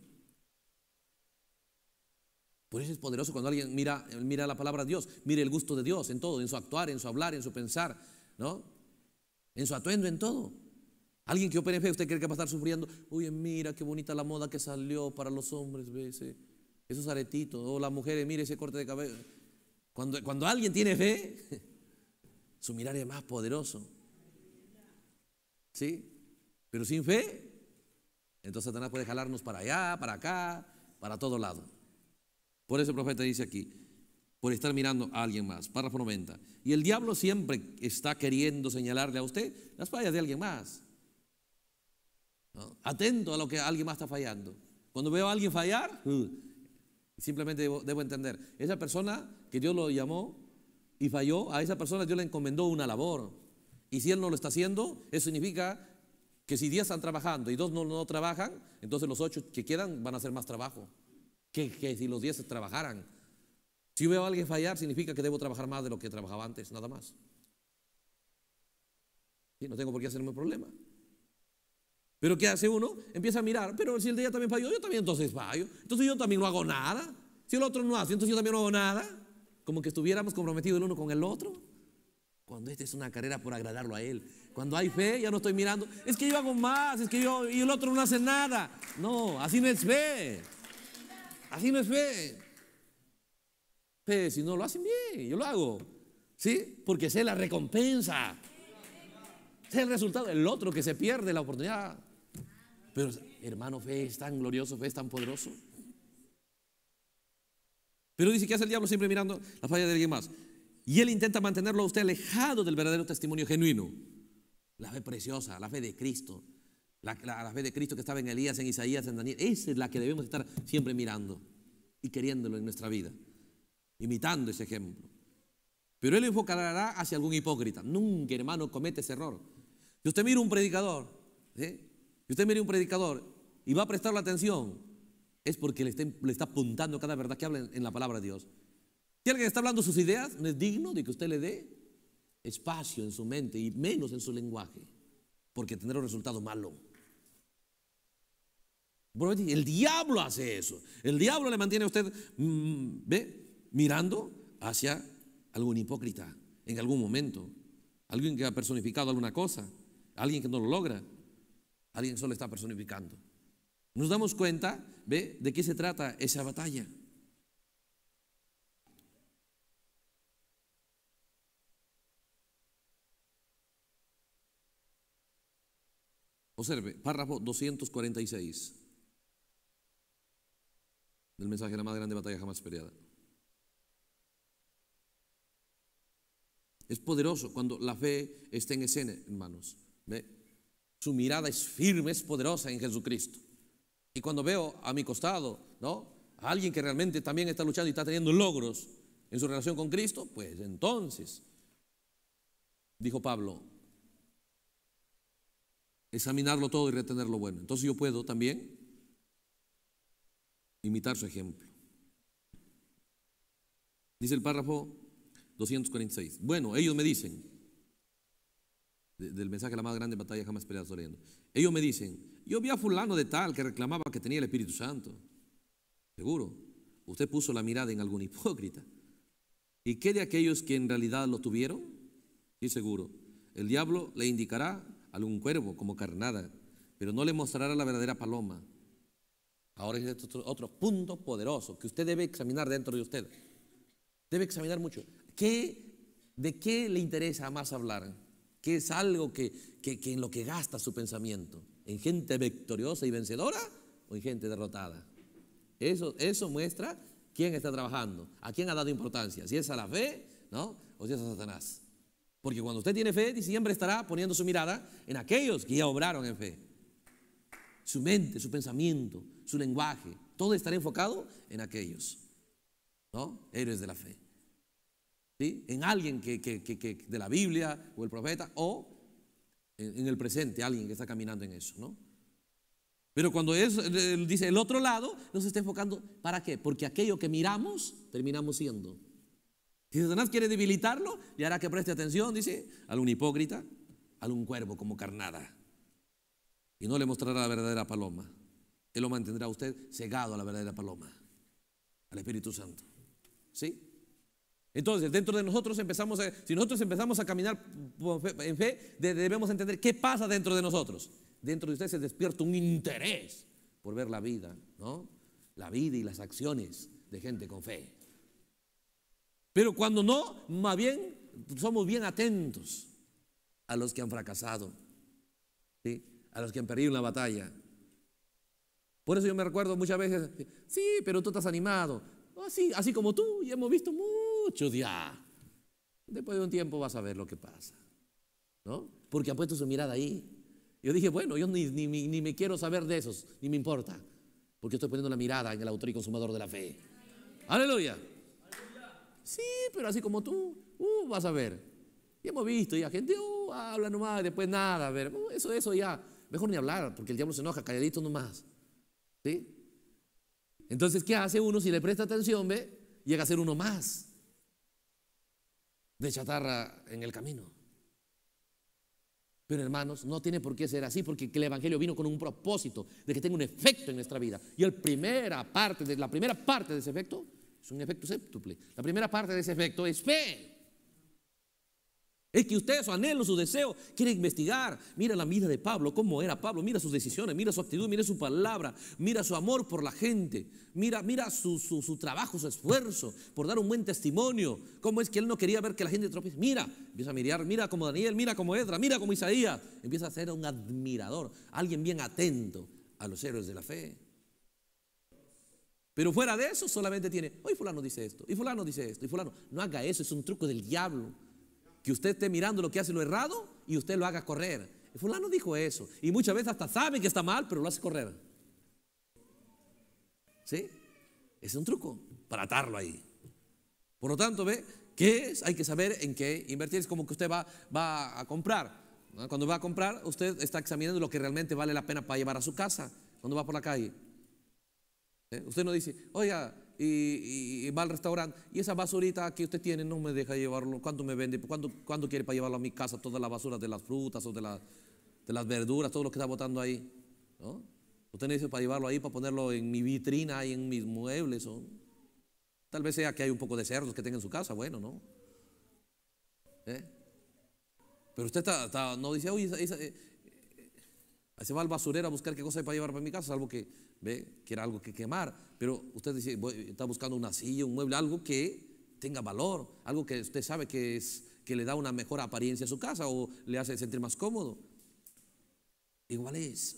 Por eso es poderoso cuando alguien mira, mira la palabra de Dios, mire el gusto de Dios en todo, en su actuar, en su hablar, en su pensar, ¿no? En su atuendo, en todo. Alguien que opere fe, usted cree que va a estar sufriendo. uy mira qué bonita la moda que salió para los hombres, ve esos aretitos. O las mujeres, mire ese corte de cabello. Cuando, cuando alguien tiene fe, su mirar es más poderoso. ¿Sí? Pero sin fe, entonces Satanás puede jalarnos para allá, para acá, para todo lado. Por eso el profeta dice aquí, por estar mirando a alguien más. Párrafo 90. Y el diablo siempre está queriendo señalarle a usted las fallas de alguien más. Atento a lo que alguien más está fallando. Cuando veo a alguien fallar, uh, simplemente debo, entender, esa persona que Dios lo llamó y falló, a esa persona Dios le encomendó una labor. Y si él no lo está haciendo, eso significa que si 10 están trabajando y dos no, no trabajan, entonces los ocho que quedan van a hacer más trabajo que, si los 10 trabajaran. Si veo a alguien fallar, significa que debo trabajar más de lo que trabajaba antes, nada más. Y no tengo por qué hacerme un problema. Pero ¿qué hace uno? Empieza a mirar, pero si el de ella también falló, yo también entonces fallo. Entonces yo también no hago nada. Si el otro no hace, entonces yo también no hago nada. Como que estuviéramos comprometidos el uno con el otro. Cuando esta es una carrera por agradarlo a él. Cuando hay fe, ya no estoy mirando. Es que yo hago más, es que yo y el otro no hace nada. No, así no es fe. Así no es fe. si no lo hacen bien, yo lo hago. ¿Sí? Porque sé la recompensa. Sé el resultado. El otro que se pierde la oportunidad pero hermano, fe es tan glorioso, fe es tan poderoso. Pero dice que hace el diablo siempre mirando la falla de alguien más. Y él intenta mantenerlo a usted alejado del verdadero testimonio genuino. La fe preciosa, la fe de Cristo. La, fe de Cristo que estaba en Elías, en Isaías, en Daniel. Esa es la que debemos estar siempre mirando y queriéndolo en nuestra vida. Imitando ese ejemplo. Pero él enfocará hacia algún hipócrita. Nunca, hermano, comete ese error. Si usted mira un predicador, ¿sí? ¿eh? Y usted mire un predicador y va a prestar la atención, es porque le está, apuntando cada verdad que habla en, la palabra de Dios. Si alguien está hablando sus ideas, no es digno de que usted le dé espacio en su mente y menos en su lenguaje, porque tendrá un resultado malo. El diablo hace eso. El diablo le mantiene a usted, mm, ¿ve? Mirando hacia algún hipócrita en algún momento. Alguien que ha personificado alguna cosa. Alguien que no lo logra. Alguien solo está personificando. Nos damos cuenta, ¿ve? De qué se trata esa batalla. Observe, párrafo 246 del mensaje de la más grande batalla jamás peleada. Es poderoso cuando la fe está en escena, hermanos. ¿Ve? Su mirada es firme, es poderosa en Jesucristo. Y cuando veo a mi costado, ¿no? A alguien que realmente también está luchando y está teniendo logros en su relación con Cristo, pues entonces, dijo Pablo, examinarlo todo y retener lo bueno. Entonces yo puedo también imitar su ejemplo. Dice el párrafo 246. Bueno, ellos me dicen, del mensaje de La más grande batalla jamás peleada saliendo. Ellos me dicen, yo vi a fulano de tal que reclamaba que tenía el Espíritu Santo. Seguro, usted puso la mirada en algún hipócrita. ¿Y qué de aquellos que en realidad lo tuvieron? Sí, seguro. El diablo le indicará algún cuervo como carnada, pero no le mostrará la verdadera paloma. Ahora es otro, otro, punto poderoso que usted debe examinar dentro de usted. Debe examinar mucho. ¿Qué, ¿De qué le interesa más hablar? que es algo que, en lo que gasta su pensamiento? ¿En gente victoriosa y vencedora o en gente derrotada? Eso, eso muestra quién está trabajando, a quién ha dado importancia, si es a la fe, ¿no? O si es a Satanás. Porque cuando usted tiene fe, siempre estará poniendo su mirada en aquellos que ya obraron en fe. Su mente, su pensamiento, su lenguaje, todo estará enfocado en aquellos, ¿no? Héroes de la fe en alguien que, de la Biblia o el profeta, o en, el presente, alguien que está caminando en eso. ¿no? Pero cuando él dice el otro lado, nos está enfocando, ¿para qué? Porque aquello que miramos, terminamos siendo. Si Satanás quiere debilitarlo, le hará que preste atención, dice, un hipócrita, a un cuervo como carnada. Y no le mostrará la verdadera paloma. Él lo mantendrá usted cegado a la verdadera paloma, al Espíritu Santo. ¿Sí? Entonces, dentro de nosotros empezamos a, si nosotros empezamos a caminar en fe, debemos entender qué pasa dentro de nosotros. Dentro de ustedes se despierta un interés por ver la vida, ¿no? La vida y las acciones de gente con fe. Pero cuando no, más bien somos bien atentos a los que han fracasado, a los que han perdido la batalla. Por eso yo me recuerdo muchas veces, sí, pero tú estás animado. así, oh, así como tú, y hemos visto mucho mucho ya. Después de un tiempo vas a ver lo que pasa, ¿no? Porque ha puesto su mirada ahí. Yo dije, bueno, yo ni, ni, me quiero saber de esos, ni me importa, porque estoy poniendo la mirada en el autor y consumador de la fe. Aleluya. Sí, pero así como tú, uh, vas a ver. Y hemos visto, y la gente uh, habla nomás, después nada, a ver. Uh, eso, eso ya. Mejor ni hablar, porque el diablo se enoja, calladito nomás. ¿Sí? Entonces, ¿qué hace uno si le presta atención, ve? Llega a ser uno más de chatarra en el camino. Pero hermanos, no tiene por qué ser así, porque el Evangelio vino con un propósito de que tenga un efecto en nuestra vida. Y primera parte de, la primera parte de ese efecto es un efecto séptuple. La primera parte de ese efecto es fe. Es que usted, su anhelo, su deseo, quiere investigar. Mira la vida de Pablo, cómo era Pablo, mira sus decisiones, mira su actitud, mira su palabra, mira su amor por la gente, mira, mira su, trabajo, su esfuerzo por dar un buen testimonio. Cómo es que él no quería ver que la gente tropiece? Mira, empieza a mirar, mira como Daniel, mira como Edra, mira como Isaías. Empieza a ser un admirador, alguien bien atento a los héroes de la fe. Pero fuera de eso solamente tiene, hoy fulano dice esto, y fulano dice esto, y fulano. No haga eso, es un truco del diablo. Que usted esté mirando lo que hace lo errado y usted lo haga correr. El fulano dijo eso. Y muchas veces hasta sabe que está mal, pero lo hace correr. ¿Sí? Es un truco para atarlo ahí. Por lo tanto, ve, ¿qué es? Hay que saber en qué invertir. Es como que usted va, va a comprar. Cuando va a comprar, usted está examinando lo que realmente vale la pena para llevar a su casa. Cuando va por la calle. Usted no dice, oiga, y, va al restaurante y esa basurita que usted tiene no me deja llevarlo. ¿Cuánto me vende? ¿Cuándo quiere para llevarlo a mi casa? Toda la basura de las frutas o de, de las verduras, todo lo que está botando ahí. ¿no? Usted necesita para llevarlo ahí, para ponerlo en mi vitrina y en mis muebles. O... Tal vez sea que hay un poco de cerdos que tenga en su casa, bueno, ¿no? ¿Eh? Pero usted no dice, oye, esa, eh, se va al basurero a buscar qué cosa hay para llevar para mi casa, algo que ve que era algo que quemar. Pero usted dice, está buscando una silla, un mueble, algo que tenga valor, algo que usted sabe que, es, que le da una mejor apariencia a su casa o le hace sentir más cómodo. Igual es.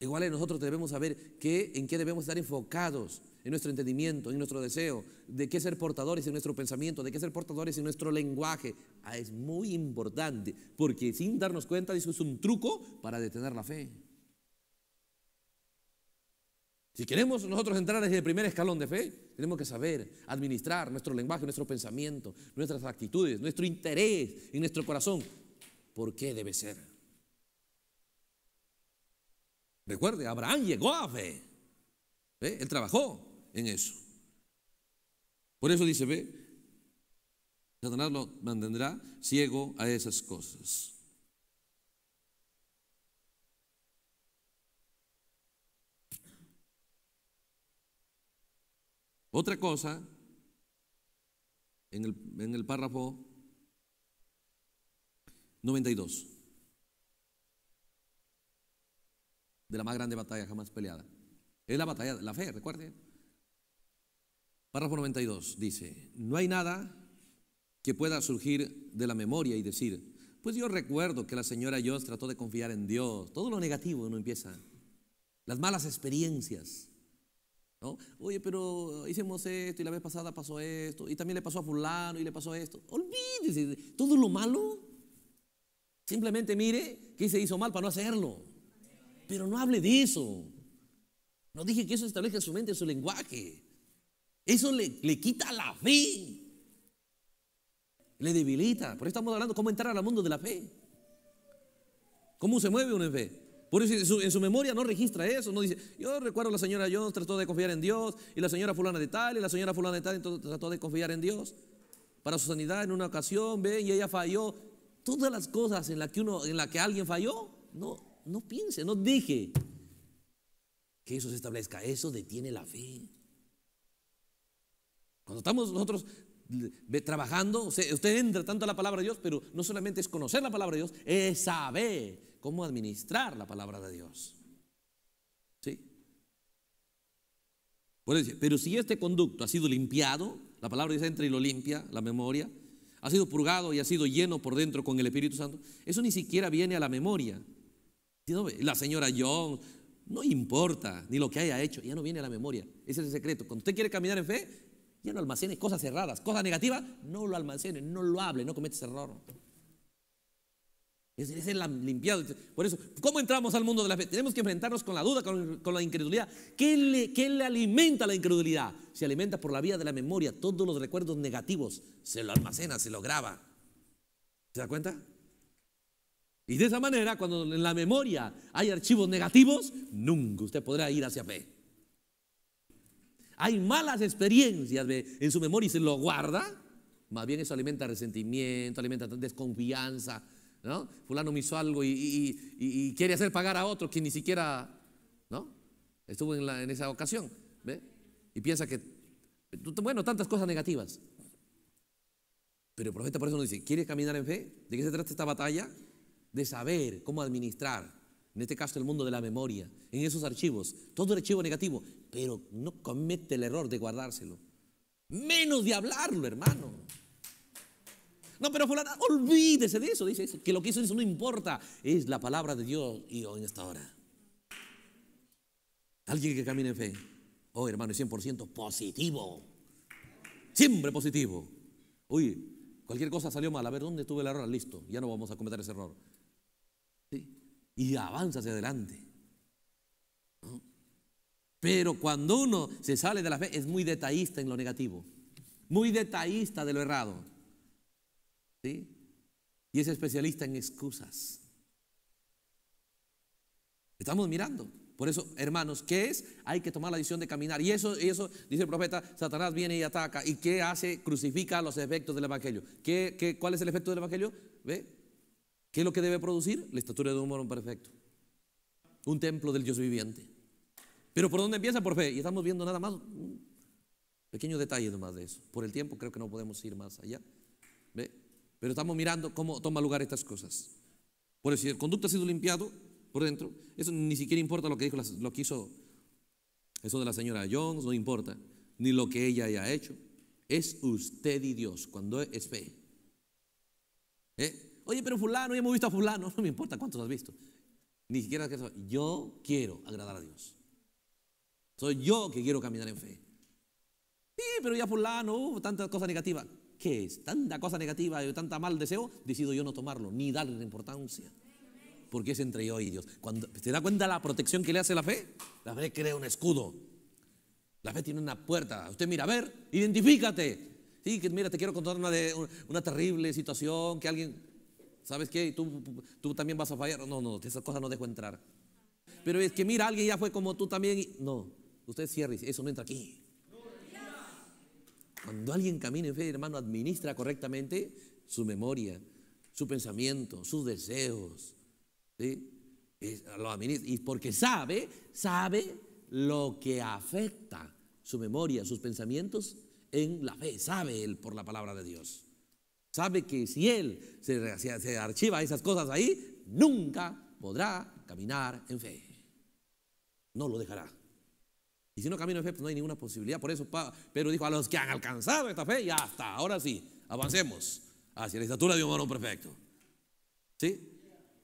Igual es, nosotros debemos saber qué, en qué debemos estar enfocados en nuestro entendimiento, en nuestro deseo, de qué ser portadores en nuestro pensamiento, de qué ser portadores en nuestro lenguaje. Ah, es muy importante, porque sin darnos cuenta, eso es un truco para detener la fe. Si queremos nosotros entrar desde el primer escalón de fe, tenemos que saber administrar nuestro lenguaje, nuestro pensamiento, nuestras actitudes, nuestro interés Y nuestro corazón. ¿Por qué debe ser? Recuerde, Abraham llegó a fe. ¿Eh? Él trabajó en eso. Por eso dice, ve, Satanás lo mantendrá ciego a esas cosas. Otra cosa, en el, en el párrafo 92, de la más grande batalla jamás peleada. Es la batalla de la fe, recuerden. 92 dice, no hay nada que pueda surgir de la memoria y decir, pues yo recuerdo que la señora Jones trató de confiar en Dios. Todo lo negativo no empieza. Las malas experiencias. Oye, pero hicimos esto y la vez pasada pasó esto. Y también le pasó a fulano y le pasó esto. Olvídese. Todo lo malo. Simplemente mire que se hizo mal para no hacerlo. Pero no hable de eso. No dije que eso establezca su mente, su lenguaje. Eso le, le quita la fe. Le debilita. Por eso estamos hablando cómo entrar al mundo de la fe. ¿Cómo se mueve uno en fe? Por eso en su, memoria no registra eso, no dice, yo recuerdo la señora Jones trató de confiar en Dios, y la señora fulana de tal, y la señora fulana de tal entonces, trató de confiar en Dios para su sanidad en una ocasión, ve, y ella falló. Todas las cosas en las que uno, en la que alguien falló, no, no piense, no dije que eso se establezca, eso detiene la fe. Cuando estamos nosotros eh, trabajando, usted entra tanto a la palabra de Dios, pero no solamente es conocer la palabra de Dios, es saber cómo administrar la palabra de Dios. ¿Sí? Pero si este conducto ha sido limpiado, la palabra de Dios entra y lo limpia, la memoria, ha sido purgado y ha sido lleno por dentro con el Espíritu Santo, eso ni siquiera viene a la memoria. La señora John, no importa ni lo que haya hecho, ya no viene a la memoria. Ese es el secreto. Cuando usted quiere caminar en fe, ya no almacenes cosas cerradas, cosas negativas, no lo almacene, no lo hable, no cometes error. es la limpiado Por eso, ¿cómo entramos al mundo de la fe? Tenemos que enfrentarnos con la duda, con, la incredulidad. ¿Qué le, ¿Qué le, alimenta la incredulidad? Se alimenta por la vía de la memoria. Todos los recuerdos negativos se lo almacena, se lo graba. ¿Se da cuenta? Y de esa manera, cuando en la memoria hay archivos negativos, nunca usted podrá ir hacia fe hay malas experiencias en su memoria y se lo guarda, más bien eso alimenta resentimiento, alimenta desconfianza. Fulano me hizo algo y, quiere hacer pagar a otro que ni siquiera estuvo en, esa ocasión. Y piensa que, bueno, tantas cosas negativas. Pero el profeta por eso nos dice, ¿quieres caminar en fe? ¿De qué se trata esta batalla? De saber cómo administrar en este caso el mundo de la memoria, en esos archivos, todo el archivo negativo, pero no comete el error de guardárselo, menos de hablarlo, hermano. No, pero fulana, olvídese de eso, dice, que lo que hizo eso no importa, es la palabra de Dios y hoy en esta hora. Alguien que camine en fe, oh hermano, es 100% positivo, siempre positivo. Uy, cualquier cosa salió mal, a ver, ¿dónde estuvo el error? Listo, ya no vamos a cometer ese error y avanza hacia adelante. Pero cuando uno se sale de la fe es muy detallista en lo negativo, muy detallista de lo errado. ¿sí? Y es especialista en excusas. Estamos mirando. Por eso, hermanos, ¿qué es? Hay que tomar la decisión de caminar. Y eso, eso dice el profeta, Satanás viene y ataca. ¿Y qué hace? Crucifica los efectos del Evangelio. ¿Qué, qué cuál es el efecto del Evangelio? ¿Ve? ¿Qué es lo que debe producir? La estatura de un morón perfecto. Un templo del Dios viviente. Pero ¿por dónde empieza? Por fe. Y estamos viendo nada más. pequeño detalle nomás de eso. Por el tiempo creo que no podemos ir más allá. ¿Ve? Pero estamos mirando cómo toma lugar estas cosas. Por decir, el conducto ha sido limpiado por dentro. Eso ni siquiera importa lo que, dijo, lo que hizo eso de la señora Jones, no importa. Ni lo que ella haya hecho. Es usted y Dios cuando es fe. ¿Eh? Oye, pero fulano, ya hemos visto a fulano. No me importa cuántos has visto. Ni siquiera que yo quiero agradar a Dios. Soy yo que quiero caminar en fe. Sí, pero ya fulano, hubo uh, tanta cosa negativa. ¿Qué es? Tanta cosa negativa y tanta mal deseo, decido yo no tomarlo, ni darle importancia. Porque es entre yo y Dios. Cuando, ¿Se da cuenta la protección que le hace la fe? La fe crea un escudo. La fe tiene una puerta. Usted mira, a ver, identifícate. Sí, que mira, te quiero contar una, de, una terrible situación que alguien ¿Sabes qué? Tú, también vas a fallar. No, no, esas cosas no dejo entrar. Pero es que mira, alguien ya fue como tú también. No, usted cierre, eso no entra aquí. Cuando alguien camina en fe, hermano, administra correctamente su memoria, su pensamiento, sus deseos. ¿sí? lo administra, y porque sabe, sabe lo que afecta su memoria, sus pensamientos en la fe. Sabe él por la palabra de Dios. Sabe que si él se, archiva esas cosas ahí, nunca podrá caminar en fe. No lo dejará. Y si no camina en fe, pues no hay ninguna posibilidad. Por eso Pedro dijo, a los que han alcanzado esta fe, ya está, ahora sí, avancemos hacia la estatura de un varón perfecto. ¿Sí?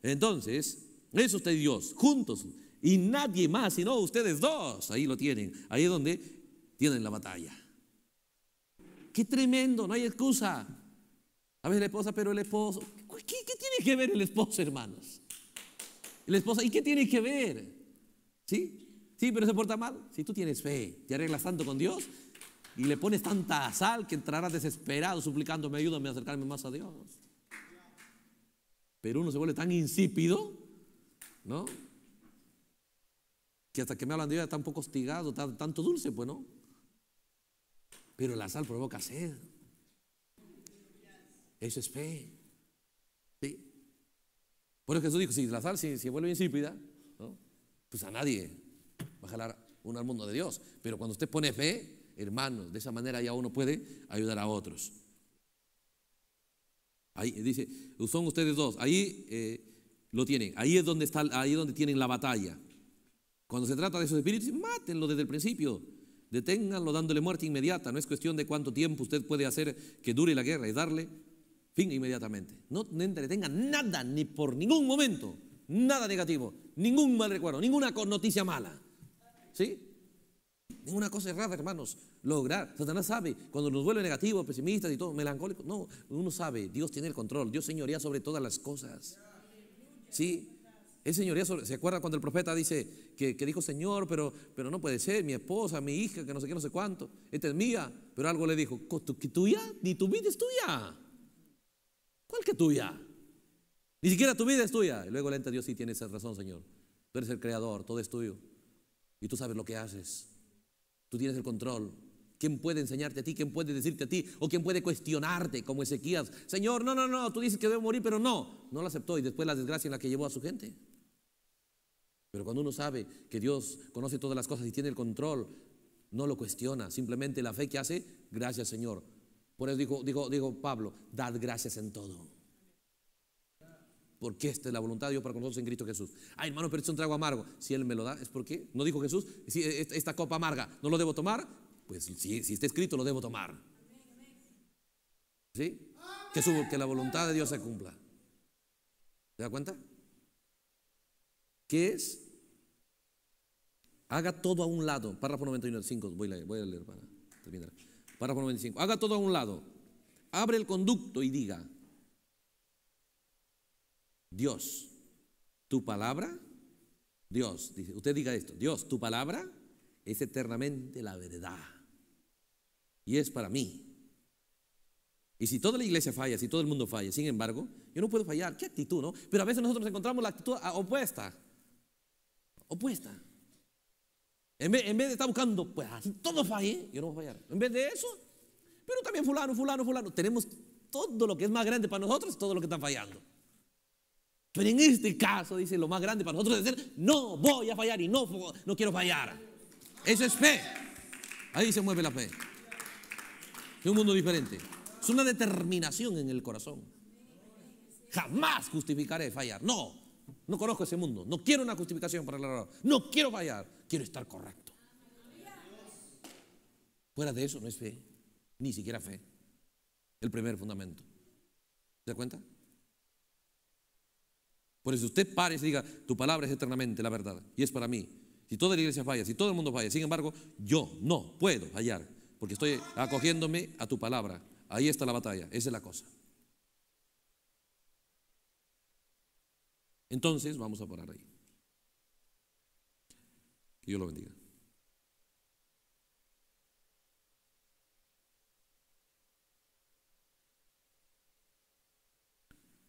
Entonces, es usted Dios, juntos, y nadie más, sino ustedes dos. Ahí lo tienen, ahí es donde tienen la batalla. Qué tremendo, no hay excusa. A veces la esposa, pero el esposo. ¿Qué, tiene que ver el esposo, hermanos? el esposo ¿y qué tiene que ver? ¿Sí? ¿Sí, pero se porta mal? Si tú tienes fe, te arreglas tanto con Dios y le pones tanta sal que entrarás desesperado suplicándome, ayúdame a acercarme más a Dios. Pero uno se vuelve tan insípido, ¿no? Que hasta que me hablan de Dios, tan poco hostigado, tan, tanto dulce, pues no. Pero la sal provoca sed. Eso es fe. ¿Sí? eso Jesús dijo, si la sal se, vuelve insípida, ¿no? pues a nadie va a jalar uno al mundo de Dios. Pero cuando usted pone fe, hermanos, de esa manera ya uno puede ayudar a otros. Ahí dice, son ustedes dos, ahí eh, lo tienen, ahí es donde está, ahí es donde tienen la batalla. Cuando se trata de esos espíritus, mátenlo desde el principio. Deténganlo dándole muerte inmediata. No es cuestión de cuánto tiempo usted puede hacer que dure la guerra, y darle Fin inmediatamente. No entretenga nada, ni por ningún momento, nada negativo, ningún mal recuerdo, ninguna noticia mala. ¿Sí? Ninguna cosa errada, hermanos. Lograr. Satanás sabe, cuando nos vuelve negativos, pesimistas y todo, melancólicos. No, uno sabe, Dios tiene el control, Dios señoría sobre todas las cosas. ¿Sí? Es señoría sobre, ¿se acuerda cuando el profeta dice que, dijo Señor, pero, pero no puede ser, mi esposa, mi hija, que no sé qué, no sé cuánto, esta es mía, pero algo le dijo, tuya, ni tu vida es tuya que tuya? Ni siquiera tu vida es tuya. Y luego le entra Dios, sí, esa razón, Señor. Tú eres el creador, todo es tuyo. Y tú sabes lo que haces. Tú tienes el control. ¿Quién puede enseñarte a ti? ¿Quién puede decirte a ti? ¿O quién puede cuestionarte como Ezequías? Señor, no, no, no, tú dices que debo morir, pero no. No lo aceptó y después la desgracia en la que llevó a su gente. Pero cuando uno sabe que Dios conoce todas las cosas y tiene el control, no lo cuestiona. Simplemente la fe que hace, gracias Señor, por eso digo Pablo, dad gracias en todo. Porque esta es la voluntad de Dios para con nosotros en Cristo Jesús. Ay, hermano, pero es un trago amargo. Si Él me lo da, es porque, no dijo Jesús, si e, e, esta copa amarga no lo debo tomar, pues si, está escrito lo debo tomar. ¿Sí? Que, que la voluntad de Dios se cumpla. ¿Se da cuenta? ¿Qué es? Haga todo a un lado. Párrafo 915. Voy, voy a leer para terminar. Haga todo a un lado. Abre el conducto y diga, Dios, tu palabra, Dios, dice, usted diga esto, Dios, tu palabra es eternamente la verdad. Y es para mí. Y si toda la iglesia falla, si todo el mundo falla, sin embargo, yo no puedo fallar. Qué actitud, ¿no? Pero a veces nosotros encontramos la actitud opuesta. Opuesta. En vez, de estar buscando, pues todo fallé, yo no voy a fallar. En vez de eso, pero también fulano, fulano, fulano. Tenemos todo lo que es más grande para nosotros, todo lo que está fallando. Pero en este caso, dice, lo más grande para nosotros es decir, no voy a fallar y no, no quiero fallar. Eso es fe. Ahí se mueve la fe. Es un mundo diferente. Es una determinación en el corazón. Jamás justificaré fallar. No, no conozco ese mundo. No quiero una justificación para la verdad No quiero fallar. Quiero estar correcto. Fuera de eso no es fe. Ni siquiera fe. El primer fundamento. ¿Se da cuenta? Por eso usted pare y diga, tu palabra es eternamente la verdad y es para mí. Si toda la iglesia falla, si todo el mundo falla, sin embargo, yo no puedo fallar porque estoy acogiéndome a tu palabra. Ahí está la batalla, esa es la cosa. Entonces, vamos a parar ahí. Que Dios lo bendiga.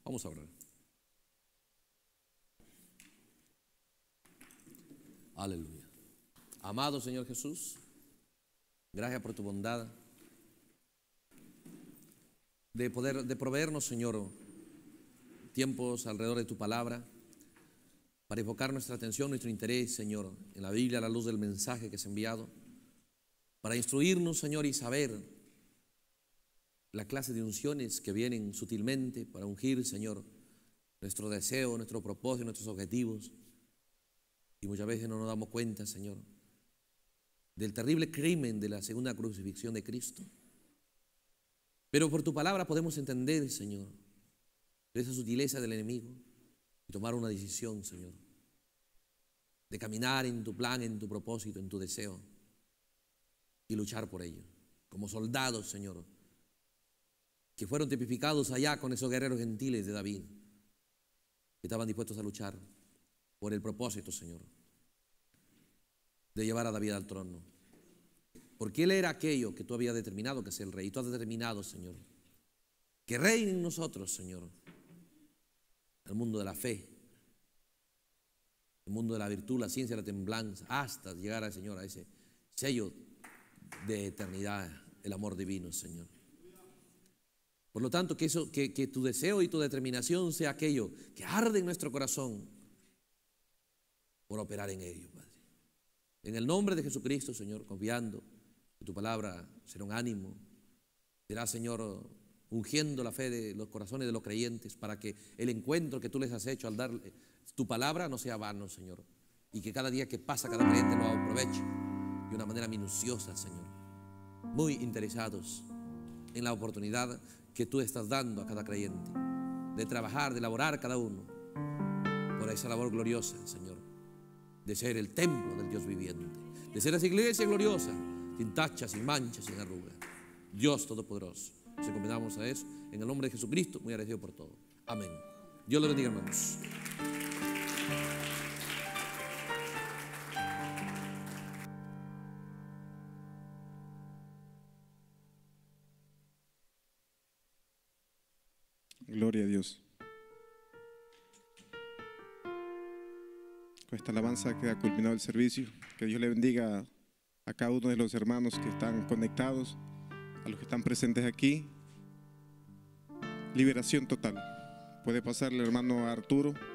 Vamos a orar. Aleluya. Amado Señor Jesús, gracias por tu bondad de poder de proveernos, Señor, tiempos alrededor de tu palabra, para enfocar nuestra atención, nuestro interés, Señor, en la Biblia a la luz del mensaje que has enviado, para instruirnos, Señor, y saber la clase de unciones que vienen sutilmente para ungir, Señor, nuestro deseo, nuestro propósito, nuestros objetivos. Y muchas veces no nos damos cuenta, Señor, del terrible crimen de la segunda crucifixión de Cristo. Pero por tu palabra podemos entender, Señor, de esa sutileza del enemigo y tomar una decisión, Señor, de caminar en tu plan, en tu propósito, en tu deseo y luchar por ello. Como soldados, Señor, que fueron tipificados allá con esos guerreros gentiles de David, que estaban dispuestos a luchar por el propósito, Señor, de llevar a David al trono. Porque Él era aquello que tú habías determinado que es el rey. Y tú has determinado, Señor, que reine en nosotros, Señor, el mundo de la fe, el mundo de la virtud, la ciencia, la temblanza, hasta llegar al Señor, a ese sello de eternidad, el amor divino, Señor. Por lo tanto, que, eso, que, tu deseo y tu determinación sea aquello que arde en nuestro corazón por operar en ello, Padre. En el nombre de Jesucristo, Señor, confiando que tu palabra será un ánimo, será, Señor, ungiendo la fe de los corazones de los creyentes para que el encuentro que tú les has hecho al dar eh, tu palabra no sea vano, Señor. Y que cada día que pasa, cada creyente lo aproveche de una manera minuciosa, Señor. Muy interesados en la oportunidad que tú estás dando a cada creyente de trabajar, de laborar cada uno por esa labor gloriosa, Señor, de ser el templo del Dios viviente, de ser esa iglesia gloriosa, sin tachas, sin manchas, sin arrugas. Dios Todopoderoso. Se encomendamos a eso. En el nombre de Jesucristo, muy agradecido por todo. Amén. Dios lo bendiga, hermanos. Gloria a Dios. Con esta alabanza ha culminado el servicio. Que Dios le bendiga a cada uno de los hermanos que están conectados a los que están presentes aquí. Liberación total. Puede pasarle, hermano Arturo.